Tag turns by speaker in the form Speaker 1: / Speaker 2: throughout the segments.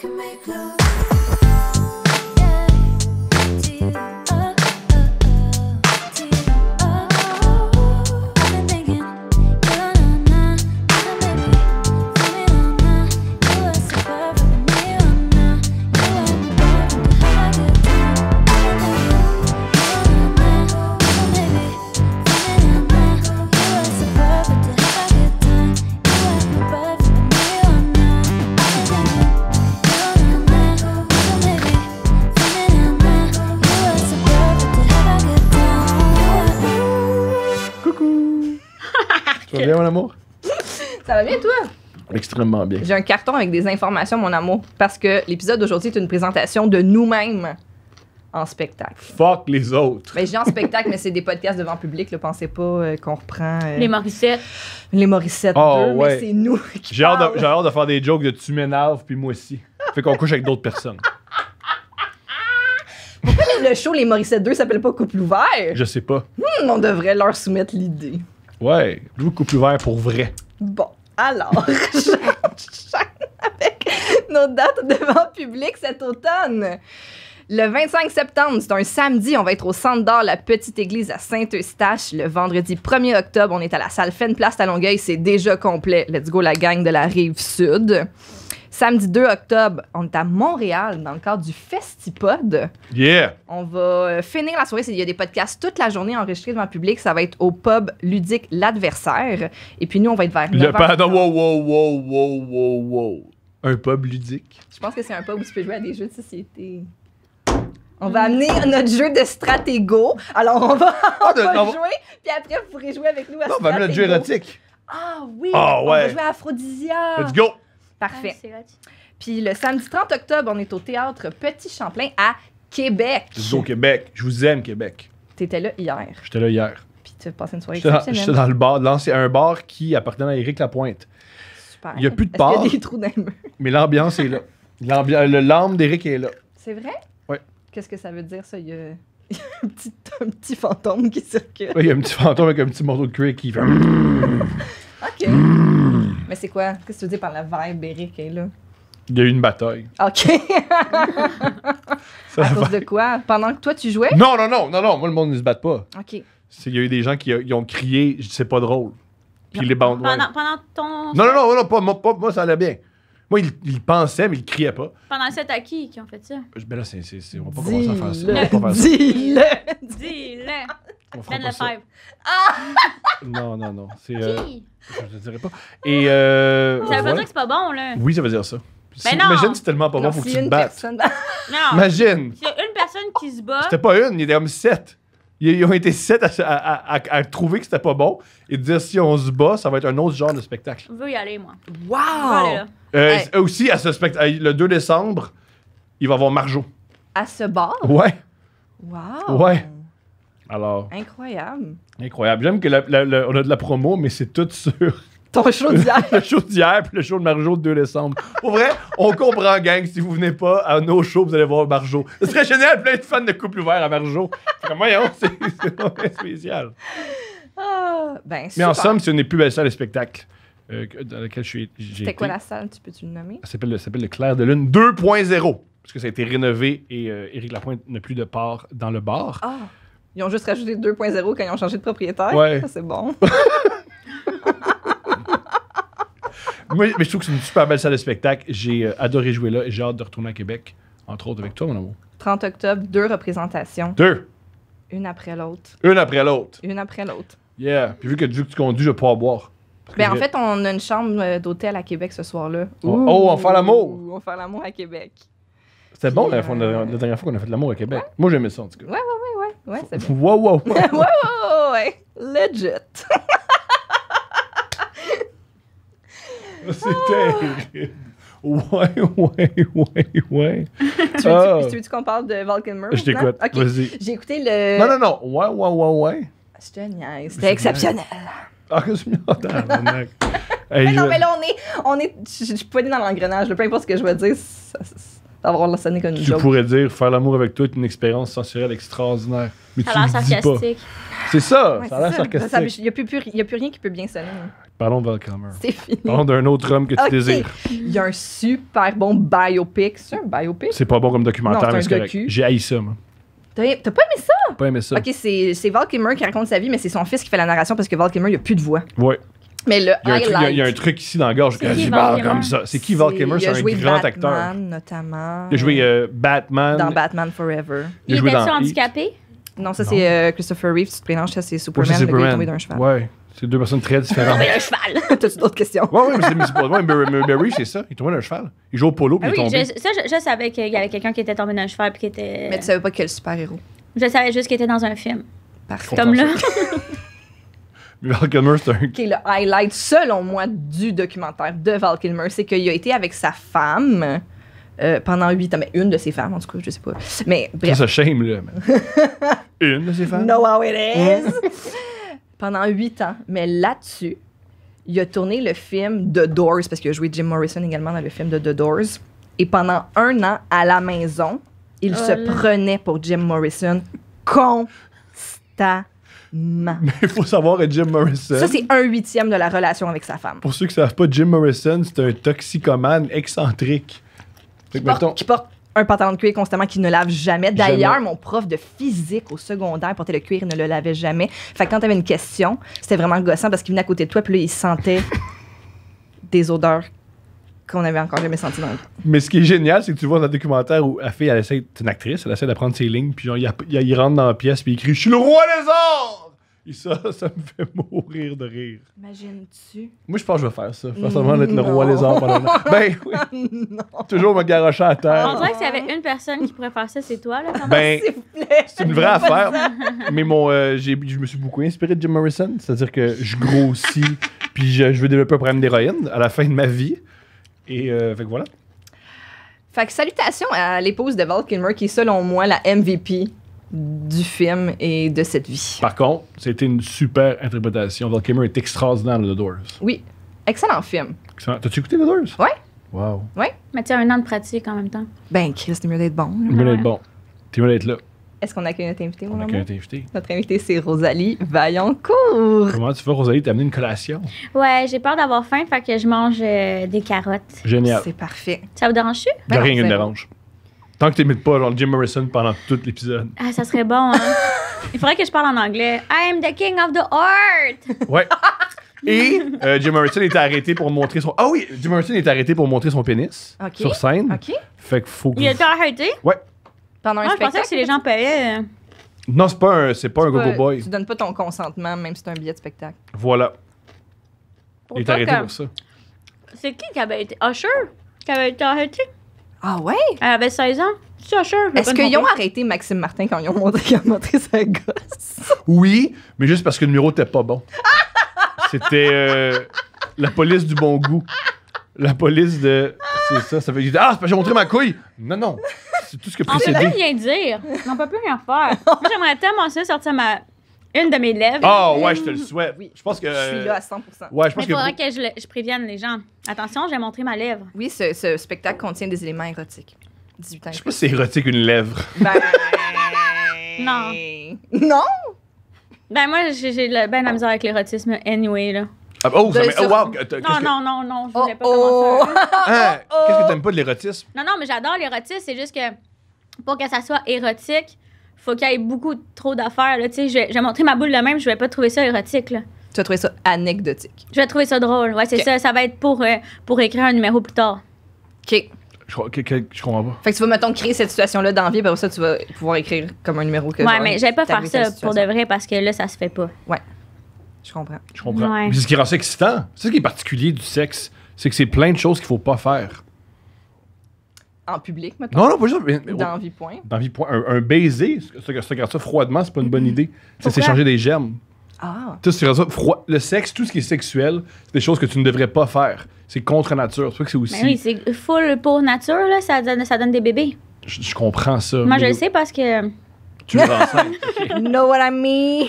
Speaker 1: can make love.
Speaker 2: Ça va bien, toi?
Speaker 3: Extrêmement bien. J'ai
Speaker 2: un carton avec des informations, mon amour, parce que l'épisode d'aujourd'hui est une présentation de nous-mêmes en spectacle.
Speaker 3: Fuck les autres.
Speaker 2: Mais ben, j'ai en spectacle, mais c'est des podcasts devant public. Le pensez pas euh, qu'on reprend. Euh, les Morissettes. Les Morissettes 2,
Speaker 3: ah, mais c'est nous qui J'ai hâte, de faire des jokes de tu m'énerves, puis moi aussi. Fait qu'on couche avec d'autres personnes.
Speaker 2: Pourquoi le show Les Morissettes 2 s'appelle pas Couple ouvert? Je sais pas. Hmm, on devrait leur soumettre l'idée.
Speaker 3: Ouais, beaucoup plus vert pour vrai.
Speaker 2: Bon, alors, avec nos dates devant public cet automne. Le 25 septembre, c'est un samedi, on va être au Centre d'Or, la petite église à Saint-Eustache. Le vendredi 1er octobre, on est à la salle Fenn Place à Longueuil. C'est déjà complet. Let's go, la gang de la rive sud. Samedi 2 octobre, on est à Montréal dans le cadre du Festipod. Yeah! On va euh, finir la soirée. Il y a des podcasts toute la journée enregistrés devant le public. Ça va être au pub ludique L'Adversaire. Et puis nous, on va être vers. Le pardon,
Speaker 3: wow, wow, wow, wow, wow, wow. Un pub ludique.
Speaker 2: Je pense que c'est un pub où tu peux jouer à des jeux de société. On va amener notre jeu de Stratego. Alors, on va, on ah, jouer, puis après, vous pourrez jouer avec nous à non, on va amener notre jeu érotique. Ah oui! Oh, ah ouais. On va jouer à Aphrodisia. Let's go! Parfait. Ah Puis le samedi 30 octobre, on est au théâtre Petit Champlain à Québec. Je au
Speaker 3: Québec. Je vous aime, Québec.
Speaker 2: T'étais là hier.
Speaker 3: J'étais là hier.
Speaker 2: Puis tu as passé une soirée exceptionnelle. J'étais dans le
Speaker 3: bar, Là, C'est un bar qui appartenait à Éric Lapointe.
Speaker 2: Super. Il n'y a plus de bar. Il y a des trous dans
Speaker 3: Mais l'ambiance est là. Euh, le l'âme d'Éric est là.
Speaker 2: C'est vrai? Oui. Qu'est-ce que ça veut dire, ça? Il y a, un, petit, un, petit, fantôme qui circule. Oui, il y a un
Speaker 3: petit fantôme avec un petit morceau de cuir qui fait. OK.
Speaker 2: Mais c'est quoi? Qu'est-ce que tu veux dire par la vibe, Eric, est là?
Speaker 3: Il y a eu une bataille. OK. à
Speaker 2: cause de quoi? Pendant que toi, tu jouais? Non, non,
Speaker 3: non, non, non. Moi, le monde ne se bat pas. OK. Il y a eu des gens qui euh, ont crié, c'est pas drôle. Puis les bandes. Pendant,
Speaker 1: pendant, ton. Non, non, non, non
Speaker 3: pas, moi, moi, ça allait bien. Moi, ils il pensait, mais il criaient pas.
Speaker 1: Pendant cette à qui ont fait ça?
Speaker 3: Ben là, c'est, on va pas commencer à faire ça.
Speaker 1: Dis-le! Dis-le! On fera pas Ah!
Speaker 3: Non, non, non. C'est, euh, je ne dirais pas. Et. Euh, Ça veut pas que c'est pas bon, là. Oui, ça veut dire ça. mais non! Imagine, c'est tellement pas bon, faut que tu te battes.
Speaker 1: Imagine! Il y a une personne qui se bat. C'était pas
Speaker 3: une, il y a comme sept. Ils ils ont été sept à, trouver que c'était pas bon et de dire si on se bat, ça va être un autre genre de spectacle.
Speaker 2: Je
Speaker 1: veux y aller, moi. Je aller là. Euh,
Speaker 3: aussi, à ce spectacle, le 2 décembre, il va y avoir Marjo.
Speaker 2: À ce bar? Ouais, Wow!
Speaker 3: ouais. Alors.
Speaker 2: Incroyable.
Speaker 3: Incroyable. J'aime que la, on a de la promo, mais c'est tout sur. Ton show d'hier. le show d'hier, puis le show de Marjo le 2 décembre. Pour vrai, on comprend, gang. Si vous venez pas à nos shows, vous allez voir Marjo. Ce serait génial, plein de fans de couple ouvert à Marjo. Comment c'est spécial.
Speaker 2: Ah, ben, mais en somme, c'est
Speaker 3: une des plus belles salles de spectacle euh, dans laquelle je suis. C'était quoi la
Speaker 2: salle Tu peux-tu le nommer
Speaker 3: Ça s'appelle le, Clair de Lune 2.0, parce que ça a été rénové et euh, Éric Lapointe n'a plus de part dans le bar.
Speaker 2: Ah. Ils ont juste rajouté 2.0 quand ils ont changé de propriétaire. Ouais. c'est bon.
Speaker 3: mais je trouve que c'est une super belle salle de spectacle. J'ai euh, adoré jouer là et j'ai hâte de retourner à Québec, entre autres avec toi, mon amour.
Speaker 2: 30 octobre, deux représentations. Deux. Une après l'autre. Une après l'autre. Une après l'autre.
Speaker 3: Yeah. Puis vu que, vu que tu conduis, je vais pouvoir boire.
Speaker 2: Ben, en fait, on a une chambre euh, d'hôtel à Québec ce soir-là. Oh, oh on fait l'amour! On fait l'amour à Québec.
Speaker 3: C'était bon la, dernière fois qu'on a fait l'amour à Québec. Moi, j'aimais ça, en tout cas. Ouais,
Speaker 2: ouais, ouais ouais. ça c'est Wow, wow, wow. wow, wow, ouais. Legit.
Speaker 3: C'était... Ah. Ouais, ouais, ouais, ouais. tu veux-tu ah. veux
Speaker 2: qu'on parle de Vulcan Murmur? Je t'écoute. Okay. Vas-y. J'ai écouté le. Non, non,
Speaker 3: non. Ouais, ouais, ouais, ouais.
Speaker 2: C'était nice. C'était exceptionnel.
Speaker 3: Ah, que je suis hey, mais non, mais là,
Speaker 2: on est. On est je suis pas dans l'engrenage. Peu importe ce que je veux dire, ça, ça, d'avoir la une Tu pourrais
Speaker 3: dire faire l'amour avec toi est une expérience sensorielle extraordinaire. Mais ça a l'air sarcastique. C'est ça, ça a l'air sarcastique. Il
Speaker 2: n'y a, plus rien qui peut bien sonner.
Speaker 3: Parlons de Kilmer.
Speaker 2: C'est fini. Parlons
Speaker 3: d'un autre homme que tu désires.
Speaker 2: Il y a un super bon biopic. C'est un biopic? C'est
Speaker 3: pas bon comme documentaire, non, c'est J'ai haï ça, moi.
Speaker 2: T'as pas aimé ça? Pas aimé ça. Ok, c'est Val Kilmer qui raconte sa vie, mais c'est son fils qui fait la narration parce que Val Kilmer, il a plus de voix. Ouais. Mais le il y, a,
Speaker 3: un truc ici dans la gorge. C'est qui comme ça. C'est qui Val Kilmer? C'est un grand Batman,
Speaker 2: notamment. Il a
Speaker 3: joué euh, Batman. Dans
Speaker 2: Batman Forever. Il, il était handicapé? Non, ça c'est euh, Christopher Reeve. Tu te prénonces, ça c'est Superman. Ouais, le gars est tombé d'un cheval.
Speaker 3: Ouais. C'est deux personnes très différentes. C'est un cheval. T'as-tu d'autres questions? Oui, oui, mais c'est pas. Barry, c'est ça. Il est tombé d'un cheval. Il joue au polo puis ah, oui, il est tombé.
Speaker 1: ça, je, savais qu'il y avait quelqu'un qui était tombé d'un cheval puis qui était. Mais tu savais pas quel super-héros. Je savais juste qu'il était dans un film. Parfait. Comme là.
Speaker 3: Val c'est un. Qui
Speaker 2: est le highlight, selon moi, du documentaire de Val Kilmer, c'est qu'il a été avec sa femme. Euh, pendant huit ans, mais une de ses femmes, en tout cas, je sais pas. Mais Ça,
Speaker 3: shame, là. une de ses femmes? Know how it is!
Speaker 2: pendant huit ans. Mais là-dessus, il a tourné le film The Doors, parce qu'il a joué Jim Morrison également dans le film de The Doors. Et pendant un an, à la maison, il se prenait pour Jim Morrison constamment. Mais il faut
Speaker 3: savoir que Jim Morrison. Ça, c'est
Speaker 2: un huitième de la relation avec sa femme.
Speaker 3: Pour ceux qui ne savent pas, Jim Morrison, c'est un toxicomane excentrique. Qui, porte,
Speaker 2: un pantalon de cuir constamment qui ne lave jamais. D'ailleurs, mon prof de physique au secondaire portait le cuir, il ne le lavait jamais. Fait quand tu avais une question, c'était vraiment gossant parce qu'il venait à côté de toi, puis là, il sentait des odeurs qu'on avait encore jamais senti dans le
Speaker 3: Mais ce qui est génial, c'est que tu vois dans le documentaire où la fille, elle essaie, d'être une actrice, elle essaie d'apprendre ses lignes, puis genre, il, il, il, rentre dans la pièce, puis il crie Je suis le roi des arts Et ça, ça me fait mourir de rire.
Speaker 1: imagine tu
Speaker 3: Moi, je pense que je vais faire ça. Forcément, être le roi des arts pendant Ben
Speaker 1: oui.
Speaker 3: Toujours me garocher à terre. On dirait
Speaker 1: que s'il y avait une personne qui pourrait faire ça, c'est toi, là, ben, S'il plaît. C'est une vraie affaire.
Speaker 3: Mais mon, euh, j'ai, je me suis beaucoup inspiré de Jim Morrison, c'est-à-dire que je grossis, puis je, je veux développer un problème d'héroïne à la fin de ma vie. Et euh, fait que voilà.
Speaker 2: Fait que salutations à l'épouse de Val Kilmer, qui est selon moi la MVP du
Speaker 3: film et de cette vie. Par contre, c'était une super interprétation. Val Kilmer est extraordinaire dans The Doors.
Speaker 1: Oui, excellent film.
Speaker 3: Excellent. T'as-tu écouté The
Speaker 2: Doors?
Speaker 1: Oui. Wow. Oui. Mais tu as un an de pratique en même temps. Ben, Chris, t'es mieux d'être bon. T'es mieux
Speaker 3: d'être bon. T'es mieux d'être là.
Speaker 1: Est-ce qu'on a accueille notre invité? On accueille notre invité. Notre
Speaker 2: invité, c'est Rosalie Vaillancourt.
Speaker 3: Comment tu vas, Rosalie? T'as amené une collation?
Speaker 1: Ouais, j'ai peur d'avoir faim, fait que je mange euh, des carottes. Génial. C'est parfait. Ça vous dérange-tu? Ben rien qui me dérange.
Speaker 3: Tant que t'imites pas genre Jim Morrison pendant tout l'épisode.
Speaker 1: Ah, ça serait bon, hein? Il faudrait que je parle en anglais. I'm the king of the art! Ouais. Et
Speaker 3: euh, Jim Morrison est arrêté pour montrer son. Ah oui, Jim Morrison est arrêté pour montrer son pénis
Speaker 1: sur scène. OK.
Speaker 3: Fait que faut Il
Speaker 1: était arrêté? Ouais. Pendant un spectacle. Ah, je pensais que si les gens payaient.
Speaker 2: Euh,
Speaker 3: non, c'est pas un, c'est pas un gogo boy. Tu donnes
Speaker 2: pas ton consentement, même si c'est un billet de spectacle. Voilà. Il est
Speaker 3: arrêté pour ça.
Speaker 1: C'est qui qui avait été Usher qui avait été arrêté Ah ouais Elle avait 16 ans. C'est Est-ce qu'ils ont arrêté
Speaker 2: Maxime Martin quand ils ont montré qu'il a montré sa gosse
Speaker 3: Oui, mais juste parce que le numéro était pas bon. C'était euh, la police du bon goût. La police de. C'est ça, ça dire Ah, c'est j'ai montré ma couille! Non, non! tout ce que On peut plus
Speaker 1: rien dire. On peut plus rien faire. Moi, j'aimerais tellement ça sortir ma... Une de mes lèvres. Ah oh, ouais, je te le souhaite.
Speaker 3: Je pense que. Je suis là à 100%. Euh, ouais, je pense que. Il faudrait
Speaker 1: que je, prévienne les gens. Attention, je vais montrer ma lèvre. Oui, ce, spectacle contient des éléments érotiques. 18 ans. Je sais pas si c'est
Speaker 3: érotique une lèvre. Ben...
Speaker 1: non. Non? Ben moi, j'ai ben de la misère avec l'érotisme anyway, là. Ah, oh, ben, oh, wow! Non, non, non, non, je voulais pas oh, commencer. Oh. Oh, hein? Qu'est-ce que t'aimes
Speaker 3: pas de l'érotisme?
Speaker 1: Non, non, mais j'adore l'érotisme. C'est juste que pour que ça soit érotique, faut qu'il y ait beaucoup trop d'affaires. Là. Je, vais, montrer ma boule de même, je vais pas trouver ça érotique. Là.
Speaker 2: Tu vas trouver ça anecdotique.
Speaker 1: Je vais trouver ça drôle. Ouais, c'est ça. Ça va être pour, euh, pour écrire un numéro plus tard.
Speaker 2: OK.
Speaker 3: Je, que, comprends pas.
Speaker 2: Fait que tu vas, mettons, créer cette situation-là d'envie, puis ça, tu vas pouvoir écrire comme un numéro que. Ouais, mais j'allais pas faire ça pour de
Speaker 1: vrai parce que là, ça se fait pas. Ouais. Je comprends. Je
Speaker 3: comprends. C'est ce qui rend ça excitant. C'est ce qui est particulier du sexe. C'est que c'est plein de choses qu'il faut pas faire.
Speaker 2: En public, maintenant. Non, non, pas juste. point.
Speaker 3: Dans point. Un, baiser, ça regardes ça froidement, c'est pas une bonne mm-hmm. idée. C'est changer des germes. Ah. Tu ça Le sexe, tout ce qui est sexuel, c'est des choses que tu ne devrais pas faire. C'est contre nature. C'est que c'est ben aussi. oui,
Speaker 1: c'est full pour nature, là, ça, donne, des bébés.
Speaker 3: Je, comprends ça. Moi, je le sais parce que tu
Speaker 1: Know what I mean?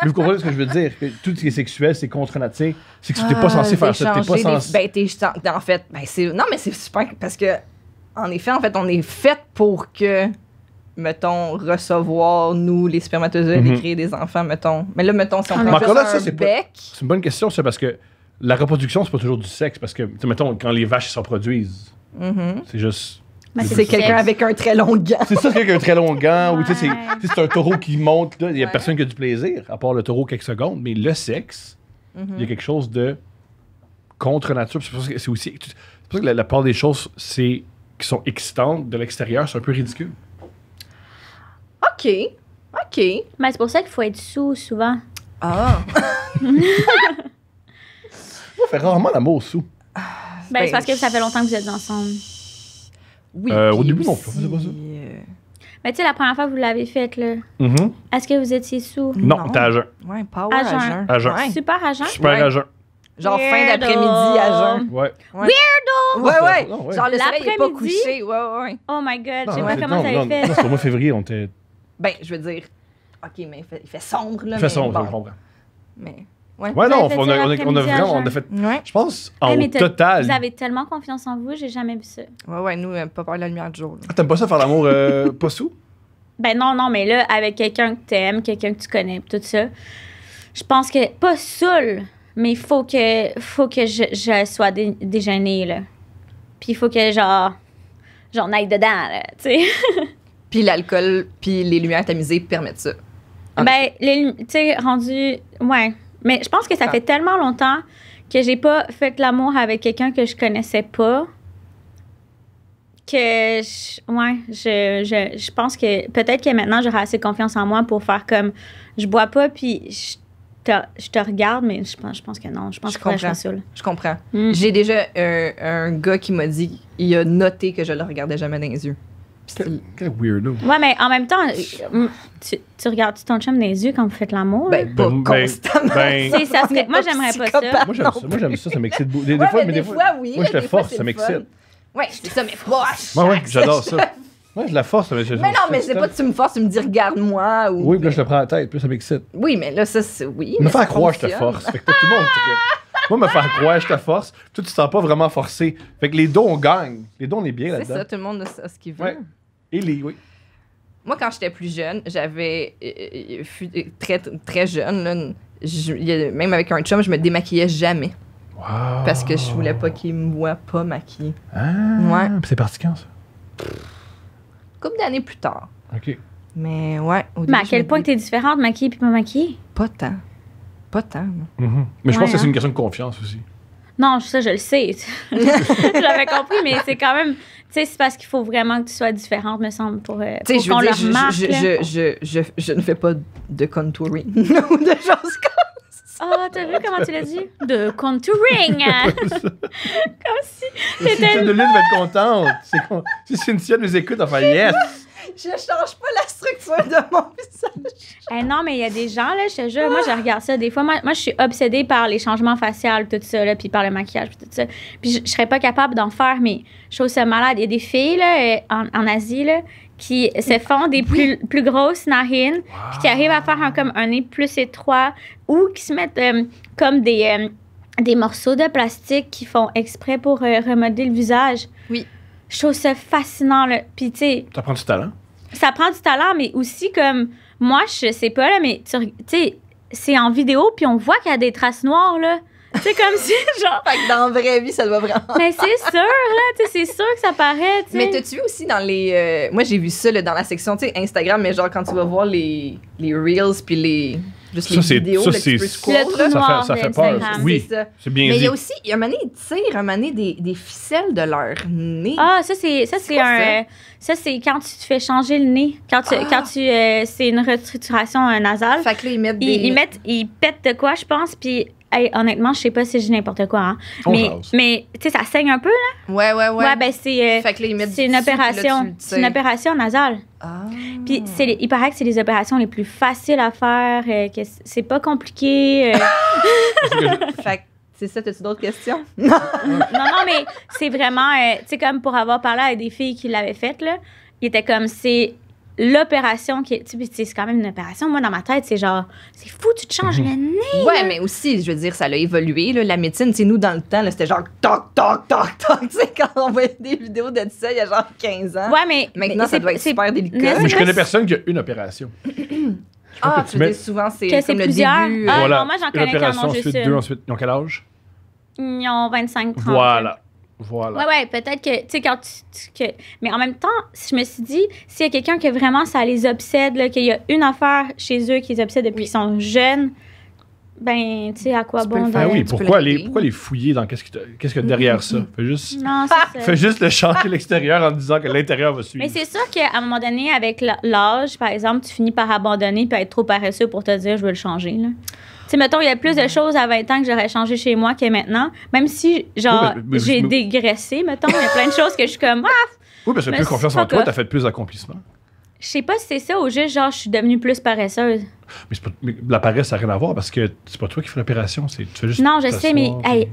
Speaker 3: ce que je veux dire? tout ce qui est sexuel, c'est contre nature. C'est que tu n'es pas ah, censé faire ça. T'es pas censé.
Speaker 2: Ben, t'es, ben, en fait, ben, c'est. Non, mais c'est super parce que, en effet, en fait, on est fait pour que, mettons, recevoir, nous, les spermatozoïdes, mhm. et créer des enfants, mettons. Mais là, mettons, si on ah, prend là, ça, c'est
Speaker 3: c'est une bonne question, c'est parce que la reproduction, c'est pas toujours du sexe. Parce que, mettons, quand les vaches se reproduisent, mm-hmm. c'est juste c'est quelqu'un avec
Speaker 2: un très long gant.
Speaker 3: C'est ça, quelqu'un avec un très long gant. Ou tu sais, c'est un taureau qui monte. Il n'y a personne qui a du plaisir, à part le taureau quelques secondes. Mais le sexe, il y a mm-hmm. quelque chose de contre nature. C'est pour ça que aussi. que la, part des choses c'est, qui sont excitantes de l'extérieur, c'est un peu ridicule.
Speaker 1: OK. OK. Mais c'est pour ça qu'il faut être sous souvent. Ah! On
Speaker 3: fait rarement l'amour sous. Ah,
Speaker 1: ben c'est ben, parce que ça fait longtemps que vous êtes ensemble. Oui. Euh, au début, non, ça.
Speaker 3: Euh,
Speaker 1: mais tu sais, la première fois que vous l'avez faite, là, mm-hmm. est-ce que vous étiez sous? Non, Non. t'es à jeun. Ouais, power à jeun. À jeun. Ouais. Super jeun. Super Ouais. à jeun. Genre fin d'après-midi à jeun. Ouais. Ouais, ouais. Non, ouais. Genre le soleil n'est pas couché. Ouais, ouais, ouais. Oh my God, je sais pas comment ça avait fait. Parce qu'au
Speaker 3: mois de février, on était.
Speaker 2: Ben, je veux dire. Ok, mais il fait, il fait sombre, là. Il fait mais sombre, bon. je comprends. Mais Ouais,
Speaker 1: non, on, a, vraiment, on a fait,
Speaker 3: je pense, en total. Vous avez
Speaker 1: tellement confiance en vous, j'ai jamais vu ça. Ouais, ouais, nous, pas par la lumière du jour.
Speaker 3: Ah, t'aimes pas ça faire l'amour euh, pas sous?
Speaker 1: Ben non, non, mais là, avec quelqu'un que t'aimes, quelqu'un que tu connais, tout ça, je pense que, pas saoul, mais il faut que, faut que je, je sois déjeunée, là. Puis il faut que, genre, j'en aille dedans, là, tu sais. puis l'alcool, puis les lumières tamisées permettent ça. Ben, tu sais, rendu, ouais mais je pense que ça ah. fait tellement longtemps que j'ai pas fait l'amour avec quelqu'un que je connaissais pas que je, ouais, je, pense que peut-être que maintenant j'aurai assez confiance en moi pour faire comme je bois pas puis je te, regarde mais je pense, je pense que non, je pense je comprends. je
Speaker 2: Je comprends. Mm. J'ai déjà un, un, gars qui m'a dit
Speaker 1: il a noté que je le regardais jamais dans les yeux. Quel, weirdo. Ouais, mais en même temps, euh, tu, regardes-tu ton chum dans les yeux quand vous faites l'amour? Ben,
Speaker 3: pas ben, ben constamment. Ben, ça,
Speaker 1: ça, moi, j'aimerais pas ça.
Speaker 2: Moi,
Speaker 3: j'aime ça, ça, m'excite beaucoup. Des, fois, mais des, fois, oui. Moi, je te force, ça m'excite.
Speaker 2: ouais c'est ça, mais force. Ouais, oui, j'adore ça.
Speaker 3: Moi, ouais, je la force. Mais, mais non, mais c'est pas
Speaker 2: que tu me forces, tu me dis regarde-moi. Ou... Oui, puis
Speaker 3: là, je le prends la tête, puis ça m'excite.
Speaker 2: Oui, mais là, ça, c'est. Oui. Me faire croire que je te force. fait que tout le monde.
Speaker 3: Moi, me faire croire, je te force. Toi, tu te sens pas vraiment forcé. Fait que les dos on gagne. Les dos on est bien là-dedans. C'est ça, tout
Speaker 2: le monde a ce qu'il veut. Ouais. Et les, oui. Moi, quand j'étais plus jeune, j'avais. Euh, euh, euh, très, très jeune, là, même avec un chum, je me démaquillais jamais. Wow. Parce que je voulais pas qu'il me voie pas maquillée. Ah,
Speaker 3: ouais. C'est parti quand, ça?
Speaker 1: Couple d'années plus tard. OK. Mais ouais. mais à quel point tu t'es différente, maquillée puis pas maquillée? Pas tant. Hein.
Speaker 3: Mhm. Mais je pense que c'est hein. une question de confiance aussi.
Speaker 1: Non, ça, je le sais. J'avais compris, mais c'est quand même. Tu sais, c'est parce qu'il faut vraiment que tu sois différente, me semble, pour, euh, pour qu'on le remarque. Je,
Speaker 2: je, je, je, ne fais pas de contouring ou de choses
Speaker 1: comme ça. Ah, t'as vu comment tu l'as dit? De contouring! comme si. Cynthia de Lune va être
Speaker 3: contente. Si Cynthia nous écoute, enfin, yes!
Speaker 1: je change pas la structure de mon visage. Eh non, mais il y a des gens, là, je te jure, moi, je regarde ça. Des fois, moi, je suis obsédée par les changements faciaux tout ça, là, puis par le maquillage, tout ça. Puis je, ne serais pas capable d'en faire, mais je trouve ça malade. Il y a des filles, là, euh, en, Asie, là, qui se font des plus, plus grosses narines, puis qui arrivent à faire un, comme un nez plus étroit, ou qui se mettent euh, comme des, euh, des morceaux de plastique qui font exprès pour remodeler le visage. Oui. Chose fascinante, ça fascinant. Là. Puis, tu sais. Ça prend du talent. Ça prend du talent, mais aussi, comme, moi, je sais pas, là, mais tu c'est en vidéo, puis on voit qu'il y a des traces noires, là. C'est comme si, genre. dans la vraie vie, ça doit vraiment. Mais c'est sûr, là.
Speaker 2: C'est sûr que ça paraît. T'sais. Mais tu tu vu aussi dans les. Euh, moi, j'ai vu ça là, dans la section Instagram, mais genre quand tu vas voir les, les Reels puis les. Juste ça, les vidéos, ça, là, tu le ça fait,
Speaker 3: ça fait peur. Oui, c'est bien Mais il y a aussi,
Speaker 1: il y a un moment donné, ils tirent des, des ficelles de leur nez. Ah, ça, c'est ça c'est un... Ça, c'est quand tu te fais changer le nez. Quand tu, ah! quand tu euh, c'est une restructuration euh, nasale. Fait que là, ils mettent des... Ils, ils, mettent, ils pètent de quoi, je pense, puis honnêtement, je sais pas si j'ai n'importe quoi. Hein. mais, tu sais, ça saigne un peu, là. Ouais, ouais, ouais. Ben, c'est. Euh, c'est une opération. une opération nasale. Ah. Puis, il paraît que c'est les opérations les plus faciles à faire, euh, que c'est pas compliqué. Euh. fait C'est ça, t'as-tu d'autres questions? non, non, mais c'est vraiment, tu sais, comme pour avoir parlé à des filles qui l'avaient faite, là, il était comme, c'est l'opération qui Tu sais, c'est quand même une opération. Moi, dans ma tête, c'est genre, c'est fou, tu te changes mhm. le nez. Ouais, mais aussi,
Speaker 2: je veux dire, ça a évolué. la médecine, c'est nous, dans le temps, c'était genre, toc, toc, toc, toc. Tu sais, quand on voyait des vidéos de ça il y a genre 15 ans. Ouais, mais. Maintenant, mais ça doit être super délicat. Mais je connais
Speaker 3: personne qui a une opération. ah, tu, dis souvent,
Speaker 2: c'est comme le début. voilà,
Speaker 1: ah, euh, non, moi, j'en connais qui en opération, deux ensuite. Ils ont quel âge? Ils ont 25, 30. Voilà.
Speaker 3: Voilà. Ouais, ouais,
Speaker 1: peut-être que, tu sais, quand tu, Mais en même temps, je me suis dit, s'il y a quelqu'un que vraiment ça les obsède, qu'il y a une affaire chez eux qui les obsède depuis qu'ils sont jeunes, ben, tu sais, à quoi bon faire, oui, pourquoi les, pourquoi
Speaker 3: les fouiller dans qu'est-ce qu'il que y a derrière ça? Fais juste,
Speaker 1: non, Fais juste le chanter
Speaker 3: l'extérieur en disant que l'intérieur va suivre. Mais c'est
Speaker 1: sûr qu'à un moment donné, avec l'âge, par exemple, tu finis par abandonner puis être trop paresseux pour te dire je veux le changer sais, mettons, il y a plus de choses à 20 ans que j'aurais changé chez moi que maintenant. Même si, genre, j'ai dégraissé, mettons, il y a plein de choses que je suis comme, ah!
Speaker 3: Oui, parce que j'ai plus confiance en toi, t'as fait plus d'accomplissements.
Speaker 1: Je sais pas si c'est ça ou juste, genre, je suis devenue plus paresseuse.
Speaker 3: Mais, pas, la paresse, ça n'a rien à voir parce que c'est pas toi qui fais l'opération.
Speaker 1: C'est, non, je sais, mais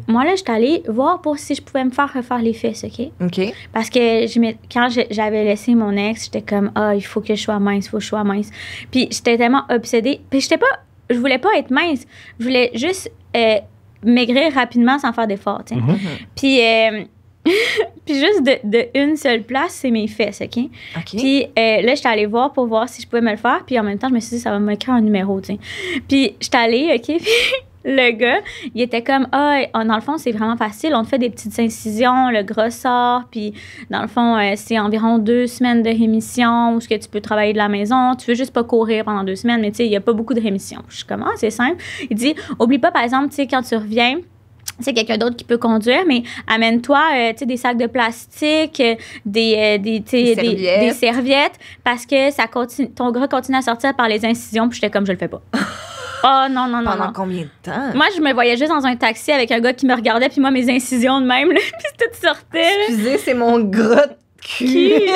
Speaker 1: moi, là, j'étais allée voir pour si je pouvais me faire refaire les fesses, OK? OK. Parce que je, quand j'avais laissé mon ex, j'étais comme, ah, il faut que je sois mince, il faut que je sois mince. Puis j'étais tellement obsédée. Puis j'étais pas je voulais pas être mince. Je voulais juste euh, maigrir rapidement sans faire d'effort. tiens. Mm-hmm. Puis, euh, puis juste de, de, une seule place, c'est mes fesses, OK? Puis euh, là, j'étais allée voir pour voir si je pouvais me le faire. Puis en même temps, je me suis dit, ça va me créer un numéro, tiens. Puis j'étais allée, OK? le gars, il était comme ah dans le fond c'est vraiment facile, on te fait des petites incisions, le gros sort, puis dans le fond euh, c'est environ deux semaines de rémission où ce que tu peux travailler de la maison, tu veux juste pas courir pendant deux semaines, mais tu sais il y a pas beaucoup de rémission. Je suis comme ah c'est simple. Il dit oublie pas par exemple tu sais quand tu reviens c'est quelqu'un d'autre qui peut conduire, mais amène-toi, euh, tu sais, des sacs de plastique, euh, des, serviettes. parce que ça continue, ton gros continue à sortir par les incisions, puis j'étais comme, je le fais pas. Oh non, non, non. Pendant combien de temps? Moi, je me voyais juste dans un taxi avec un gars qui me regardait, puis moi, mes incisions de même, puis tout sortait. Excusez, c'est
Speaker 2: mon gros
Speaker 1: cul. qui?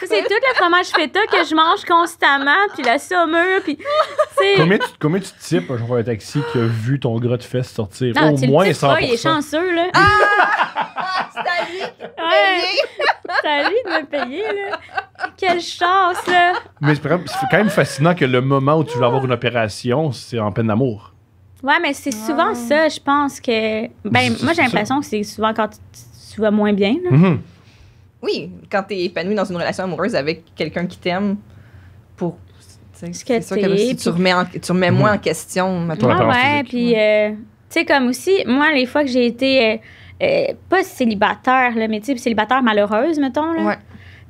Speaker 1: C'est tout le fromage feta que je mange constamment, puis la saumure, puis. Combien tu,
Speaker 3: combien tu types un taxi qui a vu ton grotte de fesse sortir? Ah, Au moins le 100%. il est chanceux,
Speaker 1: là. Ah! c'est à lui de C'est à lui de me payer, là quelle chance, là!
Speaker 3: Mais c'est quand même fascinant que le moment où tu vas avoir une opération, c'est en peine amour.
Speaker 1: Ouais, mais c'est souvent ah. ça, je pense que. Ben, moi, j'ai l'impression que c'est souvent quand tu, vas moins bien. Là. Mm-hmm.
Speaker 2: Oui, quand t'es épanoui dans une relation amoureuse avec quelqu'un qui t'aime, pour. C'est sûr que si tu remets, tu remets moins mm-hmm. en question ouais,
Speaker 1: puis. Euh, tu sais, comme aussi, moi, les fois que j'ai été. Euh, euh, pas célibataire, là, mais tu sais, célibataire malheureuse, mettons. Là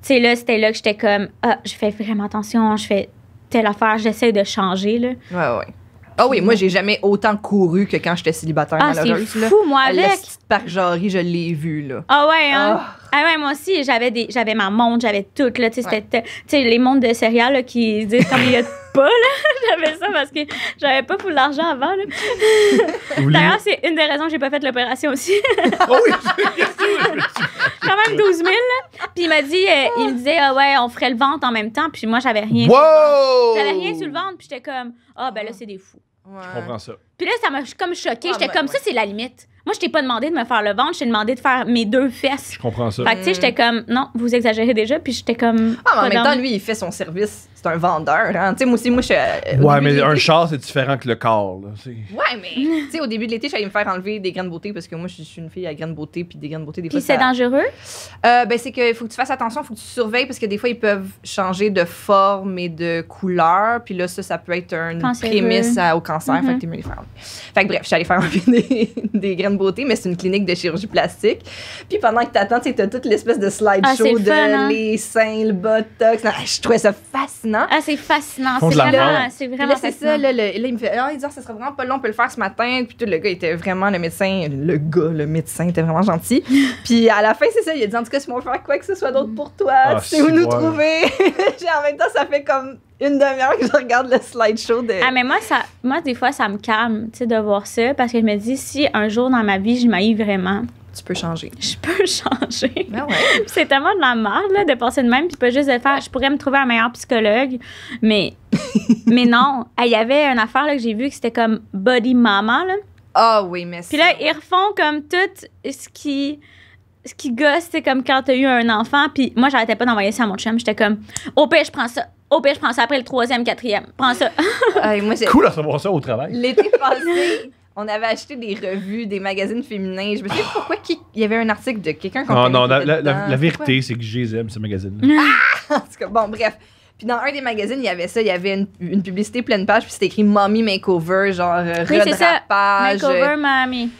Speaker 1: sais, là, c'était là que j'étais comme, ah, je fais vraiment attention, je fais telle affaire, j'essaie de changer, là.
Speaker 2: Ouais, ouais. Ah oui, moi, j'ai jamais autant couru que quand j'étais célibataire, ah, C'est fou, moi, ah, avec par genre, je l'ai vu, là.
Speaker 1: Ah ouais, hein? Ah. ah ouais, moi aussi, j'avais des, j'avais ma montre, j'avais tout, là. Tu sais, les montres de céréales qui disent comme il y a pas, là. J'avais ça parce que j'avais pas pour l'argent avant, là. D'ailleurs, c'est une des raisons que j'ai pas fait l'opération aussi. oh oui! Quand même 12 000, Puis il m'a dit, euh, il me disait, ah ouais, on ferait le ventre en même temps. Puis moi, j'avais rien. Wow! J'avais rien sur le ventre, puis j'étais comme, ah ben là, c'est des fous. Ouais. Je comprends ça. Puis là, ça m'a comme choqué. Ah j'étais comme, ça, c'est la limite. Moi, je t'ai pas demandé de me faire le ventre, je t'ai demandé de faire mes deux fesses. Je comprends ça. Fait que, tu sais, j'étais mm. comme, non, vous exagérez déjà, puis j'étais comme. Ah, mais en même
Speaker 2: lui, il fait son service un vendeur. Hein. Tu sais, moi aussi, moi, je suis. Euh, ouais, mais un
Speaker 3: char, c'est différent que le corps. Ouais,
Speaker 2: mais tu sais, au début de l'été, j'allais me faire enlever des graines beauté parce que moi, je suis une fille à graines beauté, puis des graines beauté, des puis c'est dangereux? Euh, ben, c'est qu'il faut que tu fasses attention, il faut que tu surveilles parce que des fois, ils peuvent changer de forme et de couleur. Puis là, ça, ça peut être une prémisse au cancer. Fait que mm-hmm. t'es mieux les faire enlever. Fait que bref, je suis allée faire enlever des, graines de beauté, mais c'est une clinique de chirurgie plastique. Puis pendant que t'attends, tu as toute l'espèce de slideshow ah, de hein? les seins, le botox. je trouvais ça fascinant. Ah, c'est
Speaker 1: fascinant. C'est vraiment, c'est vraiment là, c'est ça. Là,
Speaker 2: il me fait Ah, dit, ah, ça serait vraiment pas long, on peut le faire ce matin. Puis tout, le gars était vraiment le médecin. Le gars, le médecin, était vraiment gentil. puis à la fin, c'est ça. Il a dit En tout cas, si on veut faire quoi que ce soit d'autre pour toi, ah, tu sais où nous trouver. en même temps, ça fait comme
Speaker 1: une demi-heure que je regarde le slideshow de. Ah, mais moi, ça, moi des fois, ça me calme, tu sais, de voir ça. Parce que je me dis Si un jour dans ma vie, je m'aille vraiment tu peux changer. Je peux changer. Ben ouais. c'est tellement de la merde de penser de même, puis pas juste de faire, je pourrais me trouver un meilleur psychologue, mais, mais non. Il y avait une affaire là, que j'ai vue que c'était comme Body Mama. Ah oui, mais Puis là, ils refont comme tout ce qui ce qui gosse, c'est comme quand t'as eu un enfant, puis moi, j'arrêtais pas d'envoyer ça à mon chum. J'étais comme, au pire, je prends ça. Au pire, je prends ça après le troisième, quatrième. Prends ça. cool
Speaker 3: à savoir ça au travail.
Speaker 1: L'été passé, on avait
Speaker 2: acheté des revues, des magazines féminins. Je me suis pourquoi il y avait un article de quelqu'un qu'on ah, Non, non, la, vérité,
Speaker 3: c'est que j'aime les aime, ces magazines. Mm.
Speaker 2: Ah! En tout cas, bon, bref. Puis dans un des magazines, il y avait ça, il y avait une, publicité pleine page, puis c'était écrit Mommy Makeover, genre euh, oui, c'est Ça. Makeover Mommy. Puis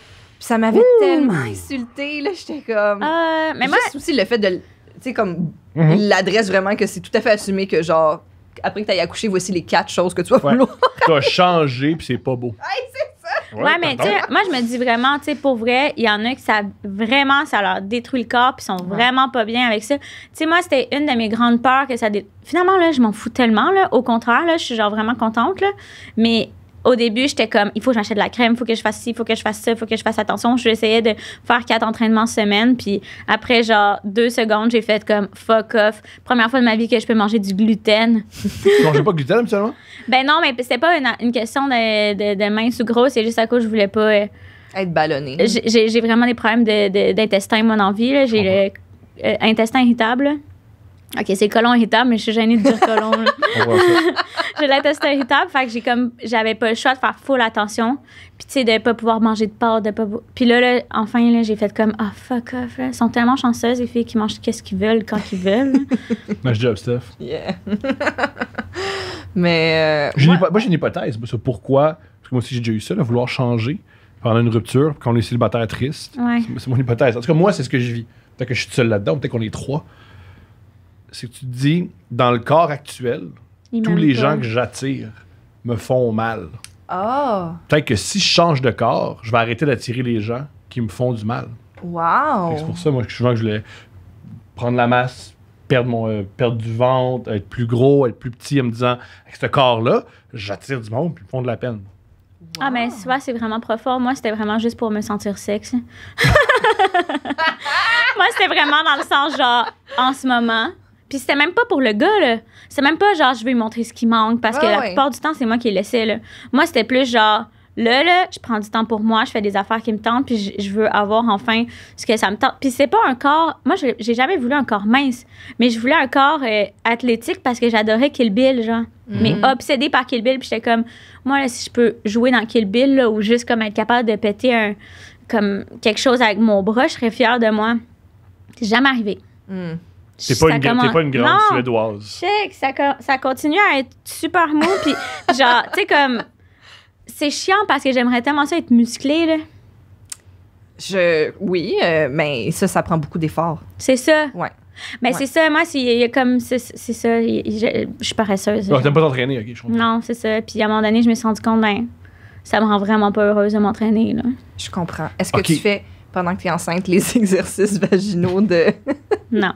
Speaker 2: ça m'avait tellement insultée, là, j'étais comme euh, mais moi aussi le fait de tu sais comme mhm. l'adresse vraiment que c'est tout à fait assumé que genre après que tu t'ailles accoucher, voici les quatre choses que tu vas vouloir.
Speaker 3: tu as changé, puis c'est pas beau. Ouais, mais tu sais, moi,
Speaker 1: je me dis vraiment, tu sais, pour vrai, il y en a qui ça vraiment, ça leur détruit le corps, puis sont vraiment pas bien avec ça. Tu sais, moi, c'était une de mes grandes peurs que ça. Dé... Finalement, là, je m'en fous tellement, là. Au contraire, là, je suis genre vraiment contente, là. Mais au début, j'étais comme, il faut que j'achète de la crème, il faut que je fasse ci, il faut que je fasse ça, il faut que je fasse attention. J'essayais de faire quatre entraînements semaine. Puis après, genre, deux secondes, j'ai fait comme, fuck off. Première fois de ma vie que je peux manger du gluten. tu mangeais
Speaker 3: pas de gluten habituellement?
Speaker 1: Ben non, mais c'était pas une, question de, de, de mince ou gros, c'est juste à cause je voulais pas. Euh, être ballonné. J'ai vraiment des problèmes d'intestin, mon envie moi, dans J'ai l'intestin euh, irritable. OK, c'est colon irritable, mais je suis gênée de dire colon. Je la testé irritable, fait que j'ai comme j'avais pas le choix de faire full attention, puis tu sais de pas pouvoir manger de porc, de pas puis là, là enfin là, j'ai fait comme ah fuck off, ils sont tellement chanceuses les filles qui mangent qu'est-ce qu'ils veulent quand ils veulent.
Speaker 3: Match job stuff.
Speaker 1: Yeah. mais
Speaker 3: euh, moi, j'ai une hypothèse sur pourquoi parce que moi aussi j'ai déjà eu ça, de vouloir changer pendant une rupture, quand on est célibataire triste. Ouais. C'est mon hypothèse. En tout cas, moi c'est ce que je vis. Peut-être que je suis seule là-dedans, peut-être qu'on est trois c'est que tu te dis, dans le corps actuel, tous les gens que j'attire me font mal.
Speaker 2: Ah!
Speaker 3: Peut-être que si je change de corps, je vais arrêter d'attirer les gens qui me font du mal.
Speaker 2: Wow. C'est pour ça,
Speaker 3: moi, que je voulais prendre la masse, perdre, mon, euh, du ventre, être plus gros, être plus petit, en me disant, avec ce corps-là, j'attire du monde, et ils me font de la peine.
Speaker 1: Ah, mais ben, ça, c'est vraiment profond. Moi, c'était vraiment juste pour me sentir sexe. Moi, c'était vraiment dans le sens genre, en ce moment, puis c'était même pas pour le gars, là. C'est même pas genre, je vais lui montrer ce qui manque parce que ah la plupart du temps, c'est moi qui le laissé, là. Moi, c'était plus genre, là, là, je prends du temps pour moi, je fais des affaires qui me tentent, puis je, veux avoir enfin ce que ça me tente. Puis c'est pas un corps. Moi, j'ai jamais voulu un corps mince, mais je voulais un corps euh, athlétique parce que j'adorais Kill Bill, genre. Mhm. Mais obsédée par Kill Bill, puis j'étais comme, moi, si je peux jouer dans Kill Bill, là, ou juste comme être capable de péter un, comme quelque chose avec mon bras, je serais fière de moi. C'est jamais arrivé. Hmm. T'es pas, une, pas une grande suédoise. Check, ça, ça continue à être super mou. puis, genre, tu sais, comme. C'est chiant parce que j'aimerais tellement ça être musclée. là. Je, oui, euh, mais ça, ça prend beaucoup d'efforts. C'est ça. Ouais. Mais c'est ça, moi, c'est comme. C'est ça, je, suis paresseuse. tu t'aimes pas t'entraîner, ok, Non, c'est ça. Puis à un moment donné, je me suis rendu compte, ben, ça me rend vraiment pas heureuse de m'entraîner, là. Je
Speaker 2: comprends. Est-ce que tu fais,
Speaker 1: pendant que t'es enceinte, les
Speaker 2: exercices vaginaux de.
Speaker 1: non.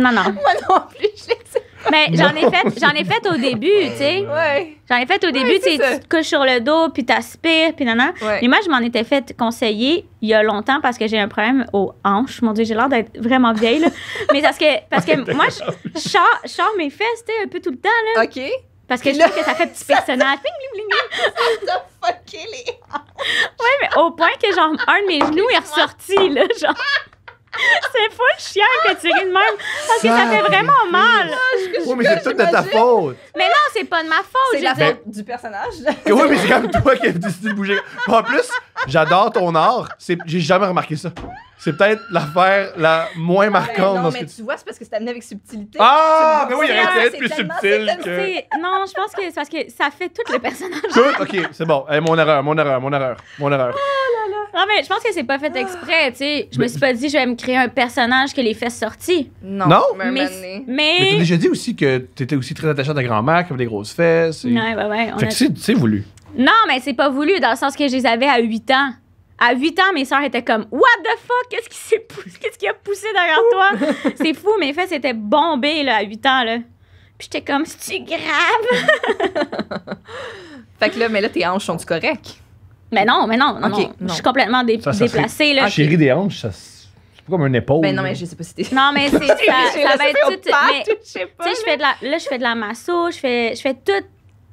Speaker 1: Non, non. Moi non plus, je Mais j'en ai fait, j'en ai fait au début, tu sais. Ouais. J'en ai fait au début, ouais, tu te couches sur le dos, puis t'aspires, puis nanana. Ouais. Mais moi, je m'en étais fait conseiller il y a longtemps parce que j'ai un problème aux hanches. Mon Dieu, j'ai l'air d'être vraiment vieille, là. Mais parce que, parce que moi, je sors mes fesses, tu sais, un peu tout le temps, là. OK. Parce que je trouve que ça fait petit personnage. Ça fucké les hanches. Ouais, mais au point que, genre, un de mes genoux est ressorti, là, genre. c'est fou le chien que tu ris de même. Parce que ça fait vraiment mal. Ah, oui, mais c'est tout de ta faute. Mais non, c'est pas de ma faute. C'est la faute du personnage. oui,
Speaker 3: mais c'est comme toi qui as décidé de bouger. En plus, j'adore ton art. J'ai jamais remarqué ça. C'est peut-être l'affaire la moins ah, ben marquante. non, mais
Speaker 1: tu vois, c'est parce que c'est amené avec subtilité. Ah, mais ben oui, il aurait été plus subtil que... Non, je pense que c'est parce que ça fait tout le personnage.
Speaker 3: Tout? OK, c'est bon. Eh, mon erreur, mon erreur, mon erreur, mon erreur.
Speaker 1: Ah, là là. Non, ah, ben, mais je pense que c'est pas fait exprès, tu sais. Je me suis pas dit, je vais me créer un personnage que les fesses sorties. Non. non? Mais. Mais, déjà
Speaker 3: dit aussi que t'étais aussi très attachée à ta grand-mère qui avait des grosses fesses. Et... Ouais, ouais, ouais. Fait que c'est voulu.
Speaker 1: Non, mais c'est pas voulu dans le sens que je les avais à 8 ans. À 8 ans, mes sœurs étaient comme What the fuck? Qu'est-ce qui, poussé? quest -ce qui a poussé derrière toi? c'est fou, mes fesses étaient bombées là, à 8 ans. Là. Puis j'étais comme cest grave? fait que là, mais là, tes hanches sont-tu correctes? Mais non, mais non, non, Je suis complètement déplacée. Là. Ah, chérie
Speaker 3: des hanches, pas comme un épaule.
Speaker 1: Mais ben non, mais je sais pas si t'es... Non, mais c'est ça, ça tout. tu sais, je fais de la, là, je fais de la masso, je fais, je fais tout. Tu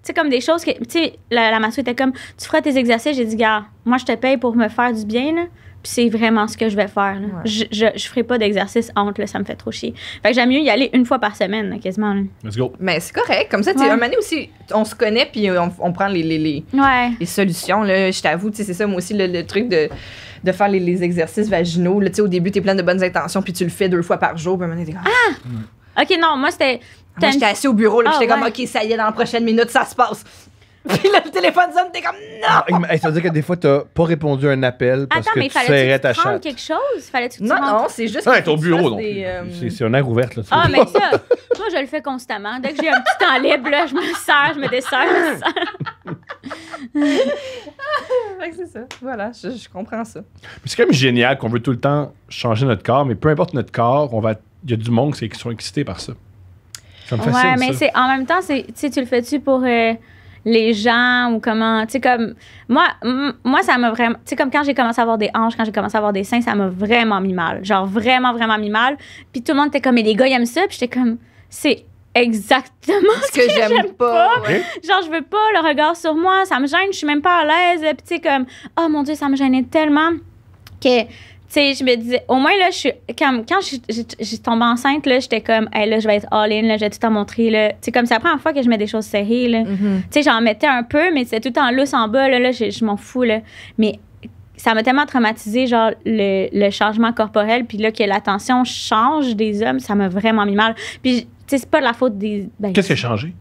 Speaker 1: sais, comme des choses que. Tu sais, la, la était comme, tu feras tes exercices. J'ai dit, gars, moi, je te paye pour me faire du bien, là c'est vraiment ce que je vais faire. Je, ne ferai pas d'exercice honte, là, ça me fait trop chier. Fait que j'aime mieux y aller une fois par semaine, quasiment. Let's go. Mais c'est correct. Comme ça, tu un moment
Speaker 2: aussi, on se connaît, puis on, prend les, les, solutions. Là. Je t'avoue, c'est ça, moi aussi, le, truc de de faire les, exercices vaginaux. Là, au début, tu es plein de bonnes intentions, puis tu le fais deux fois par jour. Puis comme...
Speaker 1: ah!
Speaker 2: OK, non, moi, c'était. j'étais assis au bureau, là, ah, j'étais comme, OK, ça y est, dans la prochaine minute, ça se passe. Puis là, le téléphone sonne, t'es comme
Speaker 3: non! Ah, ça veut dire que des fois, t'as pas répondu à un appel parce Attends, que mais tu serrais ta chatte.
Speaker 1: quelque chose? Fallait-tu prendre quelque chose non, non, c'est juste. Ouais, t'es au bureau, donc. Euh...
Speaker 3: C'est un air ouvert, là. Ah, mais ça,
Speaker 1: moi, je le fais constamment. Dès que j'ai un petit temps libre, je me sers, je me desserre, je me sers. c'est ça. Voilà, je, comprends ça.
Speaker 3: C'est quand même génial qu'on veut tout le temps changer notre corps, mais peu importe notre corps, on va. Il y a du monde qui sont excités par ça. ça me fascine, ouais, mais c'est
Speaker 1: en même temps, tu le fais-tu pour. Euh, les gens ou comment. Tu sais, comme. Moi, moi ça m'a vraiment. Tu sais, comme quand j'ai commencé à avoir des hanches, quand j'ai commencé à avoir des seins, ça m'a vraiment mis mal. Genre vraiment, vraiment mis mal. Puis tout le monde était comme, mais les gars, ils aiment ça. Puis j'étais comme, c'est exactement ce que, j'aime pas. Genre, je veux pas le regard sur moi, ça me gêne, je suis même pas à l'aise. Puis tu sais, comme, oh mon Dieu, ça me gênait tellement que tu sais, je me disais, au moins, là, je suis, quand, quand je, je, enceinte, là, j'étais comme, là, je vais être all-in, là, je vais tout en montrer, là. Tu sais, comme c'est la première fois que je mets des choses serrées, là. Mm-hmm. Tu sais, j'en mettais un peu, mais c'est tout en lousse en bas, là, là, je, je m'en fous, là. Mais ça m'a tellement traumatisé, genre, le, le, changement corporel, puis là, que l'attention change des hommes, ça m'a vraiment mis mal. Puis, tu sais, c'est pas de la faute des. Ben, Qu'est-ce qui a changé?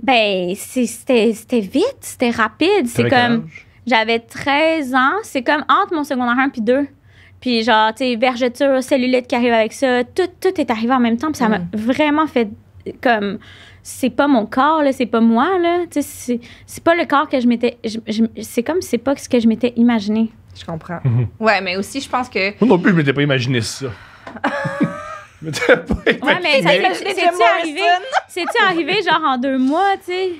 Speaker 1: Ben, c'était vite, c'était rapide. C'est comme. J'avais 13 ans. C'est comme entre mon secondaire 1 puis 2. Puis genre, tu sais, vergeture, cellulite qui arrive avec ça, tout, tout est arrivé en même temps. Puis ça m'a mm. vraiment fait comme c'est pas mon corps là, c'est pas moi là, tu sais c'est pas le corps que je m'étais c'est comme c'est pas ce que je m'étais imaginé. Je comprends. Mm-hmm. Ouais, mais aussi je pense que
Speaker 3: Moi non plus, je m'étais pas imaginé ça.
Speaker 1: mais ouais, mais c'est-tu arrivé, arrivé genre en deux mois, tu sais?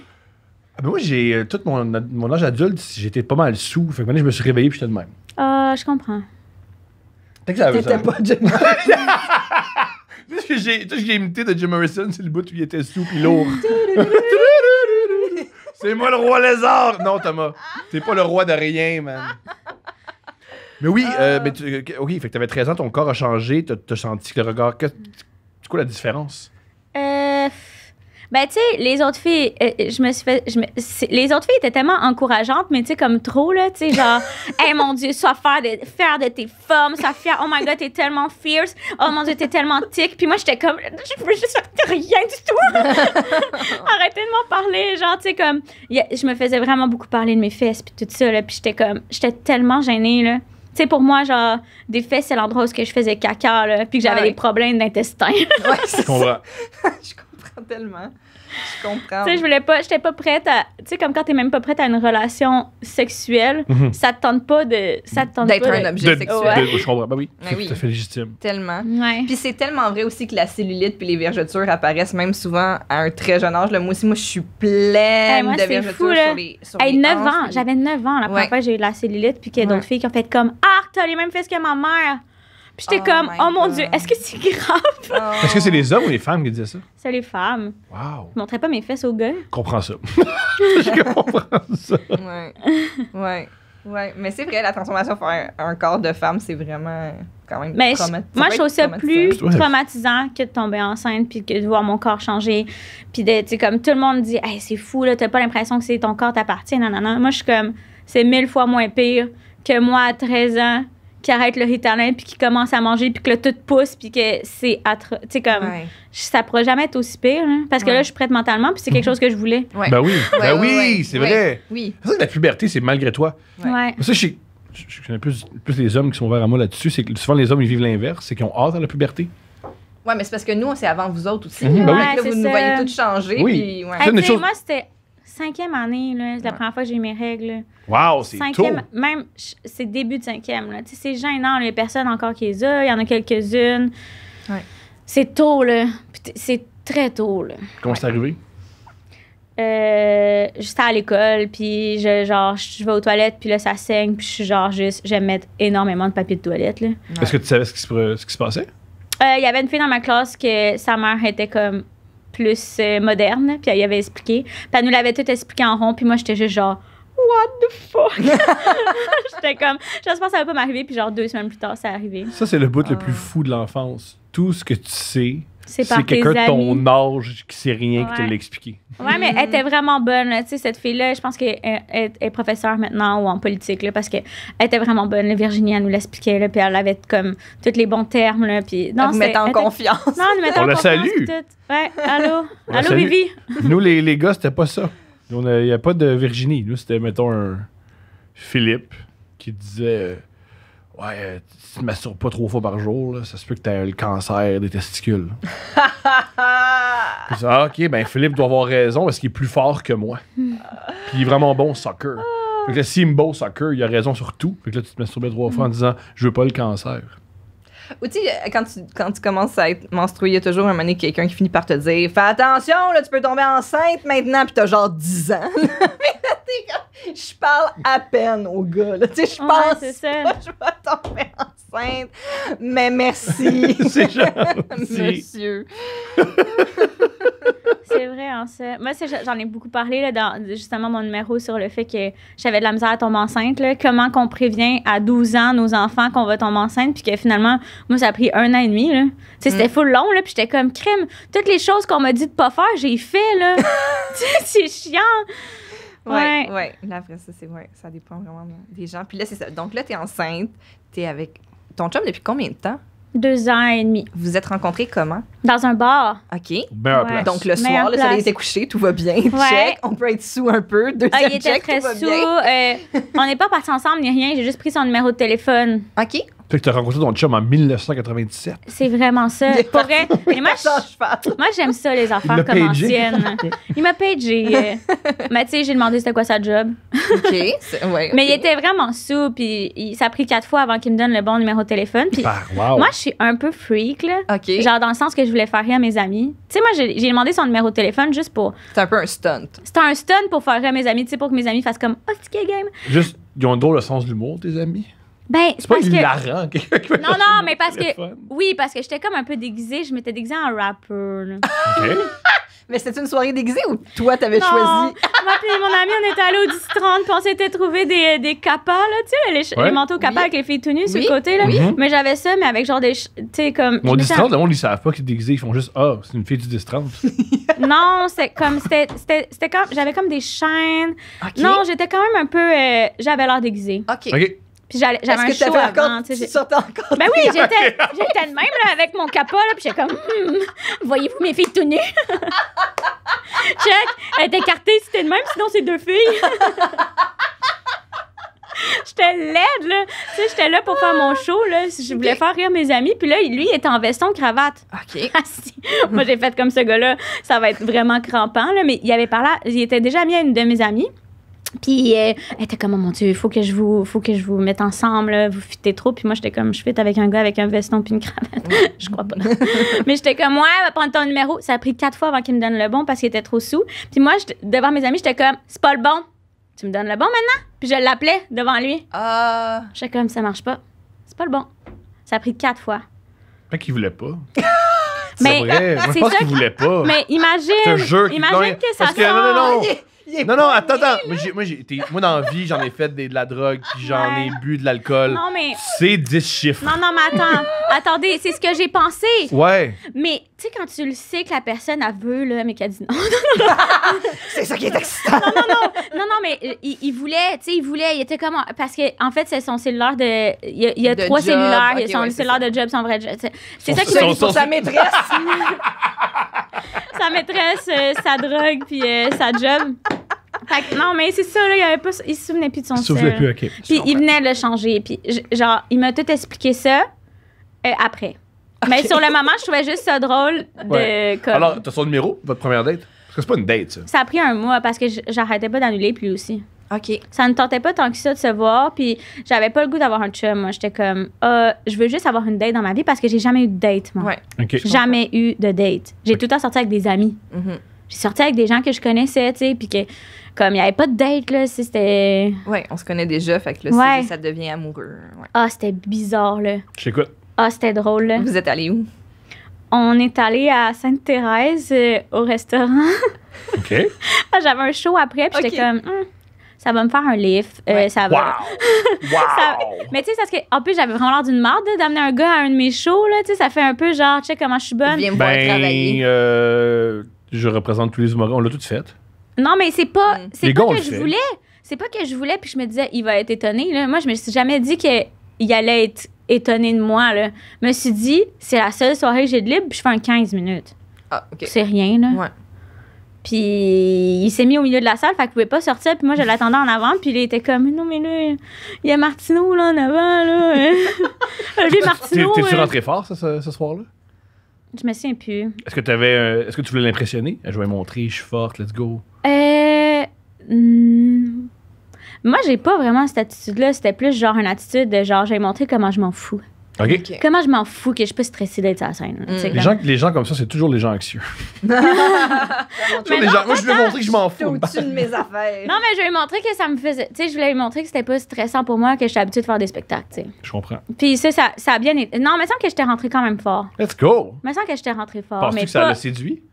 Speaker 3: ben moi, j'ai euh, tout mon, mon, âge adulte, j'étais pas mal sous. Fait que maintenant, je me suis réveillé puis j'étais de même.
Speaker 1: Ah, je comprends.
Speaker 3: T'étais pas
Speaker 1: Jim Morrison.
Speaker 3: sais ce que j'ai imité de Jim Morrison, c'est le bout où il était souple pis lourd. c'est moi le roi lézard! Non, Thomas, t'es pas le roi de rien, man. Mais oui, euh, euh. mais tu, euh, ok, fait que t'avais 13 ans, ton corps a changé, t'as senti que le regard. que C'est quoi la différence?
Speaker 1: Ben, tu sais, les autres filles, euh, euh, je me suis fait. les autres filles étaient tellement encourageantes, mais tu sais, comme trop, là, tu sais, genre, hey mon Dieu, sois fière de, faire de tes formes, sois fière, oh my god, t'es tellement fierce, oh mon Dieu, t'es tellement tic. Puis moi, j'étais comme, je veux juste rien du tout. Arrêtez de m'en parler. Genre, tu sais, comme, je me faisais vraiment beaucoup parler de mes fesses, puis tout ça, là, puis j'étais comme, j'étais tellement gênée, là tu sais, pour moi, genre, des fesses, c'est l'endroit où je faisais caca, là, puis que j'avais ah des problèmes d'intestin.
Speaker 2: ouais, je tellement. Je comprends. Tu sais, je
Speaker 1: voulais pas, j'étais pas prête à. Tu sais, comme quand t'es même pas prête à une relation sexuelle, mhm. ça te tente pas de. Ça D'être un objet sexuel. je comprends.
Speaker 3: Ben oui. Ben c'est Tout à fait légitime.
Speaker 2: Tellement. Ouais. Puis c'est tellement vrai aussi que la cellulite puis les vergetures apparaissent même souvent à un très jeune
Speaker 1: âge. moi aussi, moi, je suis pleine de vergetures fou, sur les. Sur 9 ans. J'avais 9 ans la première fois que j'ai eu la cellulite, puis qu'il y a d'autres filles qui ont fait comme Ah, t'as les mêmes fesses que ma mère. Puis j'étais oh comme, oh mon Dieu, est-ce que c'est grave? Oh. Est-ce
Speaker 3: que c'est les hommes ou les femmes qui disaient ça?
Speaker 1: C'est les femmes. Wow. Je montrais pas mes fesses aux gars.
Speaker 3: Comprends ça.
Speaker 1: je comprends ça. Ouais. Ouais.
Speaker 2: Ouais. Mais c'est vrai, la transformation pour un, corps de femme, c'est vraiment quand même Mais Moi, je trouve ça plus
Speaker 1: traumatisant que de tomber enceinte puis que de voir mon corps changer. Puis de, tu comme tout le monde dit, c'est fou, là, t'as pas l'impression que c'est ton corps t'appartient. Non, non, non. Moi, je suis comme, c'est mille fois moins pire que moi à 13 ans qui arrête le Ritalin puis qui commence à manger puis que le tout pousse puis que c'est tu sais comme ça pourrait jamais être aussi pire hein. parce que là je suis prête mentalement puis c'est quelque chose que je voulais. bah Ben oui, ben oui, c'est vrai. Oui.
Speaker 3: C'est la puberté c'est malgré toi. Ouais. Ça je, connais plus, plus les hommes qui sont vers à moi là-dessus, c'est que souvent les hommes ils vivent l'inverse, c'est qu'ils ont hâte à la puberté.
Speaker 1: ouais mais c'est parce que nous, c'est avant vous autres aussi. Mmh, oui.
Speaker 3: là,
Speaker 2: vous nous voyez tout changer. Oui.
Speaker 1: Puis, moi, c'était cinquième année, là, la première fois que j'ai mes règles.
Speaker 3: Wow, c'est tôt!
Speaker 1: Même, c'est début de cinquième. Là. C'est gênant, les personnes encore qui les ont, il y en a quelques-unes. C'est tôt, là. C'est très tôt, là. Comment c'est arrivé? Euh, j'étais à l'école, puis je, genre, je vais aux toilettes, puis là, ça saigne, puis je suis genre juste, j'aime mettre énormément de papier de toilette,
Speaker 3: Est-ce que tu savais ce qui se, ce passait?
Speaker 1: Euh, il y avait une fille dans ma classe que sa mère était comme plus euh, moderne. Puis elle y avait expliqué. Puis elle nous l'avait tout expliqué en rond. Puis moi, j'étais juste genre, What the fuck? j'étais comme, j'espère que ça va pas m'arriver. Puis genre deux semaines plus tard, ça arrivé. Ça, c'est le bout le ah. plus
Speaker 3: fou de l'enfance. Tout ce que tu sais, c'est quelqu'un de ton âge qui sait rien que qui te l'a expliqué. Ouais, mais elle était
Speaker 1: vraiment bonne. Tu sais, cette fille-là, je pense qu'elle est professeure maintenant ou en politique, parce qu'elle était vraiment bonne. Virginie, elle nous l'expliquait, puis elle avait comme tous les bons termes. Là, puis, non, nous mettait en confiance. Non, nous On la salue. Ouais, allô. allô, Vivi.
Speaker 3: nous, les, les gars, c'était pas ça. Il n'y a, a, pas de Virginie. Nous, c'était, mettons, un Philippe qui disait Ouais, euh, tu te masturbes pas trois fois par jour, ça se peut que t'aies le cancer des testicules. Puis, ah, ok, ben Philippe doit avoir raison parce qu'il est plus fort que moi. Puis il est vraiment bon soccer. Fait que là, s'il me un soccer, il a raison sur tout. Fait que là, tu te masturbais trois fois en disant Je veux pas le cancer.
Speaker 2: Ou tu sais, quand tu, quand tu commences à être menstruée, il y a toujours un moment donné quelqu'un qui finit par te dire Fais attention, là, tu peux tomber enceinte maintenant, puis t'as genre 10 ans. Mais là, t'es comme. Je parle à peine au gars, Tu sais, je pense. que je vais tomber enceinte enceinte. Mais merci.
Speaker 1: C'est c'est vrai, Moi, j'en ai beaucoup parlé, là, dans justement, mon numéro sur le fait que j'avais de la misère à tomber enceinte. Comment qu'on prévient à 12 ans nos enfants qu'on va tomber enceinte, puis que finalement, moi, ça a pris un an et demi. C'était mm. full long, là, puis j'étais comme crime. Toutes les choses qu'on m'a dit de pas faire, j'ai fait. là. c'est chiant. Ouais,
Speaker 2: ouais. après ça, ça dépend vraiment des gens. Puis là, c'est ça. Donc là, t'es enceinte, t'es avec ton chum depuis combien de temps? Deux ans
Speaker 1: et demi. Vous vous êtes rencontrés comment? Dans un bar. OK.
Speaker 2: Donc le soir, le soleil s'est couché, tout va bien. Check. On peut être sous un peu. Ah, Deuxième check, tout va Bien.
Speaker 1: Euh, on n'est pas partis ensemble ni rien. J'ai juste pris son numéro de téléphone. OK.
Speaker 3: Fait que tu as rencontré ton chum en 1997.
Speaker 1: C'est vraiment ça. mais moi, j'aime ça, les affaires comme anciennes. Il m'a pagé. mais tu sais, j'ai demandé c'était quoi sa job.
Speaker 2: Mais il
Speaker 1: était vraiment sous, puis ça a pris quatre fois avant qu'il me donne le bon numéro de téléphone. Puis moi, je suis un peu freak, là. Genre dans le sens que je voulais faire rire à mes amis. Tu sais, moi, j'ai demandé son numéro de téléphone juste pour. C'était un peu un stunt. C'était un stunt pour faire rire à mes amis, tu sais, pour que mes amis fassent comme, oh, game.
Speaker 3: Juste, ils ont un drôle le sens de l'humour, tes amis.
Speaker 1: Ben, c'est pas hilarant, que... Non, non, mais parce que. Oui, parce que j'étais comme un peu déguisée. Je m'étais déguisée en rapper. Là. mais c'était une soirée déguisée ou toi, t'avais choisi? Moi et mon ami, on était allé au 10-30 puis on s'était trouvé des, euh, des capas, là, tu sais, les, les manteaux capas avec les filles tenues sur le côté, là. Oui. Mhm. Mais j'avais ça, mais avec genre des. Tu sais, comme. Mon 10-30, le monde, ils
Speaker 3: savent pas qu'ils déguisés. Ils font juste, ah, oh, c'est une fille du 10-30.
Speaker 1: non, c'est comme. C'était comme. J'avais comme des chaînes. Non, j'étais quand même un peu. Euh, j'avais l'air déguisée. OK. OK. Puis j'avais un show avant. Encore, tu sortais encore. Ben oui, j'étais de même avec mon capot, puis j'étais comme, hmm, voyez-vous mes filles tout nues? Check, elle était écartée si de même, sinon c'est deux filles. j'étais laide, là. Tu sais, j'étais là pour faire mon show, là. Je voulais faire rire mes amis. Puis là, lui, il était en veston, cravate. OK. Ah, Moi, j'ai fait comme ce gars-là. Ça va être vraiment crampant, là. Mais il avait parlé, il était déjà mis à une de mes amies. Puis euh, elle était comme, oh mon Dieu, faut vous, faut que je vous mette ensemble, vous fitez trop. Puis moi, j'étais comme, je fit avec un gars avec un veston puis une cravate. je crois pas. Mais j'étais comme, ouais, va prendre ton numéro. Ça a pris quatre fois avant qu'il me donne le bon parce qu'il était trop sous. Puis moi, devant mes amis, j'étais comme, c'est pas le bon. Tu me donnes le bon maintenant? Puis je l'appelais devant lui. Ah. J'étais comme, ça marche pas. C'est pas le bon. Ça a pris quatre fois.
Speaker 3: Fait qu'il voulait pas.
Speaker 1: Mais c'est vrai. qu'il voulait pas. Mais imagine. imagine que ça ah,
Speaker 3: non, non, attends, attends. Moi, j'ai- moi, dans la vie, j'en ai fait de la drogue, puis j'en ai bu de l'alcool. Non, mais- C'est 10 chiffres. Non,
Speaker 1: non, mais attends. Attendez, c'est ce que j'ai pensé. Ouais. Mais tu sais, quand tu le sais que la personne, a veut, là, mais qu'elle dit non. c'est ça qui est excitant. non, non, non. Non, non, mais euh, il, il, voulait, tu sais, il voulait, il était comme. Parce que, en fait, c'est son cellulaire de. Il y a, il y a trois cellulaires. son cellulaire de job, son vrai job. C'est ça qui veut pour sa maîtresse. sa maîtresse, euh, sa drogue, puis euh, sa job. Fait non, mais c'est ça, là, il, avait pas, il se souvenait plus de son Il se souvenait plus, OK. Puis il venait le changer. Puis, genre, il m'a tout expliqué ça après. Mais sur le moment, je trouvais juste ça drôle de. Alors,
Speaker 3: t'as son numéro, votre première date? Parce que c'est pas une date,
Speaker 1: ça. Ça a pris un mois parce que j'arrêtais pas d'annuler, puis aussi. OK. Ça ne tentait pas tant que ça de se voir, puis j'avais pas le goût d'avoir un chum. Moi, j'étais comme, ah je veux juste avoir une date dans ma vie parce que j'ai jamais eu de date, moi. Ouais. Jamais eu de date. J'ai tout le temps sorti avec des amis. Mm-hmm. J'ai sorti avec des gens que je connaissais, tu sais, puis que, comme, il n'y avait pas de date, là, c'était. Ouais, on se connaît déjà, fait que là, ça devient amoureux. Ah, c'était bizarre, là. J'écoute. Ah, c'était drôle. Vous êtes allé où? On est allé à Sainte-Thérèse euh, au restaurant. OK. Ah, j'avais un show après, puis j'étais comme, hmm, ça va me faire un lift. Euh, ça va. Wow! mais tu sais, parce que, en plus, j'avais vraiment l'air d'une marde d'amener un gars à un de mes shows, là. Tu sais, ça fait un peu genre, tu sais, comment je suis bonne. ben,
Speaker 3: euh, je représente tous les humoristes. On l'a tout fait.
Speaker 1: Non, mais c'est pas, mm. c'est pas que je voulais. C'est pas que je voulais, puis je me disais, il va être étonné, là. Moi, je me suis jamais dit qu'il allait être étonnée de moi. Je me suis dit, c'est la seule soirée que j'ai de libre, je fais en 15 minutes. Ah, OK. C'est rien, là. Ouais. Puis il s'est mis au milieu de la salle, il ne pouvait pas sortir. Puis moi, je l'attendais en avant, puis il était comme Non, mais là, il y a Martineau, là, en avant, là. Martineau. T'es-tu euh. rentré fort, ce, soir-là? Je me souviens plus.
Speaker 3: Est-ce que, avais, euh, est-ce que tu voulais l'impressionner? Je vais montrer, je suis forte, let's
Speaker 1: go. Euh. Hmm. Moi, j'ai pas vraiment cette attitude-là. C'était plus genre une attitude de genre, j'ai montré comment je m'en fous. Comment je m'en fous que je peux stresser d'être sur la scène. Les, gens,
Speaker 3: les, gens, comme ça, c'est toujours les gens anxieux.
Speaker 1: moi, je voulais
Speaker 3: montrer que je m'en fous. au de mes
Speaker 1: affaires. Non, mais je vais montrer que ça me faisait. Tu sais, je voulais lui montrer que c'était pas stressant pour moi, que j'étais habituée de faire des spectacles. Je comprends. Puis ça, ça, a bien été. Non, mais il me semble que t'ai rentrée quand même fort. Let's go. Il me semble que je t'ai rentrée fort. penses que ça l'a séduit?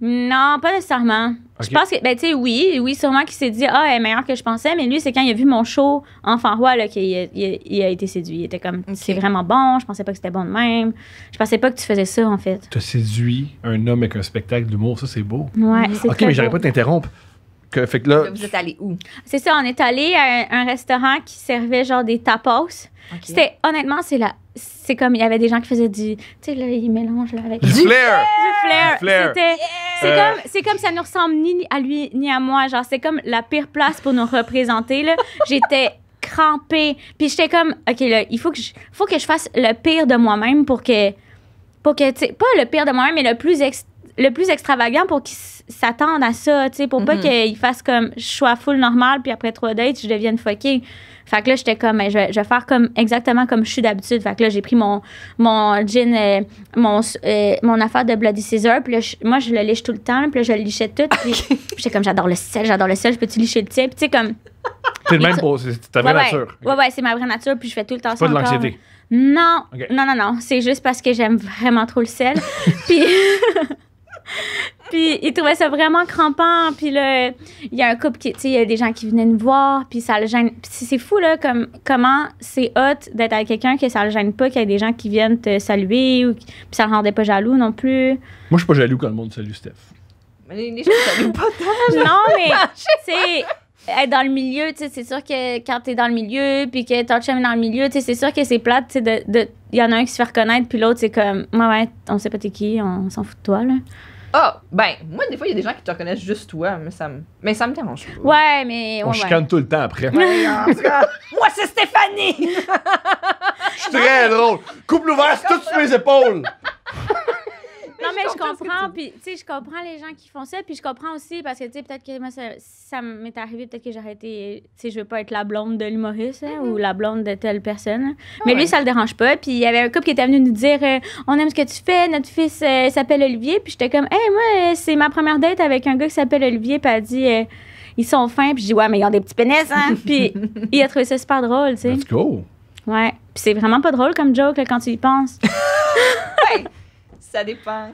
Speaker 1: Non, pas nécessairement. Je pense que, ben, tu sais, oui, oui, sûrement qu'il s'est dit, ah, elle est meilleure que je pensais, mais lui, c'est quand il a vu mon show en Roi, là, qu'il a, été séduit. Il était comme, c'est vraiment bon, je pensais pas que c'était bon de même. Je pensais pas que tu faisais ça, en fait.
Speaker 3: T'as séduit un homme avec un spectacle d'humour, ça, c'est beau. Ouais, mm. c'est Ok, mais j'arrête pas de t'interrompre. Que, fait que là, vous êtes
Speaker 1: allé où? C'est ça, on est allé à un, restaurant qui servait genre des tapas. C'était, honnêtement, c'est la c'est comme il y avait des gens qui faisaient du tu sais là ils mélangent avec du, flair du flair, c'est euh, comme c'est comme ça ne ressemble ni à lui ni à moi genre c'est comme la pire place pour nous représenter là j'étais crampée puis j'étais comme ok là il faut que je faut que je fasse le pire de moi-même pour que pour que tu pas le pire de moi-même mais le plus le plus extravagant pour qu'ils s'attendent à ça, tu sais, pour pas mhm. qu'ils fassent comme je sois full normal, puis après trois dates, je devienne fucking. Fait que là, j'étais comme, ben, je vais, faire comme exactement comme je suis d'habitude. Fait que là, j'ai pris mon, mon gin, euh, mon, euh, mon affaire de Bloody Scissor, puis moi, je le liche tout le temps, puis je le lichais tout. Puis j'étais comme, j'adore le sel, j'adore le sel, je peux-tu licher le tien? Puis tu sais, comme.
Speaker 3: C'est le même C'est ta vraie nature.
Speaker 1: Ouais, ouais, c'est ma vraie nature, puis je fais tout le temps ça. Pas de l'anxiété. Non, non, non, non. C'est juste parce que j'aime vraiment trop le sel. puis. puis il trouvait ça vraiment crampant. Puis il y a un couple qui, tu sais, il y a des gens qui venaient nous voir, puis ça le gêne. c'est fou, là, comme, comment c'est hot d'être avec quelqu'un que ça le gêne pas, qu'il y a des gens qui viennent te saluer, ou, puis ça le rendait pas jaloux non plus. Moi,
Speaker 3: je suis pas jaloux quand le monde salue Steph.
Speaker 1: mais les gens saluent pas tant. Non, mais, c'est être dans le milieu, tu sais, c'est sûr que quand t'es dans le milieu, puis que ton chum est dans le milieu, c'est sûr que c'est plate, tu il y en a un qui se fait reconnaître, puis l'autre, c'est comme, ouais, ouais, on sait pas t'es qui, on, on s'en fout de toi, là.
Speaker 2: Ah, oh, ben, moi, des fois, il y a des gens qui te reconnaissent juste toi, mais ça me, mais ça me dérange pas.
Speaker 1: Ouais, mais.
Speaker 2: On je chicane tout le temps après. moi,
Speaker 1: c'est Stéphanie!
Speaker 3: Je suis très drôle. Couple tout toutes mes épaules!
Speaker 1: non, mais je comprends. Puis, tu sais, je comprends les gens qui font ça. Puis, je comprends aussi parce que, tu sais, peut-être que moi, ça, m'est arrivé. Peut-être que j'aurais été. Tu sais, je veux pas être la blonde de l'humoriste ou mhm. la blonde de telle personne. Ah mais lui, ça le dérange pas. Puis, il y avait un couple qui était venu nous dire euh, On aime ce que tu fais. Notre fils euh, s'appelle Olivier. Puis, j'étais comme Hé, moi, euh, c'est ma première date avec un gars qui s'appelle Olivier. Puis, elle dit Ils sont fins. Puis, je dis Ouais, mais ils ont des petits pénis, hein. Puis, il a trouvé ça super drôle, tu sais. Ouais. Puis, c'est vraiment pas drôle comme joke quand tu y penses.
Speaker 2: ouais. Ça dépend.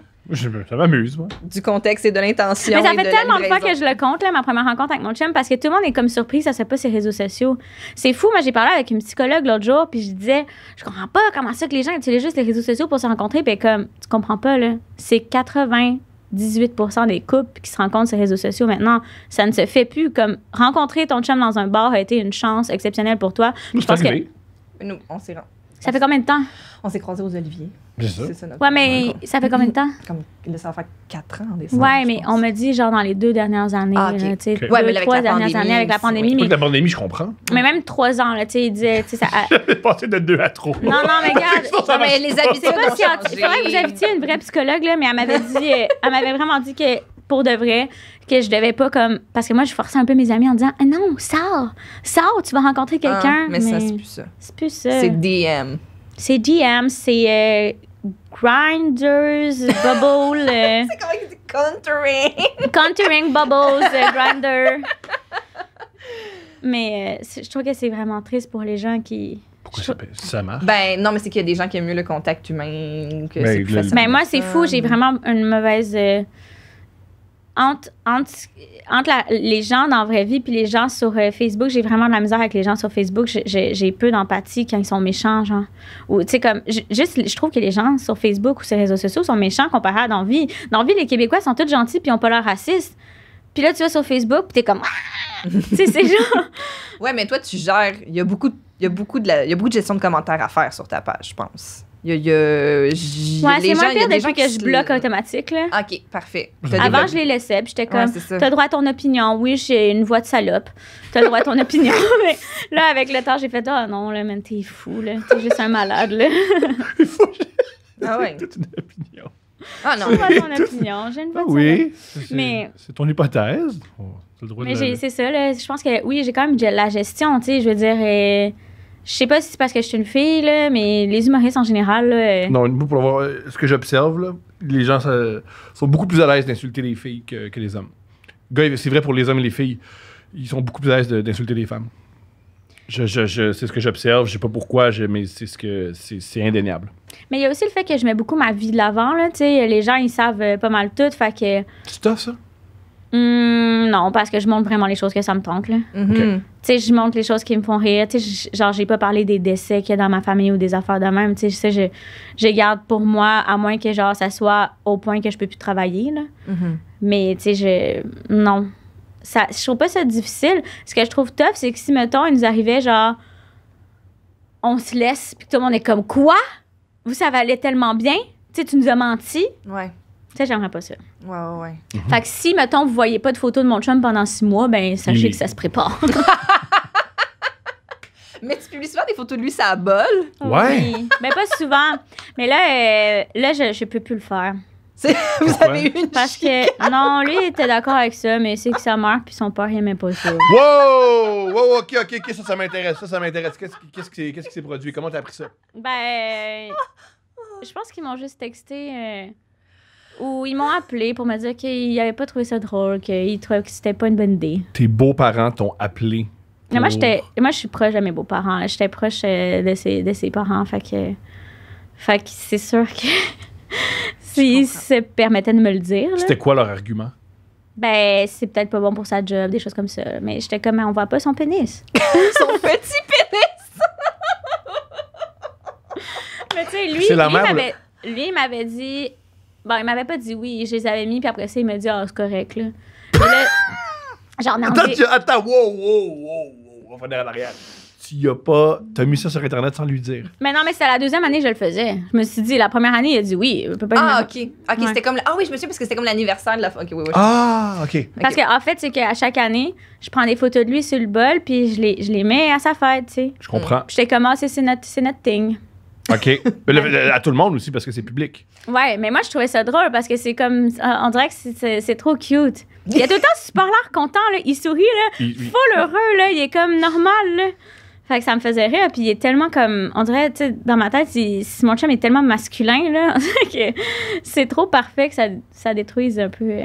Speaker 3: ça m'amuse, moi.
Speaker 1: Du contexte et de l'intention. Mais ça fait tellement de fois que je le compte, ma première rencontre avec mon chum, parce que tout le monde est comme surpris, ça sait pas les réseaux sociaux. C'est fou, moi, j'ai parlé avec une psychologue l'autre jour, puis je disais, je comprends pas comment ça que les gens utilisent juste les réseaux sociaux pour se rencontrer, puis comme, tu comprends pas, là. C'est 98% des couples qui se rencontrent sur les réseaux sociaux maintenant, ça ne se fait plus. Comme rencontrer ton chum dans un bar a été une chance exceptionnelle pour toi. Nous, je pense que. on s'est. Ça fait combien de temps? On s'est croisés aux Oliviers. C'est ça. ouais, mais ça fait combien de temps? Comme,
Speaker 2: ça va faire 4 ans des fois. Ouais,
Speaker 1: mais on me dit, genre, dans les deux dernières années. Ah, okay. deux, ouais, mais trois dernières années avec la pandémie. Avec
Speaker 3: la pandémie, je comprends.
Speaker 1: Mais même trois ans, là, tu sais, il disait. Ça...
Speaker 3: J'avais passé de deux à 3. Non, non,
Speaker 1: mais regarde. non, mais les habitudes. Il faudrait que vous habitiez une vraie psychologue, là, mais elle m'avait dit, euh, elle m'avait vraiment dit que pour de vrai que je devais pas comme parce que moi je forçais un peu mes amis en disant ah non sors sors tu vas rencontrer ah, quelqu'un mais, mais, ça c'est plus ça c'est plus ça c'est DM c'est DM, c'est euh, Grinders Bubbles... Euh. c'est comment dit contouring. contouring Bubbles euh, Grinders. Grinder. Mais je trouve que c'est vraiment triste pour les gens qui. Pourquoi ça, ça marche? Ben non, mais c'est qu'il y a des gens qui aiment mieux le contact humain que ben, Mais moi, c'est fou, j'ai vraiment une mauvaise. Entre, entre, entre les gens dans la vraie vie puis les gens sur euh, Facebook, j'ai vraiment de la misère avec les gens sur Facebook. J'ai peu d'empathie quand ils sont méchants, genre. Ou, tu sais, comme, juste, je trouve que les gens sur Facebook ou ces réseaux sociaux sont méchants comparés à dans vie. Dans vie, les Québécois sont tous gentils puis ils n'ont pas leur racistes. Puis là, tu vas sur Facebook, puis t'es comme.
Speaker 2: tu sais, c'est genre. ouais, mais toi, tu gères. Il y a beaucoup il y a beaucoup de gestion de commentaires à faire sur ta page, je pense. Y a, y a, c'est
Speaker 1: gens, pire des gens depuis que je bloque automatique. Là. OK, parfait. Avant, je les laissais, puis j'étais comme, tu as t'as le droit à ton opinion. Oui, j'ai une voix de salope. T'as le droit à ton opinion. Mais là, avec le temps, j'ai fait, oh non, là, même t'es fou, là. T'es juste un malade, là.
Speaker 3: Ah ouais. toute une opinion. Ah non. c'est pas ton opinion.
Speaker 1: J'ai une ah voix oui, c'est- c'est
Speaker 3: ton hypothèse. Oh, le droit Mais c'est
Speaker 1: ça, là. Je pense que, oui, j'ai quand même la gestion, tu sais. Je veux dire, je sais pas si c'est parce que je suis une fille, mais les humoristes en général. Euh,
Speaker 3: non, pour avoir euh, ce que j'observe, les gens sont beaucoup plus à l'aise d'insulter les filles que, les hommes. C'est vrai pour les hommes et les filles, ils sont beaucoup plus à l'aise d'insulter les femmes. Je, c'est ce que j'observe, je sais pas pourquoi, mais c'est ce que c'est indéniable.
Speaker 1: Mais il y a aussi le fait que je mets beaucoup ma vie de l'avant, là, les gens ils savent euh, pas mal tout, fait que. C'est ça. Hmm, non, parce que je montre vraiment les choses que ça me tente. Mm-hmm. je montre les choses qui me font rire. Tu sais, genre, j'ai pas parlé des décès qu'il y a dans ma famille ou des affaires de même. Tu sais, je, je garde pour moi, à moins que, genre, ça soit au point que je peux plus travailler, mm-hmm. Mais, tu je... Non. Ça, je trouve pas ça difficile. Ce que je trouve tough, c'est que si, mettons, il nous arrivait, genre, on se laisse, puis tout le monde est comme, quoi? Vous, ça va aller tellement bien? Tu tu nous as menti. Ouais sais j'aimerais pas ça. Ouais, ouais, ouais. Mhm. Fait que si, mettons, vous voyez pas de photos de mon chum pendant six mois, ben sachez que ça se prépare. Mais tu publies souvent des photos de lui, ça bol. Ouais. Oui. Mais ben, pas souvent. Mais là, euh, là je, je peux plus le faire. Vous avez eu une Parce que, non, lui, il était d'accord avec ça, mais c'est que sa mère puis son père, il aimait pas ça.
Speaker 3: Wow! Wow, OK, OK, OK, ça, ça m'intéresse. Ça, ça m'intéresse. Qu'est-ce qui s'est produit? Comment t'as appris ça?
Speaker 1: Ben, je pense qu'ils m'ont juste texté... Euh, ou ils m'ont appelé pour me dire qu'ils n'avaient pas trouvé ça drôle, qu'ils trouvaient que c'était pas une bonne idée.
Speaker 3: Tes beaux-parents t'ont appelé. moi, j'étais,
Speaker 1: moi, je suis proche de mes beaux-parents. J'étais proche euh, de, ses, de parents. Fait que, c'est sûr que s'ils se permettaient de me le dire. C'était
Speaker 3: quoi leur argument?
Speaker 1: Ben, c'est peut-être pas bon pour sa job, des choses comme ça. Mais j'étais comme, on voit pas son pénis. son petit pénis! Mais tu sais, lui, lui, m'avait- lui, il m'avait dit Bon, il m'avait pas dit oui, je les avais mis, puis après ça, il m'a dit, ah, c'est correct, là. j'en ai Attends, tu,
Speaker 3: attends, wow, wow, wow, wow, on va venir à l'arrière Tu y as pas. T'as mis ça sur Internet sans lui dire.
Speaker 1: Mais non, mais c'était la deuxième année que je le faisais. Je me suis dit, la première année, il a dit oui. Peut pas ah, ok. Ok, c'était comme. Ah oui, je me suis parce que c'était comme l'anniversaire de la. Ok, Ah, ok. Parce qu'en en fait, c'est qu'à chaque année, je prends des photos de lui sur le bol, puis je les, je les mets à sa fête, tu sais. Je comprends. Puis j'étais comme, ah, c'est notre, notre thing.
Speaker 3: OK. à tout le monde aussi, parce que c'est
Speaker 1: public. Ouais, mais moi, je trouvais ça drôle parce que c'est comme. Euh, on dirait que c'est trop cute. Il a tout le temps super l'air content, là. Il sourit, là. Il, est Full heureux, là. Il est comme normal, là. Fait que ça me faisait rire. Puis il est tellement comme. On dirait, tu sais, dans ma tête, si mon chum est tellement masculin, là. que c'est trop parfait que ça, ça détruise un peu. Euh,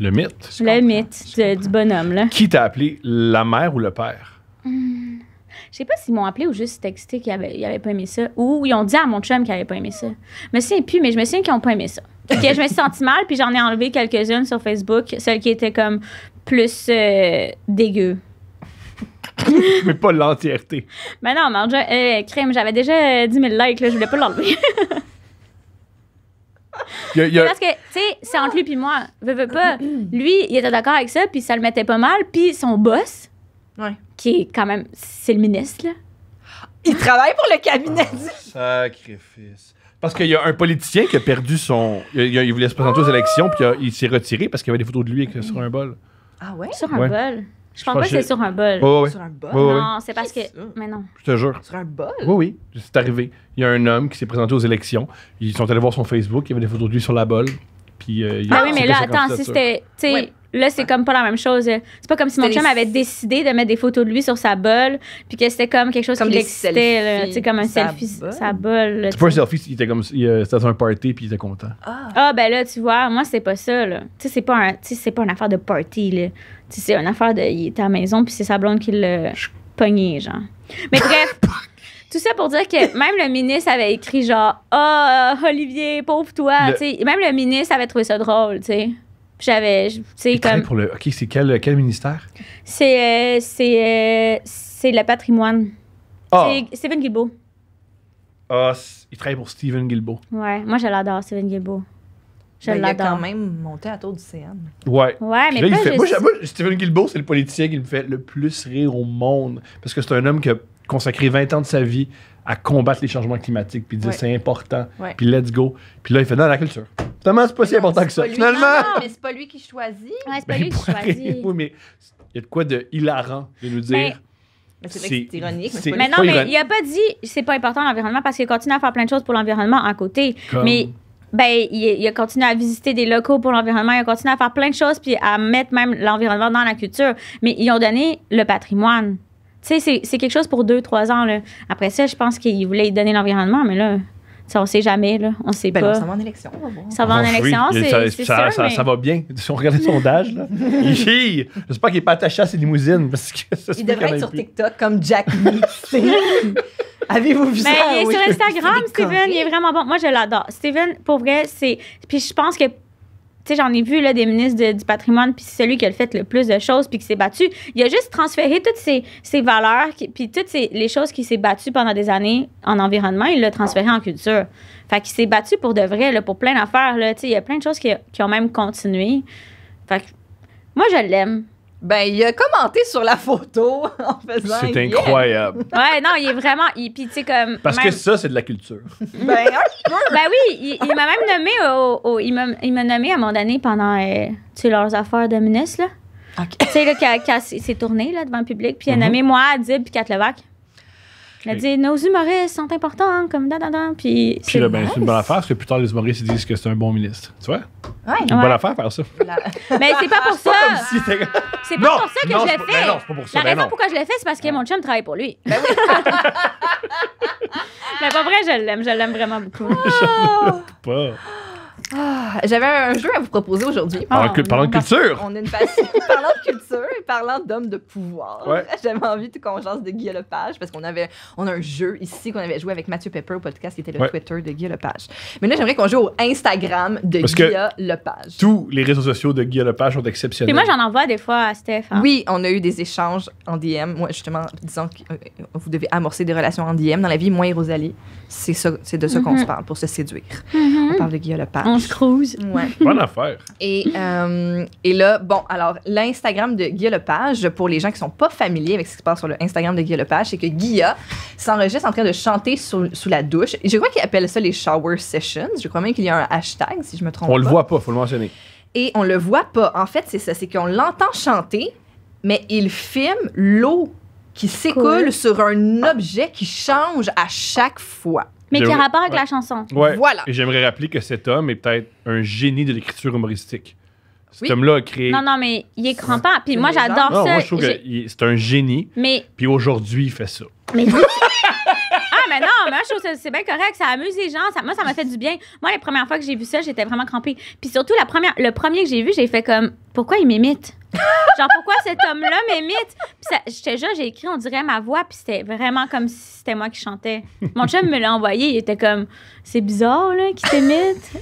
Speaker 1: le mythe. Le mythe du bonhomme, là.
Speaker 3: Qui t'a appelé la mère ou le père?
Speaker 1: Hmm. Je sais pas s'ils m'ont appelé ou juste texté qu'ils n'avaient avait pas aimé ça. Ou ils ont dit à mon chum qu'ils n'avaient pas aimé ça. Je me souviens plus, mais je me souviens qu'ils ont pas aimé ça. je me suis sentie mal, puis j'en ai enlevé quelques-unes sur Facebook, celles qui étaient comme plus euh, dégueu.
Speaker 3: mais pas l'entièreté.
Speaker 1: Mais ben non, mais déjà, euh, crème, j'avais déjà 10 euh, 000 likes, là, je voulais pas l'enlever. Parce que, tu sais, c'est entre lui puis moi. Veux, veux pas. Lui, il était d'accord avec ça, puis ça le mettait pas mal. Puis son boss, ouais qui est quand même. C'est le ministre, là. Il travaille pour le cabinet
Speaker 2: ah,
Speaker 3: Sacrifice. Parce qu'il y a un politicien qui a perdu son. Il, voulait se présenter aux élections, puis il, s'est retiré parce qu'il y avait des photos de lui sur un bol.
Speaker 1: Ah ouais? Sur un bol. Je, pense pas que c'est sur un bol. Sur un bol? Non, c'est parce que. Mais non. Je te jure. Sur un bol?
Speaker 3: Oui, oui. C'est arrivé. Il y a un homme qui s'est présenté aux élections. Ils sont allés voir son Facebook. Il y avait des photos de lui sur la bol. Puis. Euh, ah oui, mais là, attends, si c'était.
Speaker 1: Tu sais, Là, c'est comme pas la même chose. C'est pas comme si mon chum avait décidé de mettre des photos de lui sur sa bolle, puis que c'était comme quelque chose comme qui l'excitait, tu comme un selfie, sa bolle. C'est pas un
Speaker 3: selfie, il était comme, euh, c'était un party, puis il était content.
Speaker 1: Ah. ah. ben là, tu vois, moi, c'est pas ça, Tu sais, c'est pas, un, c'est pas une affaire de party, là. Tu sais, c'est une affaire de, il était à la maison, puis c'est sa blonde qui le pogné, genre. Mais bref. Tout ça pour dire que même le ministre avait écrit genre Ah, oh, Olivier, pauvre toi. Même le ministre avait trouvé ça drôle, tu sais. J'avais, tu sais, comme. Pour
Speaker 3: le... OK, c'est quel, quel ministère?
Speaker 1: C'est, euh, c'est, euh, c'est le patrimoine. Ah! C'est Stephen Guilbeault.
Speaker 3: Ah, il travaille pour Stephen Gilbo.
Speaker 1: Ouais, moi, je l'adore, Stephen Gilbo. Je l'adore. il a quand même monté à tour du CN. Ouais. Ouais, mais pas moi,
Speaker 3: Stephen Guilbeault, c'est le politicien qui me fait le plus rire au monde. Parce que c'est un homme qui a consacré 20 ans de sa vie à combattre les changements climatiques, puis dire c'est important, puis let's go. Puis là, il fait dans la culture. Finalement, c'est pas si important que ça. Finalement! Non,
Speaker 2: mais c'est pas lui qui choisit. c'est ben, pas lui qui
Speaker 3: choisit. Oui, mais il y a de quoi de hilarant de nous ben, dire.
Speaker 1: Ben, c'est ironique. Mais, non, mais il a pas dit c'est pas important l'environnement parce qu'il continue à faire plein de choses pour l'environnement à côté. Mais ben, il, il, a continué à visiter des locaux pour l'environnement, il a continué à faire plein de choses puis à mettre même l'environnement dans la culture. Mais ils ont donné le patrimoine c'est quelque chose pour deux, trois ans. Là. Après ça, je pense voulait lui donner l'environnement, mais là, ça, on sait jamais, là. On sait ben pas. ça va en élection, Ça va en ah
Speaker 3: élection, c'est ça, ça, va bien. Si on regarde le sondage, là, il J'espère qu'il n'est pas attaché à ses limousines. Parce que il devrait être sur
Speaker 1: TikTok comme Jack
Speaker 2: Avez-vous vu ben, ça? Il est sur Instagram, Steven.
Speaker 1: Il est vraiment bon. Moi, je l'adore. Steven, pour vrai, c'est... Puis je pense que j'en ai vu là, des ministres du patrimoine, puis celui qui a fait le plus de choses, puis qui s'est battu. Il a juste transféré toutes ses, valeurs, puis toutes les choses qui s'est battu pendant des années en environnement, il l'a transféré en culture. Fait qu'il s'est battu pour de vrai, là, pour plein d'affaires. il y a plein de choses qui, qui ont même continué. Fait moi, je l'aime. Ben, il a commenté sur la photo en faisant. C'est incroyable. ouais, non, il est vraiment. Il, puis, tu sais, comme. Parce que ça,
Speaker 3: c'est de la culture.
Speaker 1: ben, Ben oui, il, m'a même nommé au. il m'a nommé à mon donné pendant euh, tu leurs affaires de ministre, là. OK. Tu sais, là, qui s'est tourné là, devant le public. Puis, il a mm-hmm. nommé moi, Dib puis Katlevac. Elle a dit nos humoristes sont importants, hein, comme da da da. Puis, ben, c'est une bonne affaire
Speaker 3: parce que plus tard, les humoristes disent que c'est un bon ministre. Tu vois ouais, C'est une bonne affaire faire ça.
Speaker 1: Mais c'est pas pour ça. C'est pas, pas pour ça que je l'ai ben fait. non, c'est pas pour ça. La ben raison pourquoi je l'ai fait, c'est parce que mon chum travaille pour lui. Ben oui. Mais pas vrai, je l'aime. Je l'aime vraiment beaucoup.
Speaker 3: pas.
Speaker 2: Ah, j'avais un jeu à vous proposer aujourd'hui. Ah, parlant de culture. On a une passion. parlant de culture et parlant d'hommes de pouvoir. J'avais envie de qu'on de Guy Lepage parce qu'on avait on a un jeu ici qu'on avait joué avec Mathieu Pepper au podcast qui était le Twitter de Guy Lepage. Mais là, j'aimerais qu'on joue au Instagram de parce Guy Lepage.
Speaker 3: Tous les réseaux sociaux de Guy Lepage sont exceptionnels. Et moi,
Speaker 1: j'en envoie des fois à Steph. Hein. Oui,
Speaker 2: on a eu des échanges en DM. Moi, justement, disons que euh, vous devez amorcer des relations en DM. Dans la vie, moi et Rosalie, c'est de ça qu'on mm-hmm. se parle pour se séduire. Mm-hmm. On parle de Guy Lepage. Cruise. Ouais. Bonne affaire. Et, euh, et là, bon, alors, l'Instagram de Guy Lepage, pour les gens qui sont pas familiers avec ce qui se passe sur l'Instagram de Guy Lepage, c'est que Guilla s'enregistre en train de chanter sous, la douche. Je crois qu'il appelle ça les shower sessions. Je crois même qu'il y a un hashtag, si je me trompe on pas. le voit
Speaker 3: pas, faut le mentionner.
Speaker 2: Et on le voit pas. En fait, c'est ça, c'est qu'on l'entend chanter, mais il filme l'eau qui s'écoule sur un objet qui change à chaque fois. Mais qui a rapport avec la chanson. Voilà. Et
Speaker 3: j'aimerais rappeler que cet homme est peut-être un génie de l'écriture humoristique.
Speaker 1: Cet homme-là a créé. Non, non, mais il est pas. Puis moi, j'adore ça. je trouve que
Speaker 3: c'est un génie. Mais. Puis aujourd'hui, il fait ça. Mais
Speaker 1: non, moi, je trouve c'est bien correct. Ça amuse les gens. Ça, moi, ça m'a fait du bien. Moi, les premières fois que j'ai vu ça, j'étais vraiment crampée. Puis surtout, la première, le premier que j'ai vu, j'ai fait comme pourquoi il m'imite? Genre, pourquoi cet homme-là m'imite? Puis j'étais là, j'ai écrit, on dirait ma voix, puis c'était vraiment comme si c'était moi qui chantais. Mon chum me l'a envoyé, il était comme, c'est bizarre, là, qui t'imite.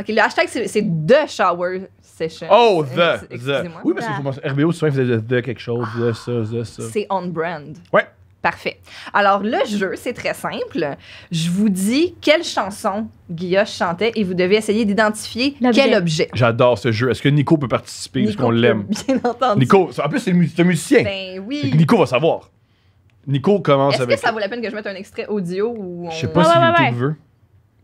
Speaker 1: OK, le hashtag, c'est The Shower Session.
Speaker 2: Oh, euh,
Speaker 3: The. the. Oui, parce que RBO, souvent, faisait The de quelque chose, de ça, de ça. C'est
Speaker 2: on brand. Ouais. Parfait. Alors, le jeu, c'est très simple. Je vous dis quelle chanson Guillaume chantait et vous devez essayer d'identifier quel objet.
Speaker 3: J'adore ce jeu. Est-ce que Nico peut participer Nico parce qu'on l'aime? Bien
Speaker 2: entendu. Nico,
Speaker 3: en plus, c'est un musicien. Ben oui. Nico va savoir. Nico commence Est-ce avec. Est-ce que
Speaker 2: ça vaut la peine que je mette un extrait audio ou on... Je sais pas si YouTube
Speaker 3: veut.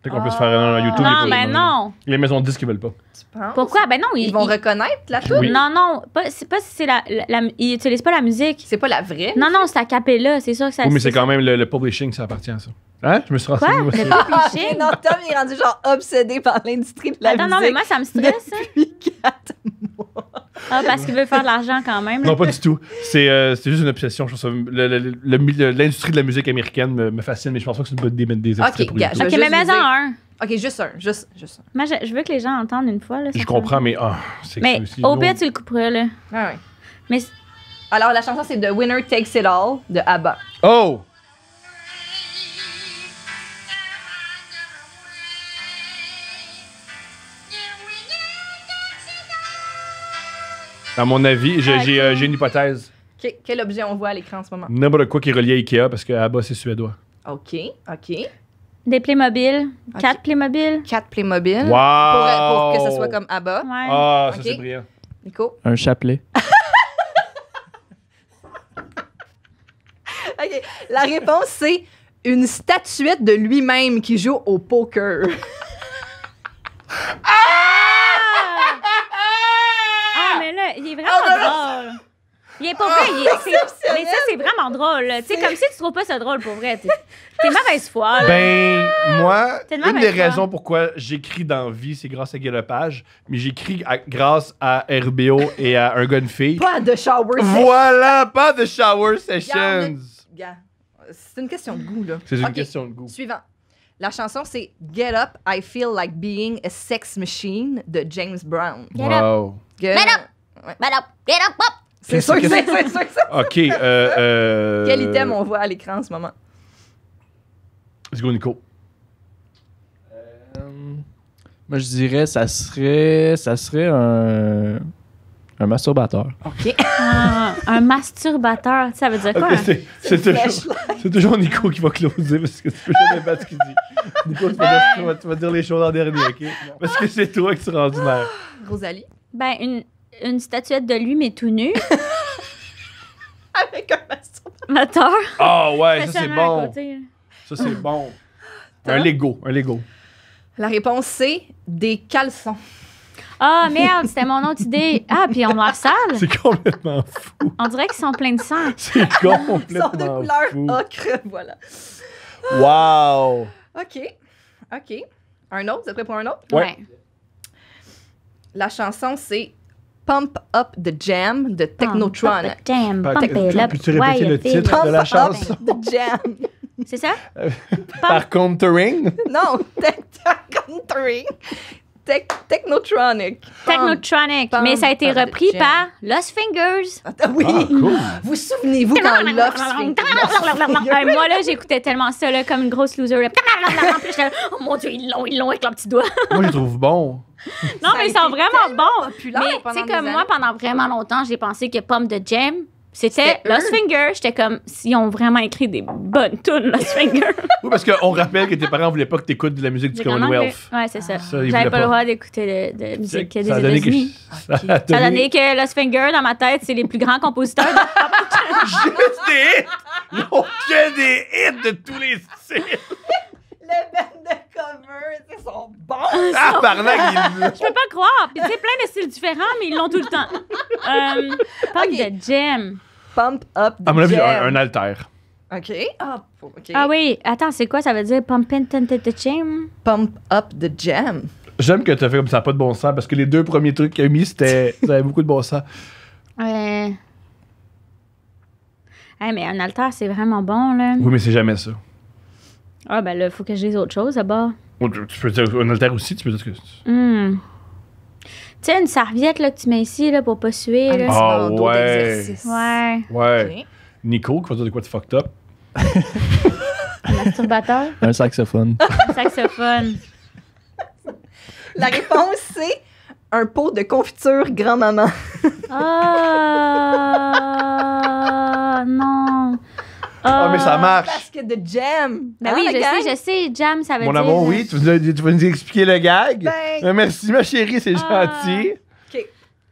Speaker 3: Peut-être qu'on peut se faire un ah. YouTube. Non, mais non. Les maisons de disques, ne veulent pas. Tu
Speaker 1: penses? Pourquoi? Ben non, ils, vont reconnaître la toune. Non, non, c'est pas si c'est la, la, Ils utilisent pas la musique. C'est pas la vraie. Non, non, c'est la capella, c'est sûr que ça. Oui, mais c'est quand
Speaker 3: même le, le, publishing, ça appartient à ça. Hein? Je me suis renseigné. Quoi? Le
Speaker 1: publishing? non, Tom est rendu genre obsédé par l'industrie de la musique. Attends, non, mais moi, ça me stresse. Hein. Depuis quatre mois. Ah, parce qu'il veut faire de l'argent quand même. Non, pas du
Speaker 3: tout. C'est euh, juste une obsession. L'industrie de la musique américaine me, fascine, mais je pense pas que c'est une bonne des extraits Ok, pour Ok, mais en
Speaker 1: un. OK, juste un. Juste, juste un. Moi, je, veux que les gens entendent une fois. Là, je comprends,
Speaker 3: mais. ah, c'est
Speaker 1: mais au pire, tu le couperas, là. Ah, ouais. Mais. Alors, la chanson, c'est The Winner Takes It
Speaker 2: All de ABBA. Oh!
Speaker 3: À mon avis, j'ai ah, euh, une hypothèse.
Speaker 2: quel objet on voit à l'écran en ce moment? N'importe quoi qui
Speaker 3: est relié à Ikea parce que ABBA, c'est suédois.
Speaker 1: OK, OK. Des Playmobil. Quatre Playmobil. Quatre Playmobil. Wow. Pour, que ce soit comme Abba. Ah, ça c'est brillant. Nico.
Speaker 2: Un chapelet. OK. La réponse, c'est une statuette de lui-même qui joue au poker. Ah!
Speaker 1: vrai. Ah, mais ça, c'est vraiment drôle. Tu comme si tu trouves pas ça drôle pour vrai. T'es mauvaise foi. Là. Ben, moi, une des raisons
Speaker 3: pourquoi j'écris dans vie, c'est grâce à Galopage, mais j'écris grâce à RBO et à Un Gun
Speaker 2: Pas de shower sessions.
Speaker 3: Voilà, pas de shower sessions.
Speaker 2: c'est une question de goût, là. C'est une question de goût. Suivant. La chanson, c'est Get Up, I Feel Like Being a Sex Machine de James Brown. Get up. Get, up. Get up. Get Up. C'est sûr que c'est ça. OK. Euh, euh, Quel item on voit à l'écran en ce moment?
Speaker 3: Let's go, Nico. Euh... Moi, je dirais, ça serait, ça serait un, un masturbateur.
Speaker 1: OK. un, masturbateur, ça veut dire quoi? Hein? c'est
Speaker 3: toujours, Nico qui va closer parce que tu peux jamais battre ce qu'il dit. Nico, tu vas, dire, les choses en dernier, OK? Parce que c'est toi qui te rends mère.
Speaker 1: Rosalie? Ben, une, une statuette de lui, mais tout nu. Avec un masturbateur. Ah ouais, ça c'est bon. Hein.
Speaker 3: Ça c'est bon. Un Lego, un Lego.
Speaker 1: La réponse c'est des caleçons. Ah merde, c'était mon autre idée. Ah, puis on noir sale. C'est
Speaker 3: complètement fou.
Speaker 1: On dirait qu'ils sont pleins de sang. C'est complètement fou. Ils sont de couleur ocre,
Speaker 2: voilà.
Speaker 3: Wow.
Speaker 2: OK. OK. Un autre, vous êtes prêts pour un autre? Oui. ouais. La chanson, c'est Pump Up the Jam de Technotron. Pump up the jam, pump peux répéter le titre de la chanson? Up the Jam. C'est ça?
Speaker 3: Euh, Par countering?
Speaker 2: Non, countering. Technotronic. Technotronic.
Speaker 1: mais ça a été repris par Lost Fingers. Ah, oui. Vous, ah, vous souvenez-vous quand Lost Fingers? Moi, là, j'écoutais tellement ça, là, comme une grosse loser. oh mon Dieu, ils l'ont, ils l'ont avec leur petit doigt.
Speaker 3: moi, je les trouve bons.
Speaker 1: Non, mais ils sont vraiment bons. mais tu sais, comme moi, pendant vraiment longtemps, j'ai pensé que Pomme de Jam, c'était Lost Finger. J'étais comme, s'ils ont vraiment écrit des bonnes tunes, Lost Finger.
Speaker 3: oui, parce qu'on rappelle que tes parents voulaient pas que tu écoutes de la musique du Commonwealth.
Speaker 1: ouais c'est ça. Ils J'avais pas, le droit d'écouter de, la musique des États-Unis. Ça, a donné que Lost Finger, dans ma tête, c'est les plus grands compositeurs de Juste des
Speaker 3: hits! des hits de tous les styles!
Speaker 1: le band covers, ils sont bons! Ah, Je peux pas croire! Puis, c'est plein de styles différents, mais ils l'ont tout le temps. Euh, pump the Jam. Pump up the À un, un ah, oh, OK. Ah, oui, attends, c'est quoi? Ça veut dire Pumpin' the Jam? Pump up the jam.
Speaker 3: J'aime que tu as fait comme ça, pas de bon sens, parce que les deux premiers trucs qu'il a mis, c'était. ça avait beaucoup de bon sens.
Speaker 1: ouais Hey, mais un altar, c'est vraiment bon, là. Oui, mais c'est jamais ça. Ah, ben là, faut que j'ai dise autre chose d'abord.
Speaker 3: Tu peux dire un alter aussi, tu peux dire que.
Speaker 1: Hmm. Tu sais, une serviette là, que tu mets ici là, pour pas suer. Ah, là. ouais. Ouais. Ouais.
Speaker 3: Nico, qui va dire de quoi Tu fucked up.
Speaker 1: un masturbateur.
Speaker 2: Un
Speaker 3: saxophone.
Speaker 1: un
Speaker 2: saxophone. La réponse, c'est un pot de confiture
Speaker 1: grand-maman. ah, non. Ah, ah, mais ça marche. Parce que de jam. Ben ah, oui, je sais, je sais, jam, ça veut dire. Mon amour, euh, oui,
Speaker 3: tu, vas nous expliquer le gag. Ben... Merci, ma chérie, c'est ah. gentil.
Speaker 1: OK.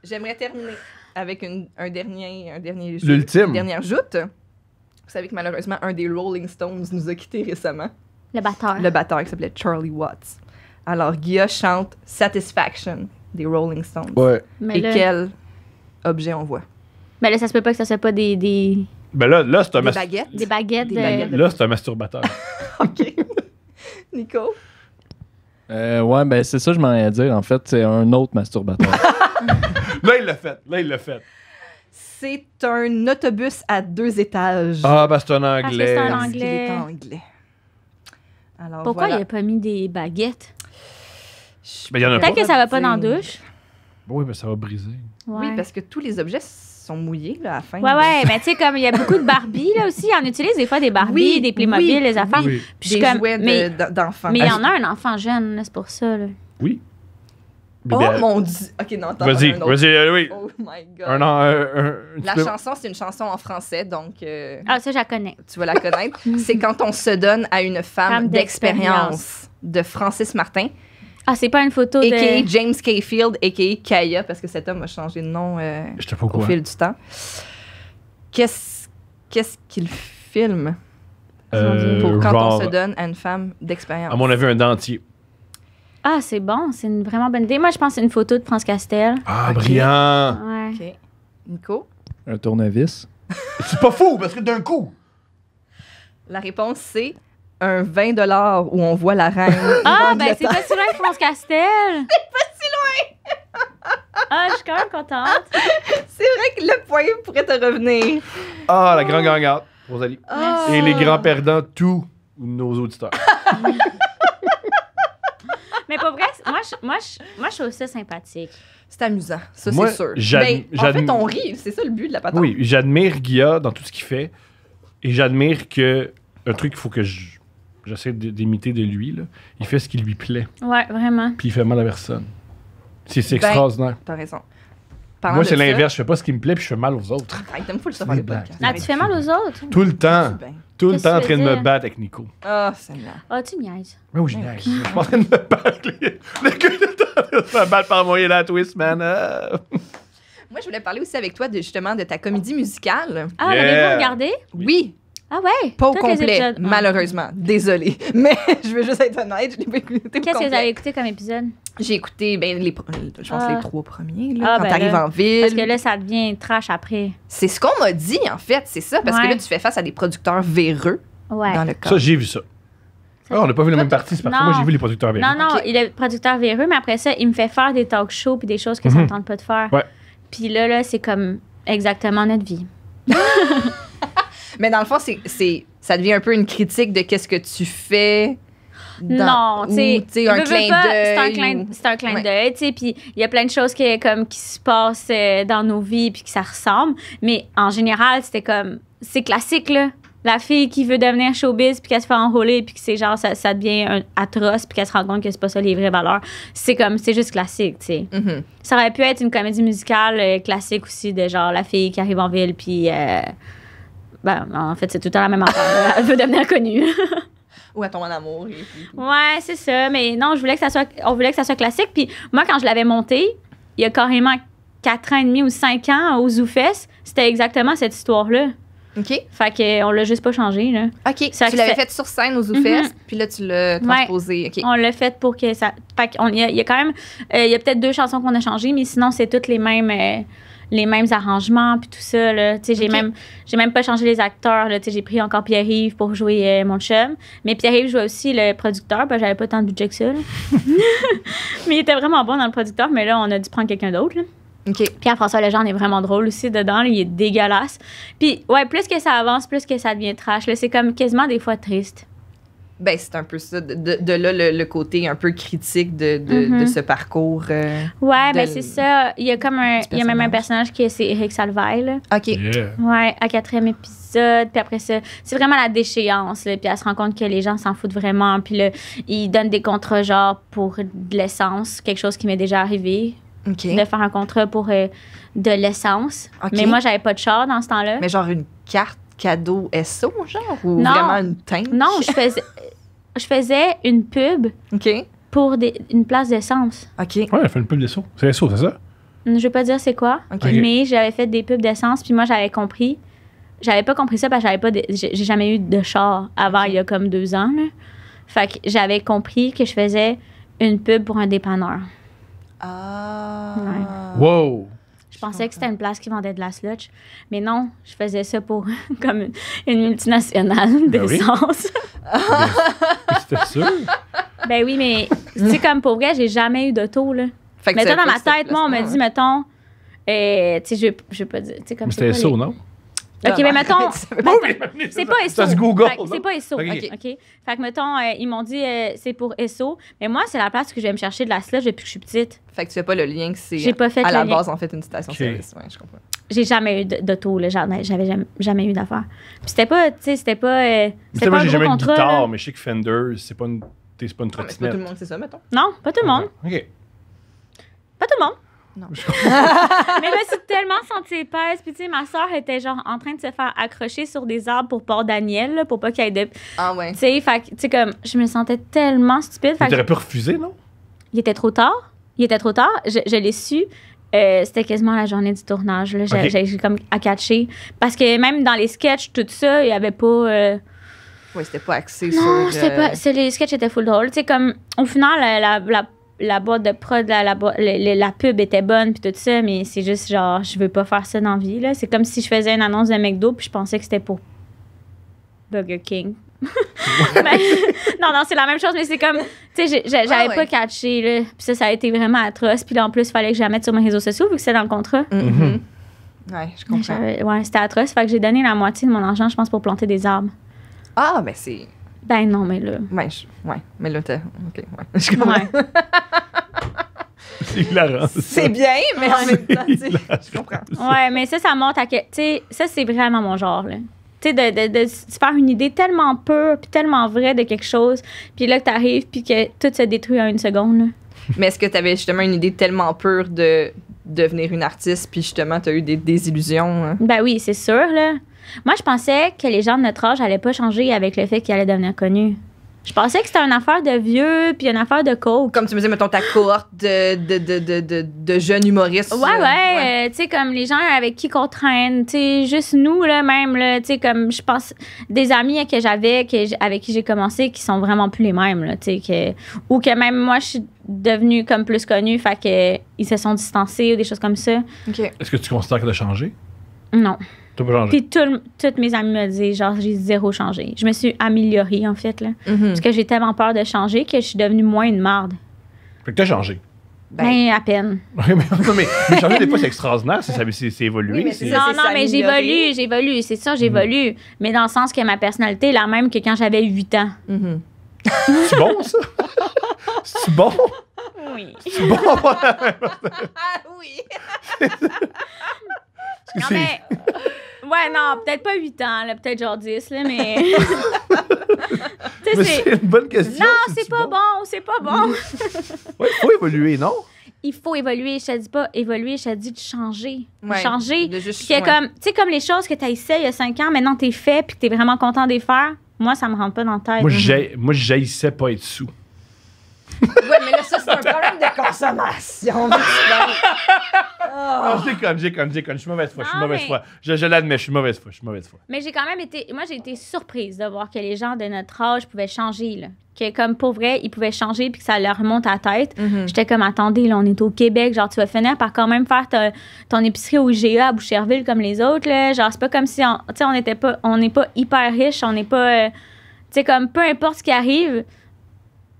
Speaker 2: J'aimerais terminer avec un dernier. Un dernier L'ultime. Une dernière joute. Vous savez que malheureusement, un des Rolling Stones nous a quittés récemment. Le batteur. Le batteur qui s'appelait Charlie Watts. Alors, Guilla chante Satisfaction des Rolling Stones. Ouais. Et quel objet on voit?
Speaker 1: Mais là, ça se peut pas que ça soit pas des
Speaker 3: ben là, là c'est un. Des baguettes.
Speaker 1: Des baguettes. Des baguettes
Speaker 3: Là, c'est un masturbateur. OK.
Speaker 1: Nico?
Speaker 3: Euh, ouais, ben c'est ça, je m'en ai à dire. En fait, c'est un autre masturbateur. là, il l'a fait. Là, il l'a fait.
Speaker 2: C'est un autobus à deux étages. Ah, ben c'est un ah, anglais. c'est un anglais. Pourquoi il n'a
Speaker 1: pas mis des baguettes?
Speaker 3: Ben, Peut-être que ça va pas dans la douche. Oui, mais ben, ça va briser.
Speaker 2: Oui, parce que tous les objets sont mouillés là, à la fin. Ouais, ouais, mais ben,
Speaker 1: tu sais, comme il y a beaucoup de Barbie là aussi, on utilise des fois des Barbie, des Playmobil, les affaires. Oui. Puis des comme, jouets d'enfants. mais il y en a un enfant jeune, c'est pour ça. Là.
Speaker 3: Oui. Oh mon
Speaker 1: dieu! Ok, non, attends. Vas-y, vas-y, oui. Oh my
Speaker 3: god. Un, la chanson,
Speaker 1: c'est une chanson
Speaker 2: en français, donc. Euh, ah, ça, je la connais. Tu vas la connaître. c'est quand on se donne à une femme d'expérience de Francis Martin. Ah, c'est pas une photo de... A.k.a. James Kayfield, a.k.a. Kaya, parce que cet homme a changé de nom euh, au fil du temps. Qu'est-ce qu'il
Speaker 1: filme
Speaker 3: euh, pour quand on se
Speaker 1: donne à une femme d'expérience? À
Speaker 3: mon avis, un dentier.
Speaker 1: Ah, c'est bon. C'est une vraiment bonne idée. Moi, je pense c'est une photo de France Castel.
Speaker 3: Ah, brillant!
Speaker 2: OK.
Speaker 1: Nico?
Speaker 3: Un tournevis.
Speaker 1: c'est pas fou, parce que d'un coup...
Speaker 2: La réponse, c'est un 20 où on voit la reine. ah, ben c'est pas si loin
Speaker 1: que France Castel. C'est pas si loin. ah, je suis quand même contente. C'est vrai que le point pourrait te revenir.
Speaker 3: Ah, la grande gangarde! Rosalie. Oh. Et les grands perdants, tous nos auditeurs.
Speaker 1: Mais pour vrai, moi, je, moi, je, moi, je trouve sympathique. C'est amusant, ça, c'est sûr. Mais ben, en fait, on rit, c'est ça le but de la patate. Oui,
Speaker 3: j'admire Guilla dans tout ce qu'il fait. Et j'admire que un truc qu'il faut que je j'essaie d'imiter de lui, là, il fait ce qui lui plaît. Ouais, vraiment. Puis il fait mal à personne. C'est ben, extraordinaire.
Speaker 2: T'as raison.
Speaker 1: Moi, c'est l'inverse.
Speaker 3: Je fais pas ce qui me plaît, puis je fais mal aux autres.
Speaker 1: Ah, même ben, Ah, tu fais mal aux autres? Tout le temps. Tout le temps en train de me battre avec Nico. Ah, celle-là. Ah, tu niaises. Oui, oui, je niaise. Je suis en train de me battre. Le
Speaker 3: gars, de me battre par moyen la twist, man. Ah.
Speaker 2: Moi, je voulais parler aussi avec toi, de, justement, de ta comédie musicale. Ah, l'avez-vous regardé? Oui. Ah ouais? Pas au complet, ah. malheureusement. Désolée. Mais je veux juste être honnête, je l'ai pas
Speaker 1: écouté. Qu'est-ce que vous avez écouté comme épisode?
Speaker 2: J'ai écouté, ben, les, je pense, les ah. trois premiers,
Speaker 1: là, ah, quand tu ben t'arrives en
Speaker 2: ville. Parce que là, ça devient trash après. C'est ce qu'on m'a dit, en fait, c'est ça. Parce que là, tu fais face à des producteurs véreux
Speaker 1: ouais. Ça, j'ai
Speaker 3: vu ça. on n'a pas vu la même partie, c'est parce que moi j'ai vu les producteurs véreux. Non,
Speaker 1: non, il est producteur véreux, mais après ça, il me fait faire des talk shows puis des choses que ça ne mhm. tente pas de faire. Ouais. Puis là, là c'est comme exactement notre vie. Mais dans
Speaker 2: le fond, c'est, ça devient un peu une critique de qu'est-ce que tu fais. Dans, non, tu sais, c'est un, clin d'œil.
Speaker 1: C'est un clin d'œil, tu sais, puis il y a plein de choses qui, comme, qui se passent euh, dans nos vies puis que ça ressemble, mais en général, c'était comme, c'est classique, là. La fille qui veut devenir showbiz puis qu'elle se fait enrôler, puis que c'est genre, ça, ça devient atroce puis qu'elle se rend compte que c'est pas ça les vraies valeurs. C'est comme, c'est juste classique, tu sais. Mm-hmm. Ça aurait pu être une comédie musicale euh, classique aussi de genre, la fille qui arrive en ville puis... Euh, ben, en fait, c'est tout à la même affaire. Elle veut devenir connue. ou tombe ton amour. Ouais, c'est ça. Mais non, je voulais que ça soit, on voulait que ça soit classique. Puis moi, quand je l'avais monté, il y a carrément 4 ans et demi ou 5 ans aux Zoufest, c'était exactement cette histoire-là. OK. Fait qu'on l'a juste pas changé, là. OK. tu l'avais fait
Speaker 2: sur scène aux Zoufest, mhm.
Speaker 1: puis là, tu l'as transposé. On l'a fait pour que ça. Fait qu'il y, a quand même. Euh, il y a peut-être deux chansons qu'on a changées, mais sinon, c'est toutes les mêmes. Euh, les mêmes arrangements, puis tout ça. Là. sais j'ai, même, j'ai même pas changé les acteurs. Là. j'ai pris encore Pierre-Yves pour jouer euh, mon chum. Mais Pierre-Yves jouait aussi le producteur, parce ben, j'avais pas tant de budget que ça. mais il était vraiment bon dans le producteur, mais là, on a dû prendre quelqu'un d'autre. OK. Pierre-François Lejeune est vraiment drôle aussi dedans. il est dégueulasse. Puis, ouais, plus que ça avance, plus que ça devient trash. Là, c'est comme quasiment des fois triste. Ben,
Speaker 2: c'est un peu ça. De, de là, le, côté un peu critique de, de, de mm-hmm. ce parcours. Euh,
Speaker 1: ouais, ben, c'est ça. Il y a comme un. Il y a même un personnage qui est, Eric Salvaille, OK. Ouais, à quatrième épisode. Puis après ça, c'est vraiment la déchéance, Puis elle se rend compte que les gens s'en foutent vraiment. Puis là, il donne des contre genre, pour de l'essence, quelque chose qui m'est déjà arrivé.
Speaker 2: OK. De faire un
Speaker 1: contrat pour euh, de l'essence. Mais moi, j'avais pas de char dans ce temps-là. Mais genre une carte cadeau SO, genre, ou vraiment une teinte? Non, je faisais, je faisais une pub pour une place d'essence. OK. Ouais, elle fait
Speaker 3: une pub d'essence. C'est SO, c'est ça?
Speaker 1: Je vais pas dire c'est quoi, mais j'avais fait des pubs d'essence, puis moi, j'avais compris. J'avais pas compris ça parce que j'avais pas j'ai jamais eu de char avant il y a comme deux ans. Là. Fait que j'avais compris que je faisais une pub pour un dépanneur. Ah. Wow! Je pensais que c'était une place qui vendait de la slotch. Mais non, je faisais ça pour comme une, multinationale ben d'essence. Ben, c'était sûr? Ben oui, mais tu comme pour vrai, j'ai jamais eu d'auto, Mais dans ma tête, moi, on me dit, mettons, euh, tu sais, je, je vais pas dire. c'était ça, non? OK, mais mettons. C'est pas SO. C'est pas SO. OK. Fait que, mettons, euh, ils m'ont dit euh, c'est pour SO. Mais moi, c'est la place que je vais me chercher de la slush depuis que je suis petite. Fait que tu fais pas le lien que c'est. J'ai pas fait euh, À la base, en fait, une station service. Ouais, je comprends. J'ai jamais eu d'auto, là. J'avais jamais, jamais eu d'affaire Puis c'était pas, tu sais, c'était pas. C'était pas j'ai jamais eu de
Speaker 3: mais je sais que Fender, c'est pas une, c'est pas une tout le monde,
Speaker 1: c'est ça, mettons. Non, pas tout le monde. OK. Pas tout le monde. Non. mais je me suis tellement sentie épaisse. Puis, tu sais, ma soeur était genre en train de se faire accrocher sur des arbres pour Port-Daniel, pour pas qu'il y ait de. Ah ouais. Tu sais, tu sais, comme, je me sentais tellement stupide. Tu pu refuser, non? Il était trop tard. Il était trop tard. Je, je l'ai su. Euh, c'était quasiment la journée du tournage. Là. J'ai, comme à catcher. Parce que même dans les sketchs, tout ça, il y avait pas. Euh,
Speaker 2: c'était pas axé sur. Non, euh, pas. C'est,
Speaker 1: les sketchs étaient full drôle. Tu sais, comme, au final, la la boîte de prod, la, la, pub était bonne, puis tout ça, mais c'est juste genre, je veux pas faire ça dans la vie. C'est comme si je faisais une annonce de McDo, puis je pensais que c'était pour Burger King. Ben, non, non, c'est la même chose, mais c'est comme, tu sais, j'avais pas catché, là. Puis ça, ça a été vraiment atroce. Puis là, en plus, il fallait que je la mette sur mes réseaux sociaux, vu que c'est dans le contrat. Oui, mm-hmm. mm-hmm. Ouais, je comprends. Ouais, c'était atroce. Fait que j'ai donné la moitié de mon argent, je pense, pour planter des arbres. Ah, mais c'est. Ben non, mais là. Ben, ouais, mais là, t'es. OK, ouais.
Speaker 2: Je comprends.
Speaker 3: c'est bien,
Speaker 1: mais en même temps, tu je comprends. Ouais, mais ça, ça montre à quel... Tu sais, ça, c'est vraiment mon genre, là. Tu sais, de, de, se faire une idée tellement pure puis tellement vraie de quelque chose, puis là que t'arrives, puis que tout se détruit en une seconde, là. Mais est-ce que tu avais justement une idée tellement pure de devenir une
Speaker 2: artiste, puis justement, tu as eu des désillusions? Hein?
Speaker 1: Ben oui, c'est sûr, là. Moi, je pensais que les gens de notre âge n'allaient pas changer avec le fait qu'ils allaient devenir connus. Je pensais que c'était une affaire de vieux, puis une
Speaker 2: affaire de co. Comme tu me disais, mettons ta cohorte de, de, de, de, de jeunes humoristes. Ouais, euh, ouais.
Speaker 1: Euh, tu sais, comme les gens avec qui qu'on traîne, tu sais, juste nous, là, même, là, tu sais, comme je pense, des amis que j'avais, avec qui j'ai commencé, qui sont vraiment plus les mêmes, là, ou que même moi, je suis devenue comme plus connue, fait qu'ils se sont distancés ou des choses comme ça. Est-ce
Speaker 3: que tu considères que a changé? Non. Puis
Speaker 1: tout, toutes mes amies me disent, genre, j'ai zéro changé. Je me suis améliorée, en fait, là. Mhm. Parce que j'ai tellement peur de changer que je suis devenue moins une marde. Fait que t'as changé. Ben, ben à peine.
Speaker 3: Oui, mais, mais, changer des fois, c'est extraordinaire, c'est évolué. non, non, mais j'évolue,
Speaker 1: j'évolue, c'est ça, j'évolue. Mhm. Mais dans le sens que ma personnalité est la même que quand j'avais 8 ans. Mhm. c'est bon,
Speaker 3: ça? c'est bon?
Speaker 1: Oui. C'est bon? Ah oui. Non, mais. Ouais, non, peut-être pas 8 ans, là, peut-être genre 10, là, mais. mais c'est une bonne question. Non, c'est pas bon, c'est pas bon.
Speaker 3: il faut évoluer, non?
Speaker 1: Il faut évoluer. Je te dis pas évoluer, je te dis de changer. changer. comme, tu sais, comme les choses que tu as essayé il y a 5 ans, maintenant tu es fait puis que es vraiment content de les faire, moi, ça me rentre pas dans la tête.
Speaker 3: Moi, je jaillissais pas être sous.
Speaker 1: ouais, mais là, ça, c'est un problème de Oh. j'ai
Speaker 3: comme j'ai comme j'ai comme Je suis mauvaise foi, je suis ah, mauvaise fois. Je, l'admets, je suis mauvaise foi, je suis mauvaise foi.
Speaker 1: Mais j'ai quand même été. Moi, j'ai été surprise de voir que les gens de notre âge pouvaient changer, là. Que, comme pour vrai, ils pouvaient changer puis que ça leur monte à tête. Mm-hmm. J'étais comme, attendez, là, on est au Québec. Genre, tu vas finir par quand même faire ton épicerie au GA à Boucherville comme les autres, là. Genre, c'est pas comme si on. Tu sais, on était pas. On n'est pas hyper riche, on n'est pas. Euh, tu sais, comme peu importe ce qui arrive,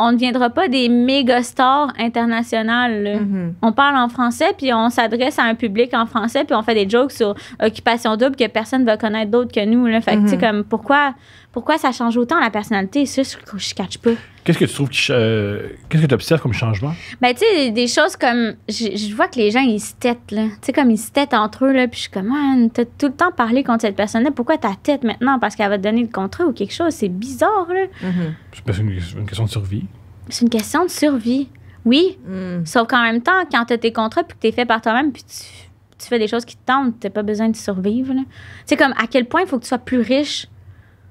Speaker 1: on ne viendra pas des méga stars internationales. Mm-hmm. On parle en français, puis on s'adresse à un public en français, puis on fait des jokes sur Occupation Double que personne ne va connaître d'autre que nous. Là. Fait que, tu sais, mm-hmm. comme, pourquoi pourquoi ça change autant la personnalité? Ça, je, je pas.
Speaker 3: Qu'est-ce que tu trouves euh, Qu'est-ce que tu observes comme changement?
Speaker 1: Ben, tu sais, des choses comme. Je, vois que les gens, ils se têtent, là. Tu sais, comme ils se têtent entre eux, là. Puis je suis comme, man, ah, t'as tout le temps parlé contre cette personne-là. Pourquoi ta tête maintenant? Parce qu'elle va te donner le contrat ou quelque chose. C'est bizarre, là.
Speaker 3: Mm-hmm. C'est une, question de survie.
Speaker 1: C'est une question de survie. Oui. Mm. Sauf qu'en même temps, quand t'as tes contrats, puis que t'es fait par toi-même, puis tu, fais des choses qui te tentent, t'as pas besoin de survivre, là. Tu sais, comme, à quel point il faut que tu sois plus riche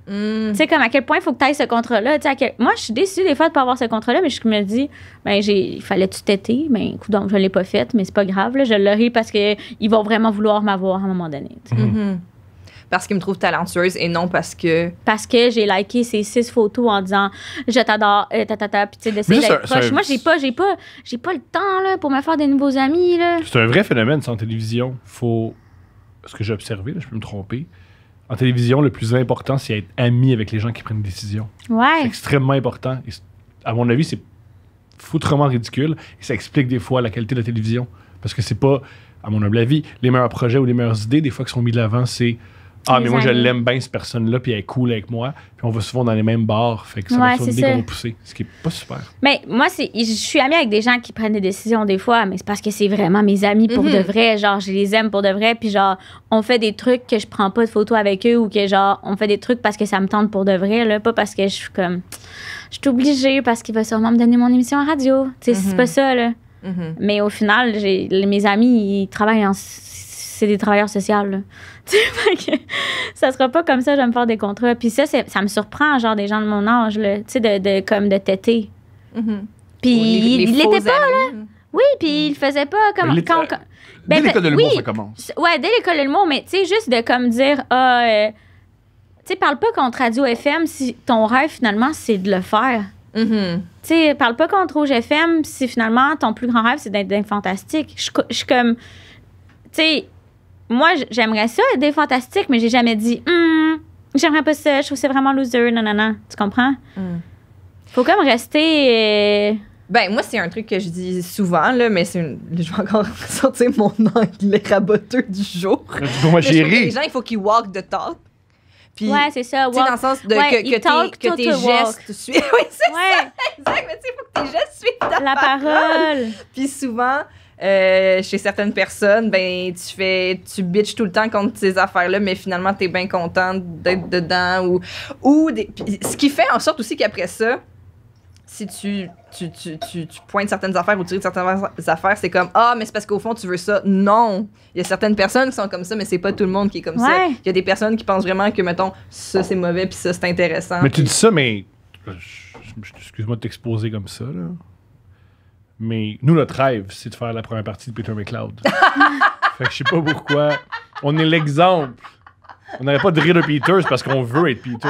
Speaker 1: Mm. Tu comme à quel point il faut que tu ailles ce contrat-là. Moi, je suis déçue des fois de ne pas avoir ce contrat-là, mais je me dis, ben, j'ai... il fallait tu têter, mais ben, écoute, donc, je ne l'ai pas fait, mais c'est pas grave, là, je ris parce qu'ils vont vraiment vouloir m'avoir à un moment donné. Mm-hmm. Mm-hmm. Parce qu'ils me trouvent talentueuse et non parce que. Parce que j'ai liké ces six photos en disant je t'adore, tata euh, tatata, puis tu sais, d'essayer d'être proche. Moi, j'ai pas, j'ai pas, j'ai pas le temps là, pour me faire des nouveaux amis. C'est un vrai
Speaker 3: phénomène sans télévision. Faut. Ce que j'ai observé, là, je peux me tromper en télévision, le plus important, c'est être ami avec les gens qui prennent des décisions. Ouais. C'est extrêmement important. à mon avis, c'est foutrement ridicule. Et ça explique des fois la qualité de la télévision. Parce que c'est pas, à mon humble avis, les meilleurs projets ou les meilleures idées, des fois, qui sont mis de l'avant, c'est ah, mais moi, je l'aime bien, cette personne-là, puis elle est cool avec moi. Puis on va souvent dans les mêmes bars. Fait que ça va des ce qui n'est pas super.
Speaker 1: Mais moi, je suis amie avec des gens qui prennent des décisions des fois, mais c'est parce que c'est vraiment mes amis pour de mhm. vrai. Genre, je les aime pour de vrai. Puis genre, on fait des trucs que je prends pas de photos avec eux ou que genre, on fait des trucs parce que ça me tente pour de vrai, là. Pas parce que je suis comme. Je suis obligée parce qu'il va sûrement me donner mon émission en radio. Tu sais, c'est mhm. pas ça, là. Mhm. Mais au final, mes amis, ils travaillent en c'est des travailleurs sociaux. Ça ça sera pas comme ça, je vais me faire des contrats. Puis ça, ça me surprend, genre, des gens de mon âge, tu sais, de, de, comme de têter. Mm-hmm. Puis il l'était pas, là. Oui, puis il faisait pas comme. Quand, euh, ben, dès l'école de ben, l'humour, ça commence. Ouais, dès l'école de l'humour, mais tu sais, juste de comme dire, ah, euh, tu sais, parle pas contre Radio FM si ton rêve finalement c'est de le faire. Mm-hmm. Tu sais, parle pas contre Rouge FM si finalement ton plus grand rêve c'est d'être fantastique. Je suis comme. Tu sais, moi, j'aimerais ça des fantastiques, mais j'ai jamais dit, Hum, j'aimerais pas ça, je trouve c'est vraiment loser, non, non, non. Tu comprends? Hum. Faut comme rester. Euh, ben, moi, c'est un truc que je dis souvent, là, mais c'est je
Speaker 2: vais encore sortir mon anglais raboteux du jour. Bon, moi, j'ai Les gens, il faut qu'ils walk the top ouais, c'est ça. Tu sais, Dans le sens de que, que, que tes gestes suivent. oui, c'est ça. Exact. Mais tu sais, il faut que tes gestes suivent ta La parole. Puis souvent, euh, chez certaines personnes, ben tu fais, tu bitches tout le temps contre ces affaires-là, mais finalement, tu es bien contente d'être dedans. Ou, ou ce qui fait en sorte aussi qu'après ça, si tu, tu, tu, tu, pointes certaines affaires ou tu dis certaines affaires, c'est comme Ah, mais c'est parce qu'au fond, tu veux ça. Non. Il y a certaines personnes qui sont comme ça, mais c'est pas tout le monde qui est comme ça. Il y a des personnes qui pensent vraiment que, mettons, ça c'est mauvais, puis ça c'est intéressant. Mais tu dis
Speaker 3: ça, mais. Excuse-moi de t'exposer comme ça, là. Mais nous, notre rêve, c'est de faire la première partie de Peter McLeod. fait que je sais pas pourquoi. On est l'exemple. On n'avait pas de rire de Peter, c'est parce qu'on veut être Peter.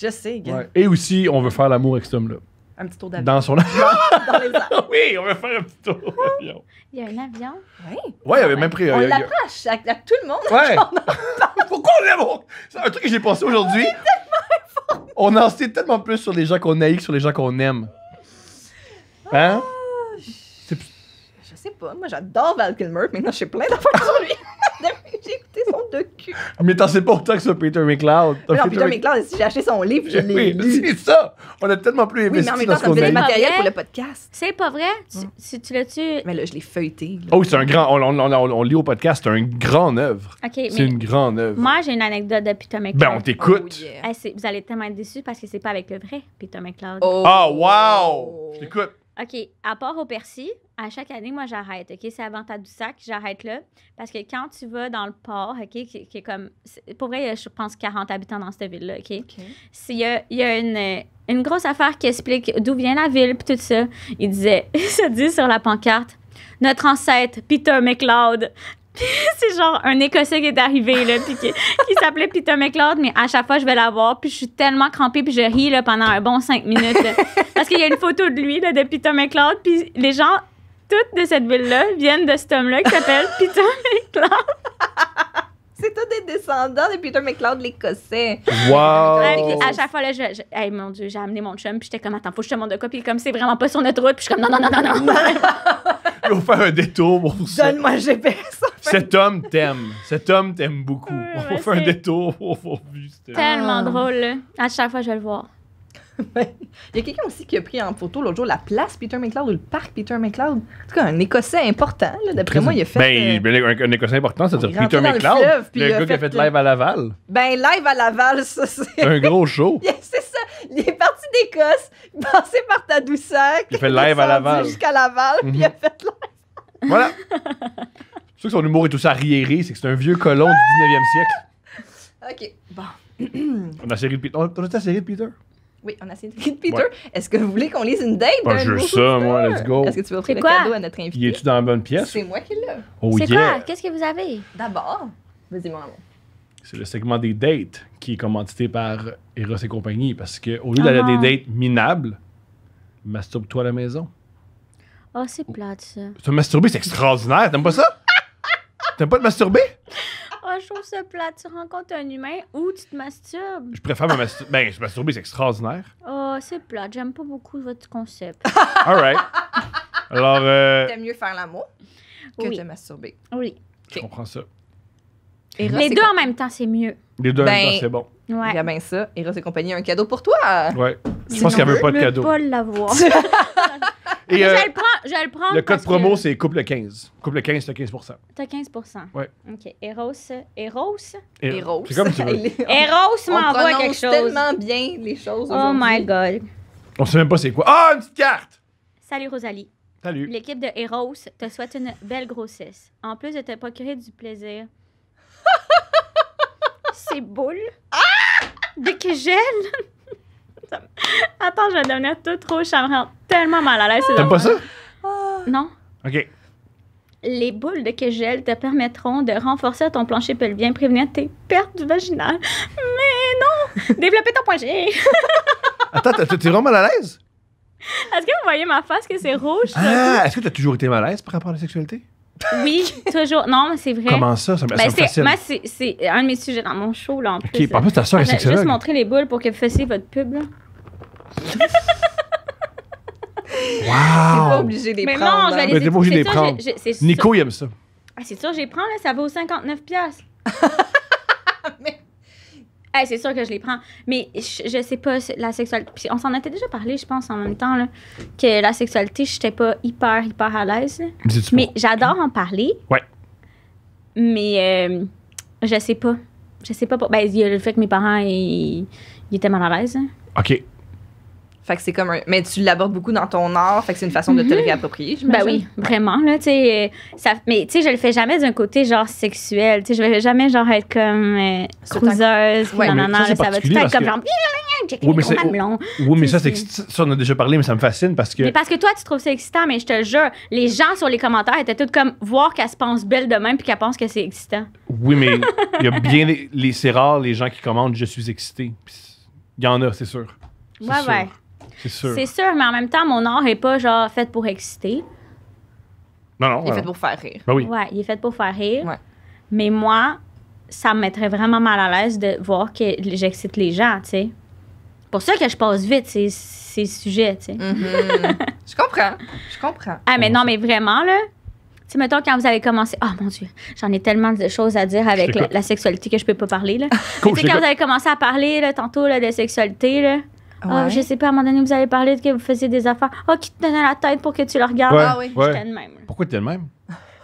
Speaker 2: Je sais, gars.
Speaker 3: Et aussi, on veut faire l'amour avec cet homme-là.
Speaker 2: Un petit tour d'avion. Dans son avion. oui, on veut faire un petit tour d'avion. Il y a un avion. Oui.
Speaker 3: Oui, il y avait même pris. On
Speaker 2: l'approche a... à, à, tout le monde.
Speaker 3: Pourquoi on l'aime? C'est un truc que j'ai pensé aujourd'hui. on en sait tellement plus sur les gens qu'on haït que sur les gens qu'on aime. Hein? Oh,
Speaker 2: je sais pas. Moi, j'adore Val mais Maintenant, j'ai plein d'affaires sur lui. j'ai écouté son docu.
Speaker 3: Mais t'en sais pas autant que ça, Peter McLeod. non, Peter McLeod,
Speaker 2: si j'ai acheté son livre, je l'ai lu. C'est ça.
Speaker 3: On a tellement plus investi oui, mais en même temps, ça fait
Speaker 2: matériel pour le
Speaker 1: podcast. C'est pas vrai? Hmm. Si Tu, le l'as-tu... Mais là, je l'ai feuilleté. Oh, c'est un grand...
Speaker 3: On, lit au podcast, c'est une grande œuvre. c'est une grande œuvre.
Speaker 1: Moi, j'ai une anecdote de Peter McLeod. Ben, on t'écoute. Oh, vous allez tellement être déçus parce que c'est pas avec le vrai Peter McLeod. Oh, oh
Speaker 3: wow! Je t'écoute.
Speaker 1: OK, à part au Percy, à chaque année, moi, j'arrête. OK? C'est avant du sac, j'arrête là. Parce que quand tu vas dans le port, OK, qui, est comme. pour vrai, je pense 40 habitants dans cette ville-là, OK? Il y, a, une, une grosse affaire qui explique d'où vient la ville, puis tout ça. Il disait, se dit sur la pancarte, notre ancêtre, Peter McLeod, c'est genre un Écossais qui est arrivé, là, puis qui, s'appelait Peter McLeod, mais à chaque fois, je vais la voir, puis je suis tellement crampée, puis je ris, là, pendant un bon cinq minutes, Parce qu'il y a une photo de lui, là, de Peter McLeod, puis les gens, toutes de cette ville-là viennent de cet homme-là qui s'appelle Peter McLeod. C'est tous des descendants de Peter McLeod, l'Écossais. Wow! Ouais, à chaque fois, là, je, hey, mon Dieu, j'ai amené mon chum, puis j'étais comme, attends, faut que je te montre de quoi, puis comme, c'est vraiment pas sur notre route, puis je suis comme, non, non, non, non, non.
Speaker 3: Ils vont faire un détour pour ça. Donne-moi le
Speaker 1: GPS.
Speaker 3: Cet homme t'aime. Cet homme t'aime beaucoup. On va faire un détour pour voir.
Speaker 1: Tellement ah. drôle, À chaque fois, je vais le voir. Il y a quelqu'un aussi qui a pris en photo
Speaker 2: l'autre jour la place Peter McLeod ou le parc Peter McLeod. En tout cas, un Écossais important. D'après moi, il a fait.
Speaker 3: Ben, euh, un, Écossais important, c'est-à-dire Peter McLeod. Le, gars qui a fait live à Laval.
Speaker 2: Ben, live à Laval, ça, c'est. Un gros show. c'est ça. Il est parti d'Écosse, passé par Tadoussac. Il a fait live à Laval. Jusqu'à Laval, puis il a mhm. fait live. Voilà.
Speaker 3: c'est sûr que son humour est tout ça arriéré, c'est que c'est un vieux colon du 19e
Speaker 2: siècle. OK, bon.
Speaker 3: on a série de Peter. On a, on série de Peter.
Speaker 2: Oui, on a signé Peter. Est-ce que vous voulez qu'on lise une date? Pas ben, ça, moi, let's go. Est-ce que tu veux offrir le cadeau à notre invité? Il tu dans
Speaker 3: la bonne pièce? C'est
Speaker 2: moi qui l'ai. Oh, c'est quoi? Qu'est-ce que vous avez? D'abord, vas-y, mon
Speaker 3: C'est le segment des dates qui est commandité par Eros et compagnie parce qu'au lieu d'aller à des dates minables, masturbe-toi à la maison.
Speaker 1: Ah, oh, c'est plate, ça. te
Speaker 3: masturber, c'est extraordinaire. T'aimes pas ça? T'aimes pas te masturber?
Speaker 1: trouve ce plat, tu rencontres un humain ou tu te masturbes. Je préfère me
Speaker 3: masturber. ben, masturber, c'est extraordinaire.
Speaker 1: Oh, c'est plat. J'aime pas beaucoup votre concept. All right. Alors. Euh... T'aimes mieux faire l'amour que de te masturber.
Speaker 2: Oui.
Speaker 3: Je comprends ça.
Speaker 1: les deux en même temps, c'est
Speaker 2: mieux. Les deux en même temps, ben, c'est bon. Ouais. Bien, bien ça. Héros et compagnie, un cadeau pour toi.
Speaker 3: Ouais. Je pense qu'elle veut pas de cadeau. pas
Speaker 2: l'avoir.
Speaker 1: Et, euh, je le prends. Je le prends. Le code promo, c'est
Speaker 3: couple 15. Couple 15, t'as 15
Speaker 1: T'as 15 Ouais. OK. Eros. Eros. Eros. C'est comme tu veux. Eros m'envoie quelque chose. tellement bien les choses. Oh my God.
Speaker 3: On sait même pas c'est quoi. Ah, oh, une petite
Speaker 1: carte! Salut Rosalie. Salut. L'équipe de Eros te souhaite une belle grossesse. En plus de te procurer du plaisir. C'est boule. Ah! De que Attends, je vais devenir tout rouge, ça me rend tellement mal à l'aise. T'aimes pas ça? Ah. Non. OK. Les boules de Kegel te permettront de renforcer ton plancher pelvien, prévenir tes pertes vaginales. Mais non! Développer ton point G!
Speaker 3: Attends, t'es vraiment mal à l'aise?
Speaker 1: Est-ce que vous voyez ma face que c'est rouge? Ah, est-ce
Speaker 3: que tu as toujours été mal à l'aise par rapport à la sexualité?
Speaker 1: Oui, toujours. Non, mais c'est vrai. Comment ça? Ça, me ben, Moi, c'est un de mes sujets dans mon show, là, en plus. OK, en plus, ta soeur est sexuelle. Je vais juste montrer les boules pour que vous fassiez votre pub, là.
Speaker 3: Wow! pas obligé les Mais prendre. non, je vais pas obligé de les prendre. Nico, il aime ça.
Speaker 1: Ah, c'est sûr, j'ai prends, là, ça vaut 59 pièces. Mais- Ah, c'est sûr que je les prends. Mais je, sais pas, la sexualité... on s'en était déjà parlé, je pense, en même temps, que la sexualité, j'étais pas hyper, hyper à l'aise. Mais j'adore en parler. Ouais. Mais euh, je sais pas. Je sais pas. pour- ben, il y a le fait que mes parents, ils, étaient mal à l'aise. Hein. OK. Fait c'est comme Mais tu l'abordes beaucoup
Speaker 2: dans ton art, fait c'est une façon de te le mhm. réapproprier, Ben oui,
Speaker 1: vraiment, là, tu sais. Euh, ça... Mais tu sais, je le fais jamais d'un côté, genre, sexuel. Tu sais, je vais jamais, genre, être comme euh, cruiseuse, non, non, ça, va tout être comme, oui, mais, oui,
Speaker 3: mais ça, ça, on a déjà parlé, mais ça me fascine parce que... Mais parce que
Speaker 1: toi, tu trouves ça excitant, mais je te jure, les gens sur les commentaires étaient tous comme, voir qu'elle se pense belle de même puis qu'elle pense que c'est excitant.
Speaker 3: Oui, mais il y a bien... Les... C'est rare, les gens qui commentent « Je suis excité ». Il y en a, c'est sûr. Ouais, ouais.
Speaker 1: C'est sûr. mais en même temps, mon art n'est pas genre fait pour exciter.
Speaker 3: Non, non. Il est euh, fait pour faire rire. Ben oui.
Speaker 1: Ouais, il est fait pour faire rire. Ouais. Mais moi, ça me mettrait vraiment mal à l'aise de voir que j'excite les gens, tu sais. Pour ça que je passe vite ces, sujets, tu sais. Mhm. je comprends. Je comprends. Ah, mais non, mais vraiment, là. Tu sais, mettons, quand vous avez commencé. Oh mon Dieu, j'en ai tellement de choses à dire avec la, sexualité que je peux pas parler, là. tu sais, quand vous avez commencé à parler, là, tantôt, là, de sexualité, là. Ah ah, je sais pas, à un moment donné, vous avez parlé de que vous faisiez des affaires. Oh, qui te donnait la tête pour que tu le regardes. ah oui, je j'étais même.
Speaker 3: Pourquoi t'es le même?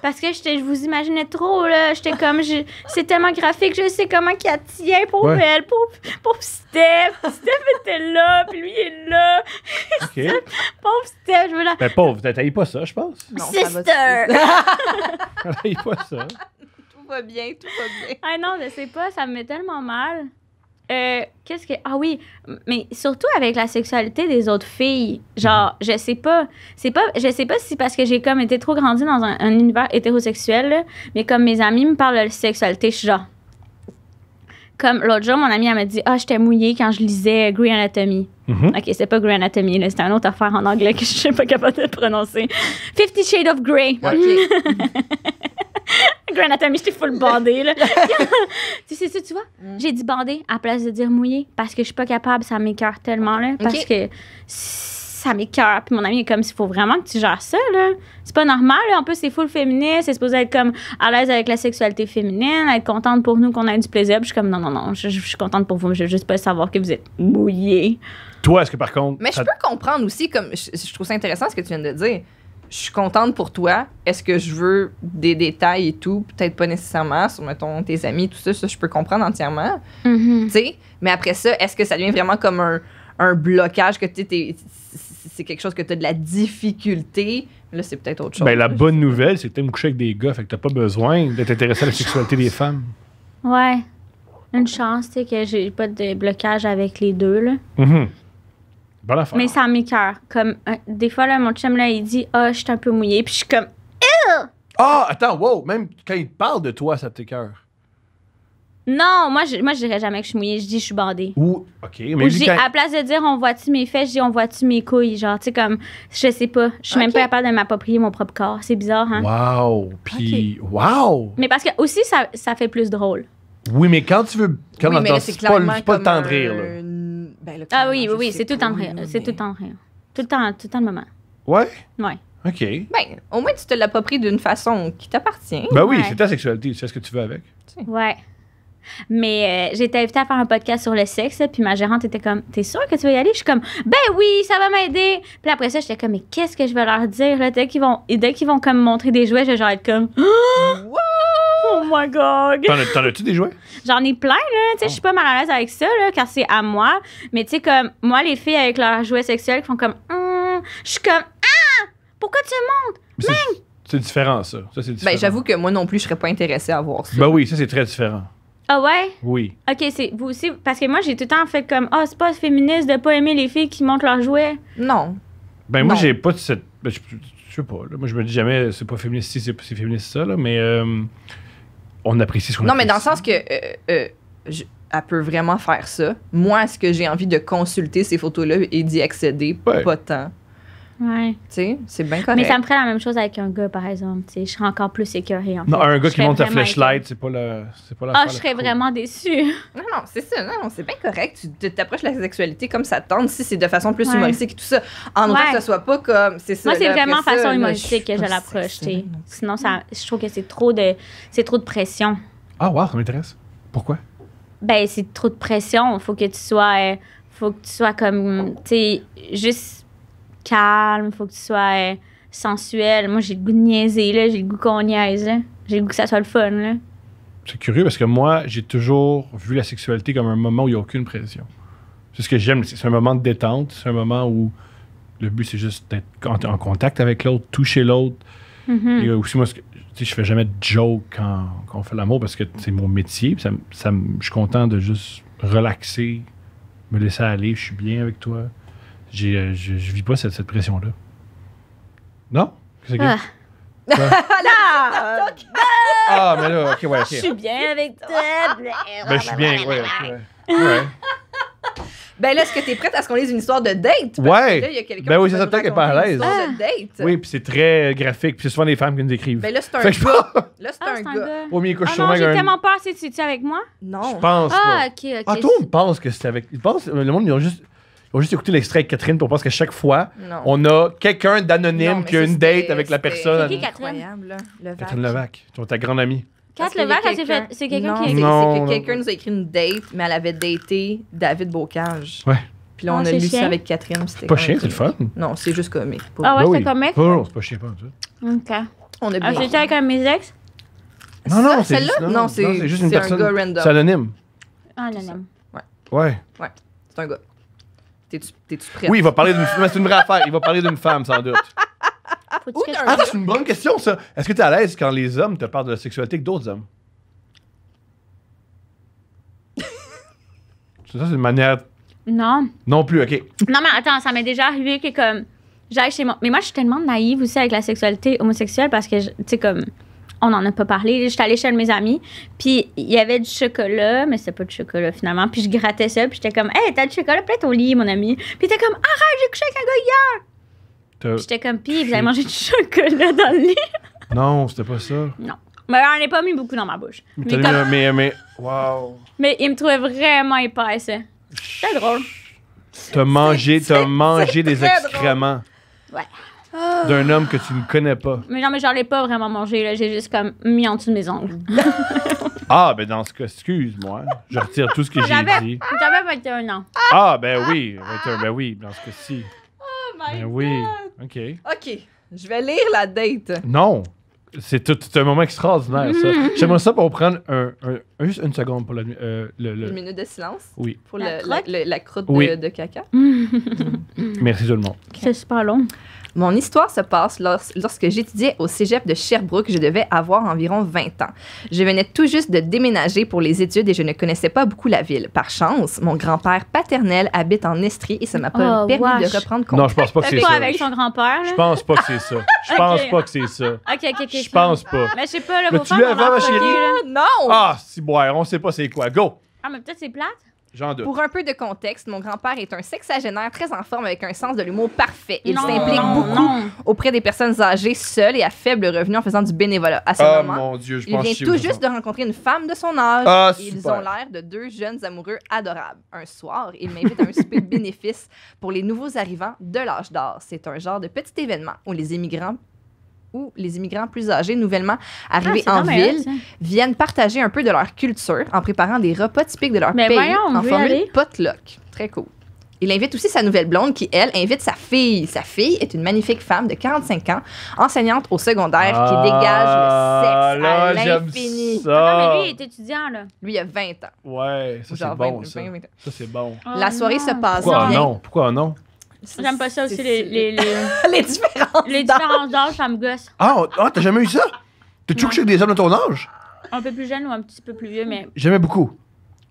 Speaker 1: Parce que je vous imaginais trop, là. J'étais comme, c'est tellement graphique, je sais comment qu'elle tient pour elle, pour, pour Steph. Steph était là, puis lui est là. OK. pauvre Steph, je veux la. Ben,
Speaker 3: pauvre, t'as pas ça, je pense.
Speaker 1: Non, Sister! T'as pas ça. tout va bien, tout va bien. Ah non, je sais pas, ça me met tellement mal. Euh, qu'est-ce que. Ah oui, mais surtout avec la sexualité des autres filles. Genre, je sais pas. C'est pas. Je sais pas si parce que j'ai comme été trop grandie dans un, univers hétérosexuel, mais comme mes amis me parlent de sexualité, je genre. Comme l'autre jour, mon amie, elle m'a dit Ah, oh, j'étais mouillée quand je lisais Grey Anatomy. Mhm. OK, c'est pas Grey Anatomy, c'est un autre affaire en anglais que je suis pas capable de prononcer. Fifty Shades of Grey. Grey Anatomy, j'étais full bandée, là. tu sais ça, tu vois? Mm. J'ai dit bandée à place de dire mouillée parce que je suis pas capable, ça m'écœure tellement, là. Parce que ça m'écœure. Puis mon ami est comme, il faut vraiment que tu gères ça, là. C'est pas normal, là. En plus, c'est full féministe. C'est supposé être comme à l'aise avec la sexualité féminine, être contente pour nous qu'on ait du plaisir. Puis je suis comme, non, non, non, je, suis contente pour vous, mais je veux juste pas savoir que vous êtes mouillée.
Speaker 2: – Toi, est-ce que par contre. Mais je peux
Speaker 1: comprendre aussi, comme, je,
Speaker 2: trouve ça intéressant ce que tu viens de dire je suis contente pour toi. Est-ce que je veux des détails et tout? Peut-être pas nécessairement sur, mettons, tes amis, tout ça, ça, je peux comprendre entièrement. Mm-hmm. Tu sais, mais après ça, est-ce que ça devient vraiment comme un, un blocage que tu c'est quelque chose que tu as de
Speaker 1: la difficulté, là, c'est peut-être autre chose. Ben, la
Speaker 3: bonne nouvelle, c'est que tu aimes coucher avec des gars, fait que tu pas besoin d'être intéressé à la sexualité des femmes.
Speaker 1: Ouais. Une chance, c'est que j'ai pas de blocage avec les deux, là.
Speaker 3: mm Mais ça
Speaker 1: m'écœure. Comme, euh, des fois, là, mon chum, là, il dit « Ah, je suis un peu mouillé », puis je suis comme «
Speaker 3: Ah, attends, wow! Même quand il parle de toi, ça t'écœure.
Speaker 1: Non, moi, je, moi, je dirais jamais que je suis mouillée. Je dis, je suis bandée.
Speaker 3: Ou, OK, mais à
Speaker 1: place de dire, on voit-tu mes fesses, je dis, on voit-tu mes couilles. Genre, tu sais, comme, je sais pas. Je suis même pas capable de m'approprier mon propre corps. C'est bizarre, hein?
Speaker 3: Wow! Puis, wow!
Speaker 1: Mais parce que aussi, ça, fait plus drôle.
Speaker 3: Oui, mais quand tu veux. Quand Oui, c'est pas, pas rire, là.
Speaker 1: Ah oui, oui, c'est tout le temps rire. C'est tout le temps Tout le temps, tout le temps le moment. Ouais? Ouais. OK. Ben, au moins, tu te l'appropries d'une façon qui t'appartient. Ben oui, c'est ta
Speaker 3: sexualité, tu ce que tu veux avec.
Speaker 1: Ouais. Mais euh, j'étais invitée à faire un podcast sur le sexe, puis ma gérante était comme T'es sûre que tu vas y aller Je suis comme Ben oui, ça va m'aider. Puis après ça, j'étais comme Mais qu'est-ce que je vais leur dire dès qu'ils vont dès qu'ils vont comme montrer des jouets, je vais genre être comme Oh my god! T'en as-tu des jouets? J'en ai plein, là. Tu sais, je suis pas mal à l'aise avec ça, là, car c'est à moi. Mais tu sais, comme, moi, les filles avec leurs jouets sexuels qui font comme, hum! je suis comme, ah! Pourquoi tu
Speaker 2: montes?
Speaker 3: C'est différent, ça. ça Ben,
Speaker 1: j'avoue que moi non plus, je serais pas intéressée à voir ça. Ben
Speaker 3: oui, ça, c'est très différent.
Speaker 1: Ah ouais? Oui. Ok, c'est vous aussi. Parce que moi, j'ai tout le temps fait comme Ah, c'est pas féministe de pas aimer les filles qui montrent leurs jouets. Non.
Speaker 3: Ben, moi, j'ai pas de cette. Ben, je, sais pas. moi, je me dis jamais c'est pas féministe si c'est féministe ça, mais euh, on apprécie ce qu'on Non, mais dans le
Speaker 2: sens que. Euh, euh elle peut vraiment faire ça. Moi, est-ce que j'ai envie de consulter ces photos-là et d'y accéder? Pas tant. Ouais. Tu sais, c'est bien correct. Mais ça me
Speaker 1: ferait la même chose avec un gars, par exemple. Tu sais, je serais encore plus écœurée. non, un gars qui monte ta flashlight,
Speaker 3: c'est pas le. C'est pas la Ah, je serais
Speaker 1: vraiment déçue. Non, non, c'est ça. Non, non c'est bien
Speaker 2: correct. Tu t'approches la sexualité comme ça tente, si c'est de façon plus humoristique et tout ça. En tout que ce soit pas comme. C'est ça. Moi, c'est vraiment façon humoristique que je que je l'approche.
Speaker 1: Sinon, ça, je trouve que c'est trop, de, trop de pression.
Speaker 3: Ah, wow, ça m'intéresse. Pourquoi?
Speaker 1: Ben, c'est trop de pression. Faut que tu sois. Euh, faut que tu sois comme. Tu sais, juste calme, faut que tu sois euh, sensuel. Moi, j'ai le goût de niaiser, là. J'ai le goût qu'on niaise, J'ai le goût que ça soit le fun,
Speaker 3: C'est curieux parce que moi, j'ai toujours vu la sexualité comme un moment où il n'y a aucune pression. C'est ce que j'aime. C'est un moment de détente. C'est un moment où le but, c'est juste d'être en, contact avec l'autre, toucher l'autre. Mm-hmm. Et aussi, moi, je fais jamais de joke quand, on fait l'amour parce que c'est mon métier. Ça, je suis content de juste relaxer, me laisser aller. Je suis bien avec toi j'ai, euh, je, je vis pas cette, cette pression-là. Non? C'est ah. Quoi? Ah, ah, ah, mais là, ok, ouais, ok. Je suis
Speaker 1: bien avec toi. ben, je suis bien,
Speaker 3: ouais. ouais.
Speaker 2: Ben là, est-ce que t'es prête à ce qu'on lise une histoire de date? ouais. là, y a ben oui, c'est ça, peut-être qu'elle est pas à
Speaker 3: l'aise. Oui, puis c'est très euh, graphique, puis c'est souvent des femmes qui nous écrivent. Ben là,
Speaker 1: c'est un, gars. Là, ah, c'est un, gars. Premier je suis J'ai tellement pas assez de avec moi? Non. Je pense. Ah, pas. ok, ok. Ah, toi, on
Speaker 3: pense que c'est avec. Je pense, le monde, ils ont juste. On va juste écouter l'extrait avec Catherine pour penser qu'à chaque fois, on a quelqu'un d'anonyme qui a une date avec la personne. C'est qui
Speaker 1: Catherine? Levac. Catherine Levac,
Speaker 3: ta grande amie.
Speaker 2: Catherine Levac, c'est quelqu'un qui a écrit une date, mais elle avait daté David Bocage. Ouais. Puis là, on ah, a lu ça avec Catherine. C'est pas chien, c'est le fun. Non, c'est juste comique. Ah ouais, ben c'est comique? non, c'est pas chien, pas tout.
Speaker 1: OK. On a ah, j'étais avec un de mes ex?
Speaker 3: Non, non, c'est juste, non, c'est, juste une personne. C'est un gars random. C'est anonyme.
Speaker 1: Anonyme. Ouais. Ouais.
Speaker 2: Ouais. C'est un gars. T'es-tu prête? Oui, il va parler d'une femme. C'est une
Speaker 3: vraie affaire. Il va parler d'une femme, sans doute.
Speaker 2: Ah, c'est une
Speaker 3: bonne question, ça. Est-ce que t'es à l'aise quand les hommes te parlent de la sexualité que d'autres hommes? ça, c'est une manière. Non. Non plus, ok.
Speaker 1: Non, mais attends, ça m'est déjà arrivé que comme j'aille chez moi. Mais moi, je suis tellement naïve aussi avec la sexualité homosexuelle parce que, tu sais, comme on n'en a pas parlé. J'étais allée chez mes amis, puis il y avait du chocolat, mais c'était pas du chocolat finalement. Puis je grattais ça, puis j'étais comme, hey, t'as du chocolat peut ton lit, mon ami. Puis t'es comme, arrête, j'ai couché avec un gars hier. j'étais comme, Puis, vous avez mangé du chocolat dans le lit.
Speaker 3: non, c'était pas ça.
Speaker 1: Non. Mais on ai pas mis beaucoup dans ma bouche. Mais, mais, mais, mais, mais il me trouvait vraiment ça. C'était drôle.
Speaker 3: T'as mangé, as mangé des excréments.
Speaker 1: Ouais d'un
Speaker 3: homme que tu ne connais pas.
Speaker 1: Mais non, mais j'en ai pas vraiment mangé, là. J'ai juste comme mis en dessous de mes ongles.
Speaker 3: ah, ben dans ce cas, excuse-moi. Je retire tout ce que j'ai dit.
Speaker 1: J'avais 21 ans.
Speaker 3: Ah, ben oui. 21, ben oui, dans ce cas-ci. Oh my ben God. oui, OK.
Speaker 2: OK, je vais lire la date.
Speaker 3: Non. C'est tout, un moment extraordinaire, ça. Mm. J'aimerais ça pour prendre un, juste une seconde pour la, euh, le, Une minute de silence? Oui. Pour
Speaker 1: la, croûte, la, croûte de, caca? Merci tout le monde. C'est super long.
Speaker 2: Mon histoire se passe lorsque j'étudiais au cégep de Sherbrooke. Je devais avoir environ 20 ans. Je venais tout juste de déménager pour les études et je ne connaissais pas beaucoup la ville. Par chance, mon grand-père paternel habite en Estrie et ça
Speaker 1: m'a pas oh, permis de reprendre contact.
Speaker 3: Non, je pense pas que c'est ça. avec son
Speaker 1: grand-père. Je pense pas que c'est
Speaker 3: ça. Je pense pas que c'est ça. OK, OK, OK. Je pense pas. Mais je sais pas, le beau-père. Tu l'as ma chérie?
Speaker 1: Non! Ah,
Speaker 3: si, boire, on sait pas c'est quoi. Go!
Speaker 1: Ah, mais peut-être c'est plate?
Speaker 3: Pour
Speaker 2: un peu de contexte, mon grand-père est un sexagénaire très en forme avec un sens de l'humour parfait. Il s'implique beaucoup auprès des personnes âgées seules et à faible revenu en faisant du bénévolat. À ce oh Dieu, je il vient tout juste de rencontrer une femme de son âge. Ah, ils ont l'air de deux jeunes amoureux adorables. Un soir, il m'invite à un souper de bénéfice pour les nouveaux arrivants de l'âge d'or. C'est un genre de petit événement où les immigrants où les immigrants plus âgés nouvellement arrivés ah, en ville viennent partager un peu de leur culture en préparant des repas typiques de leur pays en en formule potluck. Très cool. Il invite aussi sa nouvelle blonde qui, elle, invite sa fille. Sa fille est une magnifique femme de 45 ans, enseignante au secondaire, qui ah, dégage le sexe à
Speaker 3: l'infini. non, mais lui,
Speaker 1: il est étudiant, là. Lui, il a 20 ans.
Speaker 3: Ouais, ça, c'est bon, ça. ça, c'est bon. Oh
Speaker 1: La soirée se passe Pourquoi non? Pourquoi non? J'aime pas ça aussi, les, les, les, les différences Les différences d'âge, ça me gosse.
Speaker 3: Ah, oh, t'as jamais eu ça? tas toujours couché avec des hommes de ton âge?
Speaker 1: Un peu plus jeune ou un petit peu plus vieux, mais. J'aimais beaucoup.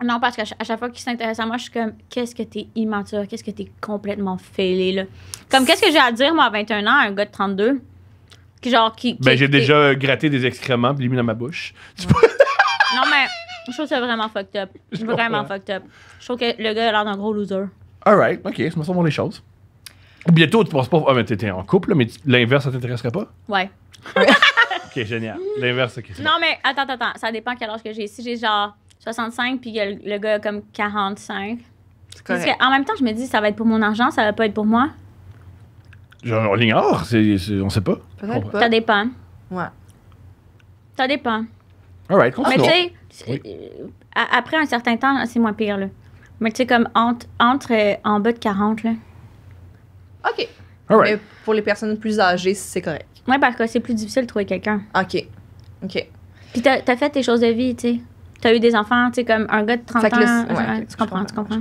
Speaker 1: Non, parce qu'à chaque, chaque fois qu'ils s'intéressent à moi, je suis comme, qu'est-ce que t'es immature, qu'est-ce que t'es complètement fêlé, là. Comme, qu'est-ce que j'ai à dire, moi, à 21 ans, à un gars de 32? Qui, genre, qui. ben, j'ai déjà
Speaker 3: gratté des excréments puis les mis dans ma bouche. non,
Speaker 1: mais je trouve ça vraiment fucked up. Vraiment fucked up. Je trouve que le gars a l'air d'un gros loser.
Speaker 3: Alright, ok, c'est ma façon les choses. Ou bientôt, tu penses pas. Ah, mais ben, t'étais en couple, mais l'inverse, ça t'intéresserait pas?
Speaker 1: Ouais.
Speaker 3: ok, génial. L'inverse, ok.
Speaker 1: Non, mais attends, attends. Ça dépend quel âge que j'ai. Si j'ai genre 65 puis le, gars a comme 45. Parce que, en même temps, je me dis, ça va être pour mon argent, ça va pas être pour moi.
Speaker 3: Genre, on l'ignore, on sait pas. Ça
Speaker 1: dépend. Ouais. Ça dépend.
Speaker 3: All right, Mais tu sais, euh,
Speaker 1: après un certain temps, c'est moins pire, là. Mais tu sais, comme entre, euh, en bas de 40, là. OK. Mais pour les personnes plus âgées, c'est correct. Oui, parce que c'est plus difficile de trouver quelqu'un. OK. OK. Puis t'as as fait tes choses de vie, tu sais. T'as eu des enfants, tu sais, comme un gars de 30 fait ans. Le, euh, tu, comprends, tu comprends,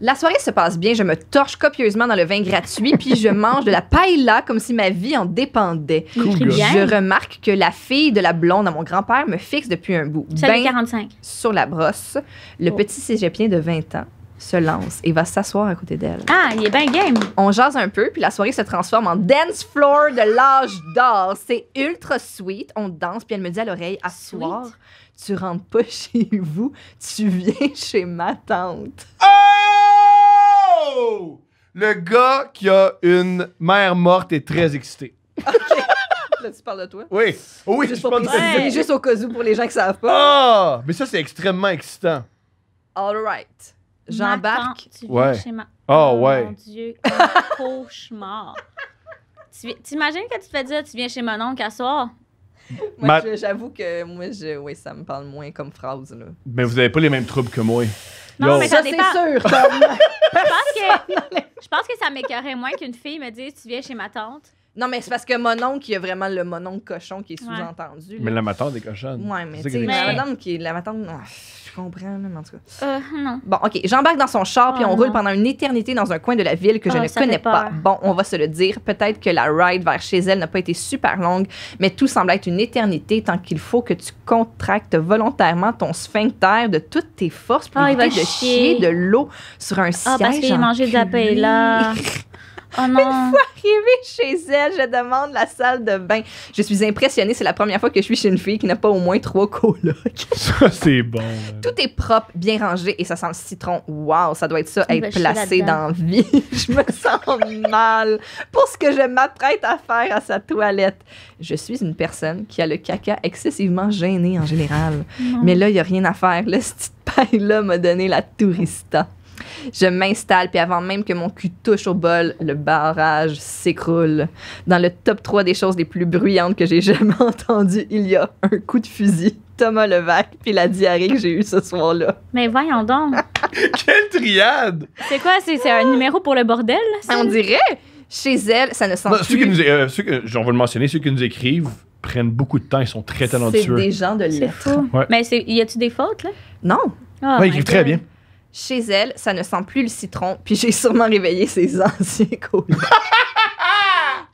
Speaker 2: La soirée se passe bien, je me torche copieusement dans le vin gratuit, puis je mange de la paella comme si ma vie en dépendait. Cool. Je remarque que la fille de la blonde à mon grand-père me fixe depuis un bout. Ça ben 45. Sur la brosse, le oh. petit cégepien de 20 ans se lance et va s'asseoir à côté d'elle. Ah, il est bien game. On jase un peu, puis la soirée se transforme en dance floor de l'âge d'or. C'est ultra sweet. On danse, puis elle me dit à l'oreille, à soir, tu rentres pas chez vous, tu viens chez ma tante.
Speaker 3: Oh! Le gars qui a une mère morte est très excité.
Speaker 2: Là, tu parles de toi.
Speaker 3: Oui, oui, juste, juste
Speaker 2: au cas où pour les gens qui savent pas.
Speaker 3: Ah! Mais ça, c'est extrêmement excitant.
Speaker 2: All right. J'embarque. Tu chez ma... Oh, oh ouais. Mon
Speaker 1: Dieu, un cauchemar. T'imagines que tu te fais dire tu viens chez mon oncle à soir? j'avoue que moi, je, ça me parle moins comme phrase. Là.
Speaker 3: Mais vous n'avez pas les mêmes troubles que moi. Non, mais ça, c'est sûr.
Speaker 1: je, pense que,
Speaker 2: je pense que ça m'écœurait
Speaker 1: moins qu'une fille me dise tu viens chez
Speaker 2: ma tante. Non, mais c'est parce que monon qui a vraiment le monon cochon qui est sous-entendu. Mais la l'amateur des cochons. Ouais, mais tu sais, l'amateur qui est. L'amateur. Ah, je comprends, mais en tout cas. Euh, non. Bon, OK. J'embarque dans son char, puis oh on roule pendant une éternité dans un coin de la ville que je oh, ne connais pas. Bon, on va se le dire. Peut-être que la ride vers chez elle n'a pas été super longue, mais tout semble être une éternité tant qu'il faut que tu contractes volontairement ton sphincter de toutes tes forces pour ah, éviter de chier, de l'eau sur un siège. Ah, parce qu'il a mangé de la paella. Oh une
Speaker 1: fois arrivée
Speaker 2: chez elle, je demande la salle de bain. Je suis impressionnée, c'est la première fois que je suis chez une fille qui n'a pas au moins trois colocs. ça, c'est bon. Tout est propre, bien rangé et ça sent le citron. Waouh, ça doit être ça, être placé dans vie. je me sens mal pour ce que je m'apprête à faire à sa toilette. Je suis une personne qui a le caca excessivement gêné en général. Mais là, il n'y a rien à faire. Le petite paille-là m'a donné la tourista. Je m'installe, puis avant même que mon cul touche au bol, le barrage s'écroule. Dans le top 3 des choses les plus bruyantes que j'ai jamais entendues, il y a un coup de fusil, Thomas Levac, puis la diarrhée que j'ai eue ce soir-là.
Speaker 1: Mais voyons donc!
Speaker 2: Quelle triade!
Speaker 1: C'est quoi? C'est un numéro pour le bordel? On dirait! Chez elle, ça ne sent pas plus... Ceux qui nous,
Speaker 3: euh, que, j'en veux le mentionner, ceux qui nous écrivent prennent beaucoup de temps, ils sont très talentueux. C'est des
Speaker 1: gens de lettres. Mais y a-tu des fautes, là? Non. Oh ouais, ils écrivent très bien. Chez
Speaker 2: elle, ça ne sent plus le citron, puis j'ai sûrement réveillé ses anciens collègues.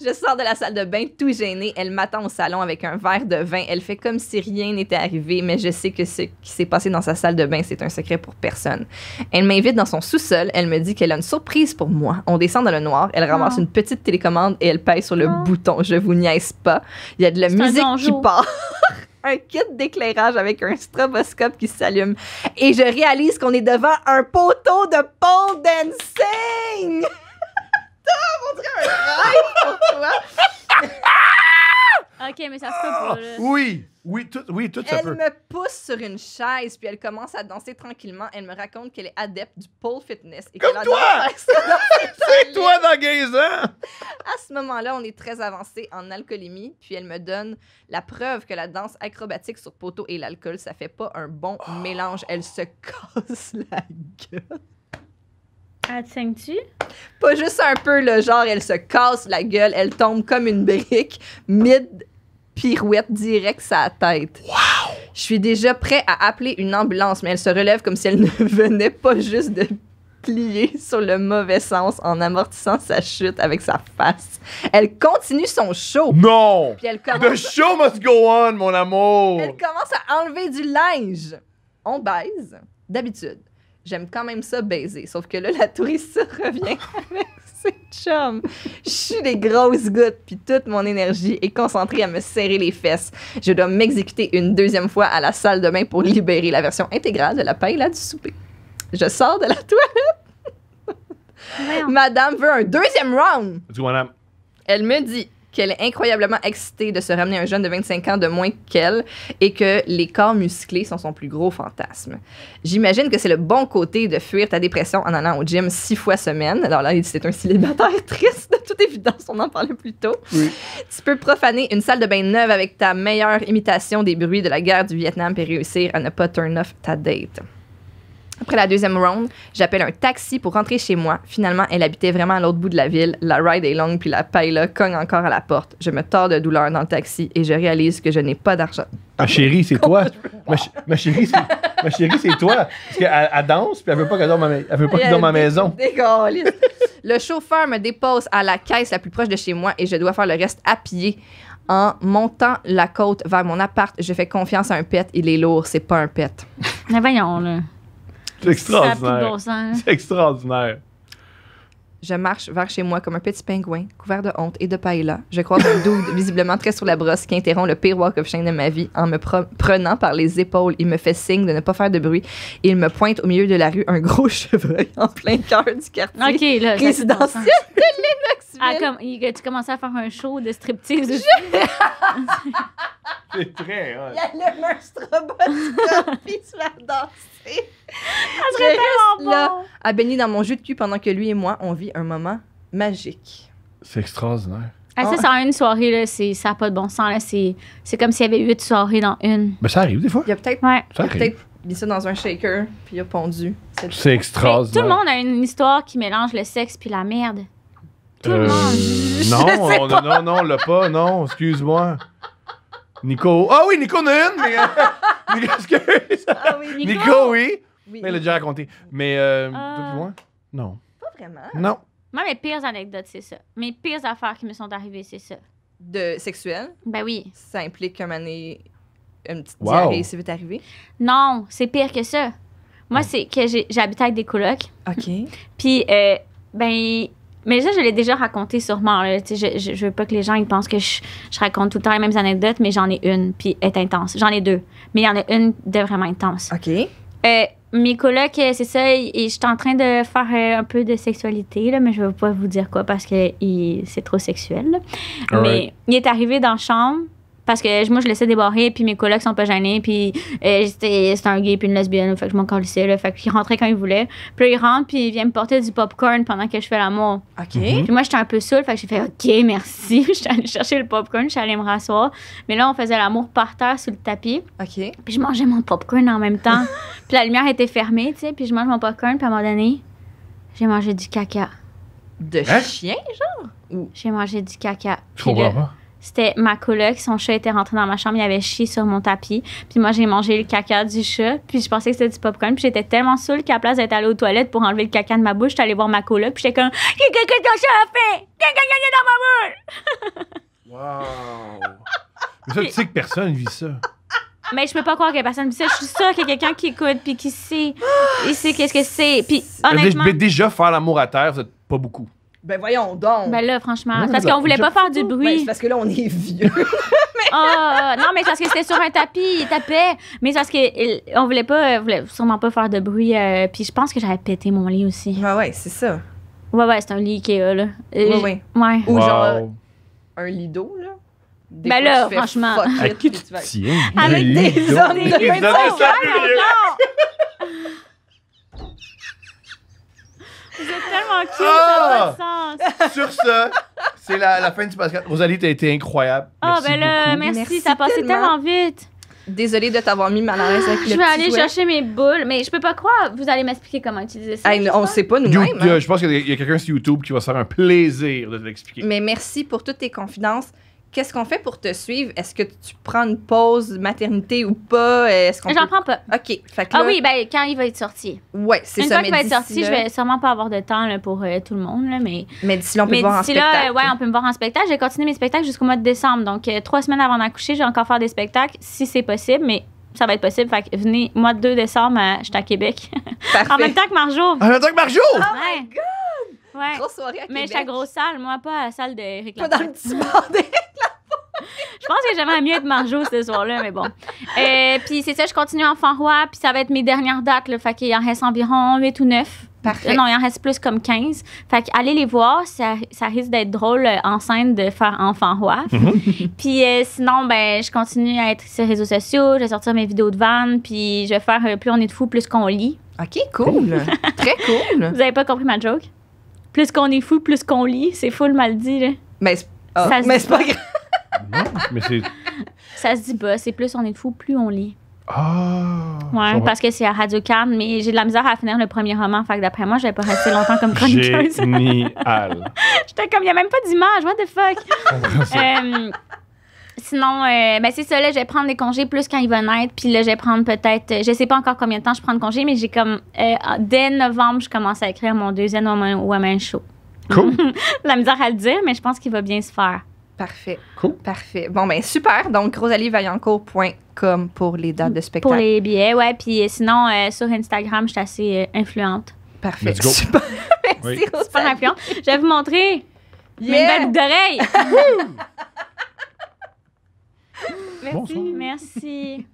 Speaker 2: Je sors de la salle de bain tout gênée. Elle m'attend au salon avec un verre de vin. Elle fait comme si rien n'était arrivé, mais je sais que ce qui s'est passé dans sa salle de bain, c'est un secret pour personne. Elle m'invite dans son sous-sol. Elle me dit qu'elle a une surprise pour moi. On descend dans le noir. Elle ramasse ah. une petite télécommande et elle paye sur le ah. bouton. Je vous niaise pas. Il y a de la musique qui part. un kit d'éclairage avec un stroboscope qui s'allume. Et je réalise qu'on est devant un poteau de pole dancing! un
Speaker 1: pour toi! OK, mais ça se peut ah!
Speaker 2: Oui, oui, tout, oui, tout elle ça peut. Elle me pousse sur une chaise, puis elle commence à danser tranquillement. Elle me raconte qu'elle est adepte du pole fitness. Et Comme toi! C'est toi dans hein? À ce moment-là, on est très avancé en alcoolémie, puis elle me donne la preuve que la danse acrobatique sur poteau et l'alcool, ça fait pas un bon oh! mélange. Elle se casse la gueule.
Speaker 1: Elle tu
Speaker 2: Pas juste un peu, le genre, elle se casse la gueule, elle tombe comme une brique, mid pirouette direct sa tête. Wow! Je suis déjà prêt à appeler une ambulance, mais elle se relève comme si elle ne venait pas juste de plier sur le mauvais sens en amortissant sa chute avec sa face. Elle continue son show. Non! Puis elle The show must go on, mon amour! Elle commence à enlever du linge. On baise, d'habitude. J'aime quand même ça baiser, sauf que là, la touriste revient c'est chum. Je suis des grosses gouttes, puis toute mon énergie est concentrée à me serrer les fesses. Je dois m'exécuter une deuxième fois à la salle de bain pour libérer la version intégrale de la là du souper. Je sors de la toilette. Madame veut un deuxième round. madame. Elle me dit qu'elle est incroyablement excitée de se ramener un jeune de 25 ans de moins qu'elle et que les corps musclés sont son plus gros fantasme. J'imagine que c'est le bon côté de fuir ta dépression en allant au gym six fois semaine. Alors là, c'est un célibataire triste, de toute évidence, on en parlait plus tôt. Tu peux profaner une salle de bain neuve avec ta meilleure imitation des bruits de la guerre du Vietnam et réussir à ne pas turn off ta date. Après la deuxième round, j'appelle un taxi pour rentrer chez moi. Finalement, elle habitait vraiment à l'autre bout de la ville. La ride est longue, puis la paille là, cogne encore à la porte. Je me tords de douleur dans le taxi et je réalise que je n'ai pas d'argent.
Speaker 3: Ma chérie, c'est toi. Ma, chérie, c'est, toi. Parce qu'elle danse, puis elle veut pas qu'elle dorme, veut ma maison.
Speaker 2: Le chauffeur me dépose à la caisse la plus proche de chez moi et je dois faire le reste à pied. En montant la côte vers mon appart, je fais confiance à un pet. Il est lourd, c'est pas un pet. Mais voyons, là. C'est
Speaker 3: extraordinaire. C'est extraordinaire.
Speaker 2: Je marche vers chez moi comme un petit pingouin, couvert de honte et de paille là Je croise un dude visiblement très sur la brosse qui interrompt le pire walk of shame de ma vie en me prenant par les épaules. Il me fait signe de ne pas faire de bruit. Il me pointe au milieu de la rue un gros chevreuil en
Speaker 1: plein cœur du quartier Ok, résidentiel de Lennoxville. Ah, tu commençais à faire un show de striptease.
Speaker 2: C'est très Il y a le monstre qui danse. Ça
Speaker 1: ah, serait je reste là bon. à baigner dans mon jus de cul pendant que lui et moi, on vit un moment magique.
Speaker 3: C'est extraordinaire. Ah,
Speaker 1: ça, c'est ah. en une soirée, là, c'est, ça n'a pas de bon sens. là, C'est, c'est comme s'il y avait huit soirées dans une. mais ben, ça arrive des fois. Il y a peut-être, ouais. ça il peut-être mis ça dans un shaker, puis il a pondu. C'est, extraordinaire. tout le monde a une histoire qui mélange le sexe puis la merde.
Speaker 3: Tout euh, le monde. Non, on, non, non, on l'a pas. Non, excuse-moi. Nico.
Speaker 1: Ah oui, Nico en a une, mais. Euh, Nico, ah oui, Nico. oui. oui. Mais l'a déjà
Speaker 3: raconté. Mais, euh,
Speaker 1: euh... Loin? Non. Pas vraiment. Non. Moi, mes pires anecdotes, c'est ça. Mes pires affaires qui me
Speaker 2: sont arrivées, c'est ça. De sexuel? Ben oui. Ça implique qu'un année, une petite diarrhée, c'est
Speaker 1: vite Non, c'est pire que ça. Moi, ah. c'est que j'habitais avec des colocs. OK. Puis, euh, ben, mais ça, je l'ai déjà raconté sûrement. Je, je, veux pas que les gens ils pensent que je, je, raconte tout le temps les mêmes anecdotes, mais j'en ai une, puis est intense. J'en ai deux, mais il y en a une de vraiment intense. OK. Euh, mes colocs, euh, c'est ça, je j'étais en train de faire euh, un peu de sexualité, là, mais je ne vais pas vous dire quoi parce que c'est trop sexuel. Mais il est arrivé dans la chambre, parce que moi, je laissais débarrer, puis mes collègues sont pas gênés, puis c'était euh, un gay, puis une lesbienne, fait que je m'en calissais, là. Fait qu'ils rentraient quand ils voulaient. Puis là, ils rentrent, puis ils viennent me porter du popcorn pendant que je fais l'amour. OK. Mhm. Puis moi, j'étais un peu saoule, fait que j'ai fait OK, merci. j'étais allée chercher le popcorn, je suis allée me rasseoir. Mais là, on faisait l'amour par terre sous le tapis. OK. Puis je mangeais mon popcorn en même temps. puis la lumière était fermée, tu sais, puis je mange mon popcorn, puis à un moment donné, j'ai mangé du caca.
Speaker 2: De hein? chien,
Speaker 1: genre? J'ai mangé du caca c'était ma coloc, son chat était rentré dans ma chambre, il avait chié sur mon tapis. Puis moi, j'ai mangé le caca du chat, puis je pensais que c'était du popcorn. Puis j'étais tellement saoule qu'à place d'être allée aux toilettes pour enlever le caca de ma bouche, j'étais allée voir ma coloc, puis j'étais comme « Qu'est-ce que ton chat a fait? Qu'est-ce dans ma bouche? »
Speaker 3: Wow! Mais tu sais que personne vit ça.
Speaker 1: Mais je peux pas croire que personne vit ça. Je suis sûre qu'il y a quelqu'un qui écoute puis qui sait. Il sait qu'est-ce que c'est. Puis honnêtement... Mais
Speaker 3: déjà, faire l'amour à terre, vous pas beaucoup.
Speaker 1: Ben voyons donc. Ben là, franchement, parce qu'on voulait pas faire du bruit. Ben, c'est parce que là, on est vieux. Ah, ah, non, mais c'est parce que c'était sur un tapis, il tapait. Mais c'est parce qu'on voulait pas, euh, voulait sûrement pas faire de bruit. Euh, puis je pense que j'avais pété mon lit aussi. Ben ouais, c'est ça. Ouais, ouais, c'est un lit Ikea, là. Euh, ouais, Ou genre
Speaker 2: un lit d'eau, là. ben là, franchement. Avec des
Speaker 1: hommes de 25 ans, vous êtes tellement cute, ah! ça sens. Sur ce, c'est
Speaker 3: la, la, fin du podcast. Rosalie, t'as été incroyable.
Speaker 1: Ah, ben là, merci, ça a passé tellement, vite. Désolée
Speaker 2: de t'avoir mis mal
Speaker 1: à l'aise avec le petit Je vais aller chercher mes boules, mais je peux pas croire. Vous allez m'expliquer comment utiliser ça. on ne
Speaker 2: sait pas
Speaker 3: nous-mêmes. Hein. Je pense qu'il y a quelqu'un sur YouTube qui va se faire un plaisir de te l'expliquer.
Speaker 1: Mais merci pour
Speaker 2: toutes tes confidences. Qu'est-ce qu'on fait pour te suivre? Est-ce que tu prends une pause maternité ou
Speaker 1: pas? Est-ce J'en prends pas. OK. ah oui, ben, quand il va être sorti. Oui, c'est ça. Une fois qu'il va être sorti, je vais sûrement pas avoir de temps pour euh, tout le monde. Là, mais mais d'ici là, on peut me voir en spectacle. Là, ouais, on peut me voir en spectacle. J'ai continué mes spectacles jusqu'au mois de décembre. Donc, euh, trois semaines avant d'accoucher, je vais encore faire des spectacles si c'est possible. Mais ça va être possible. Fait que venez, moi, 2 décembre, je suis à Québec. en même temps que Marjo. En même temps que Marjo! Oh my God! Ouais. Mais je suis à grosse salle, moi, pas à la salle de Pas dans le petit bordel je pense que j'aimerais mieux être Marjo ce soir-là, mais bon. Et euh, puis c'est ça, je continue Enfant Roi, puis ça va être mes dernières dates, le fait qu'il en reste environ 8 ou 9. Non, il en reste plus comme 15. Fait allez les voir, ça, risque d'être drôle euh, en scène de faire enfant roi. Mhm. puis euh, sinon, ben, je continue à être sur les réseaux sociaux, je vais sortir mes vidéos de vanne, puis je vais faire plus on est de fou, plus qu'on lit. OK, cool. Très cool. Vous avez pas compris ma joke? Plus qu'on est fou, plus qu'on lit. C'est fou le mal dit, Mais c'est ah, pas grave mais Ça se dit pas. C'est plus on est fou, plus on lit. Ah! Ouais, parce que c'est à Radio Cannes, mais j'ai de la misère à finir le premier roman. Fait que d'après moi, je vais pas rester longtemps comme chroniqueuse. Génial! J'étais comme, il y a même pas d'image, what the fuck? Euh, sinon, euh, ben, c'est ça, là, je vais prendre des congés plus quand il va naître. Puis là, je vais prendre peut-être, je sais pas encore combien de temps je prends de congé, mais j'ai comme, euh, dès novembre, je commence à écrire mon deuxième Woman, woman Show. Cool! la misère à le dire, mais je pense qu'il va bien se faire. Parfait. Cool. Parfait. Bon, ben super. Donc, rosalievaillancourt.com pour
Speaker 2: les dates de spectacle. Pour les
Speaker 1: billets, ouais. Puis euh, sinon, euh, sur Instagram, je suis assez euh, influente. Parfait. Merci, oui. Super influente. Je vais vous montrer mes mains d'oreilles. Merci. Merci.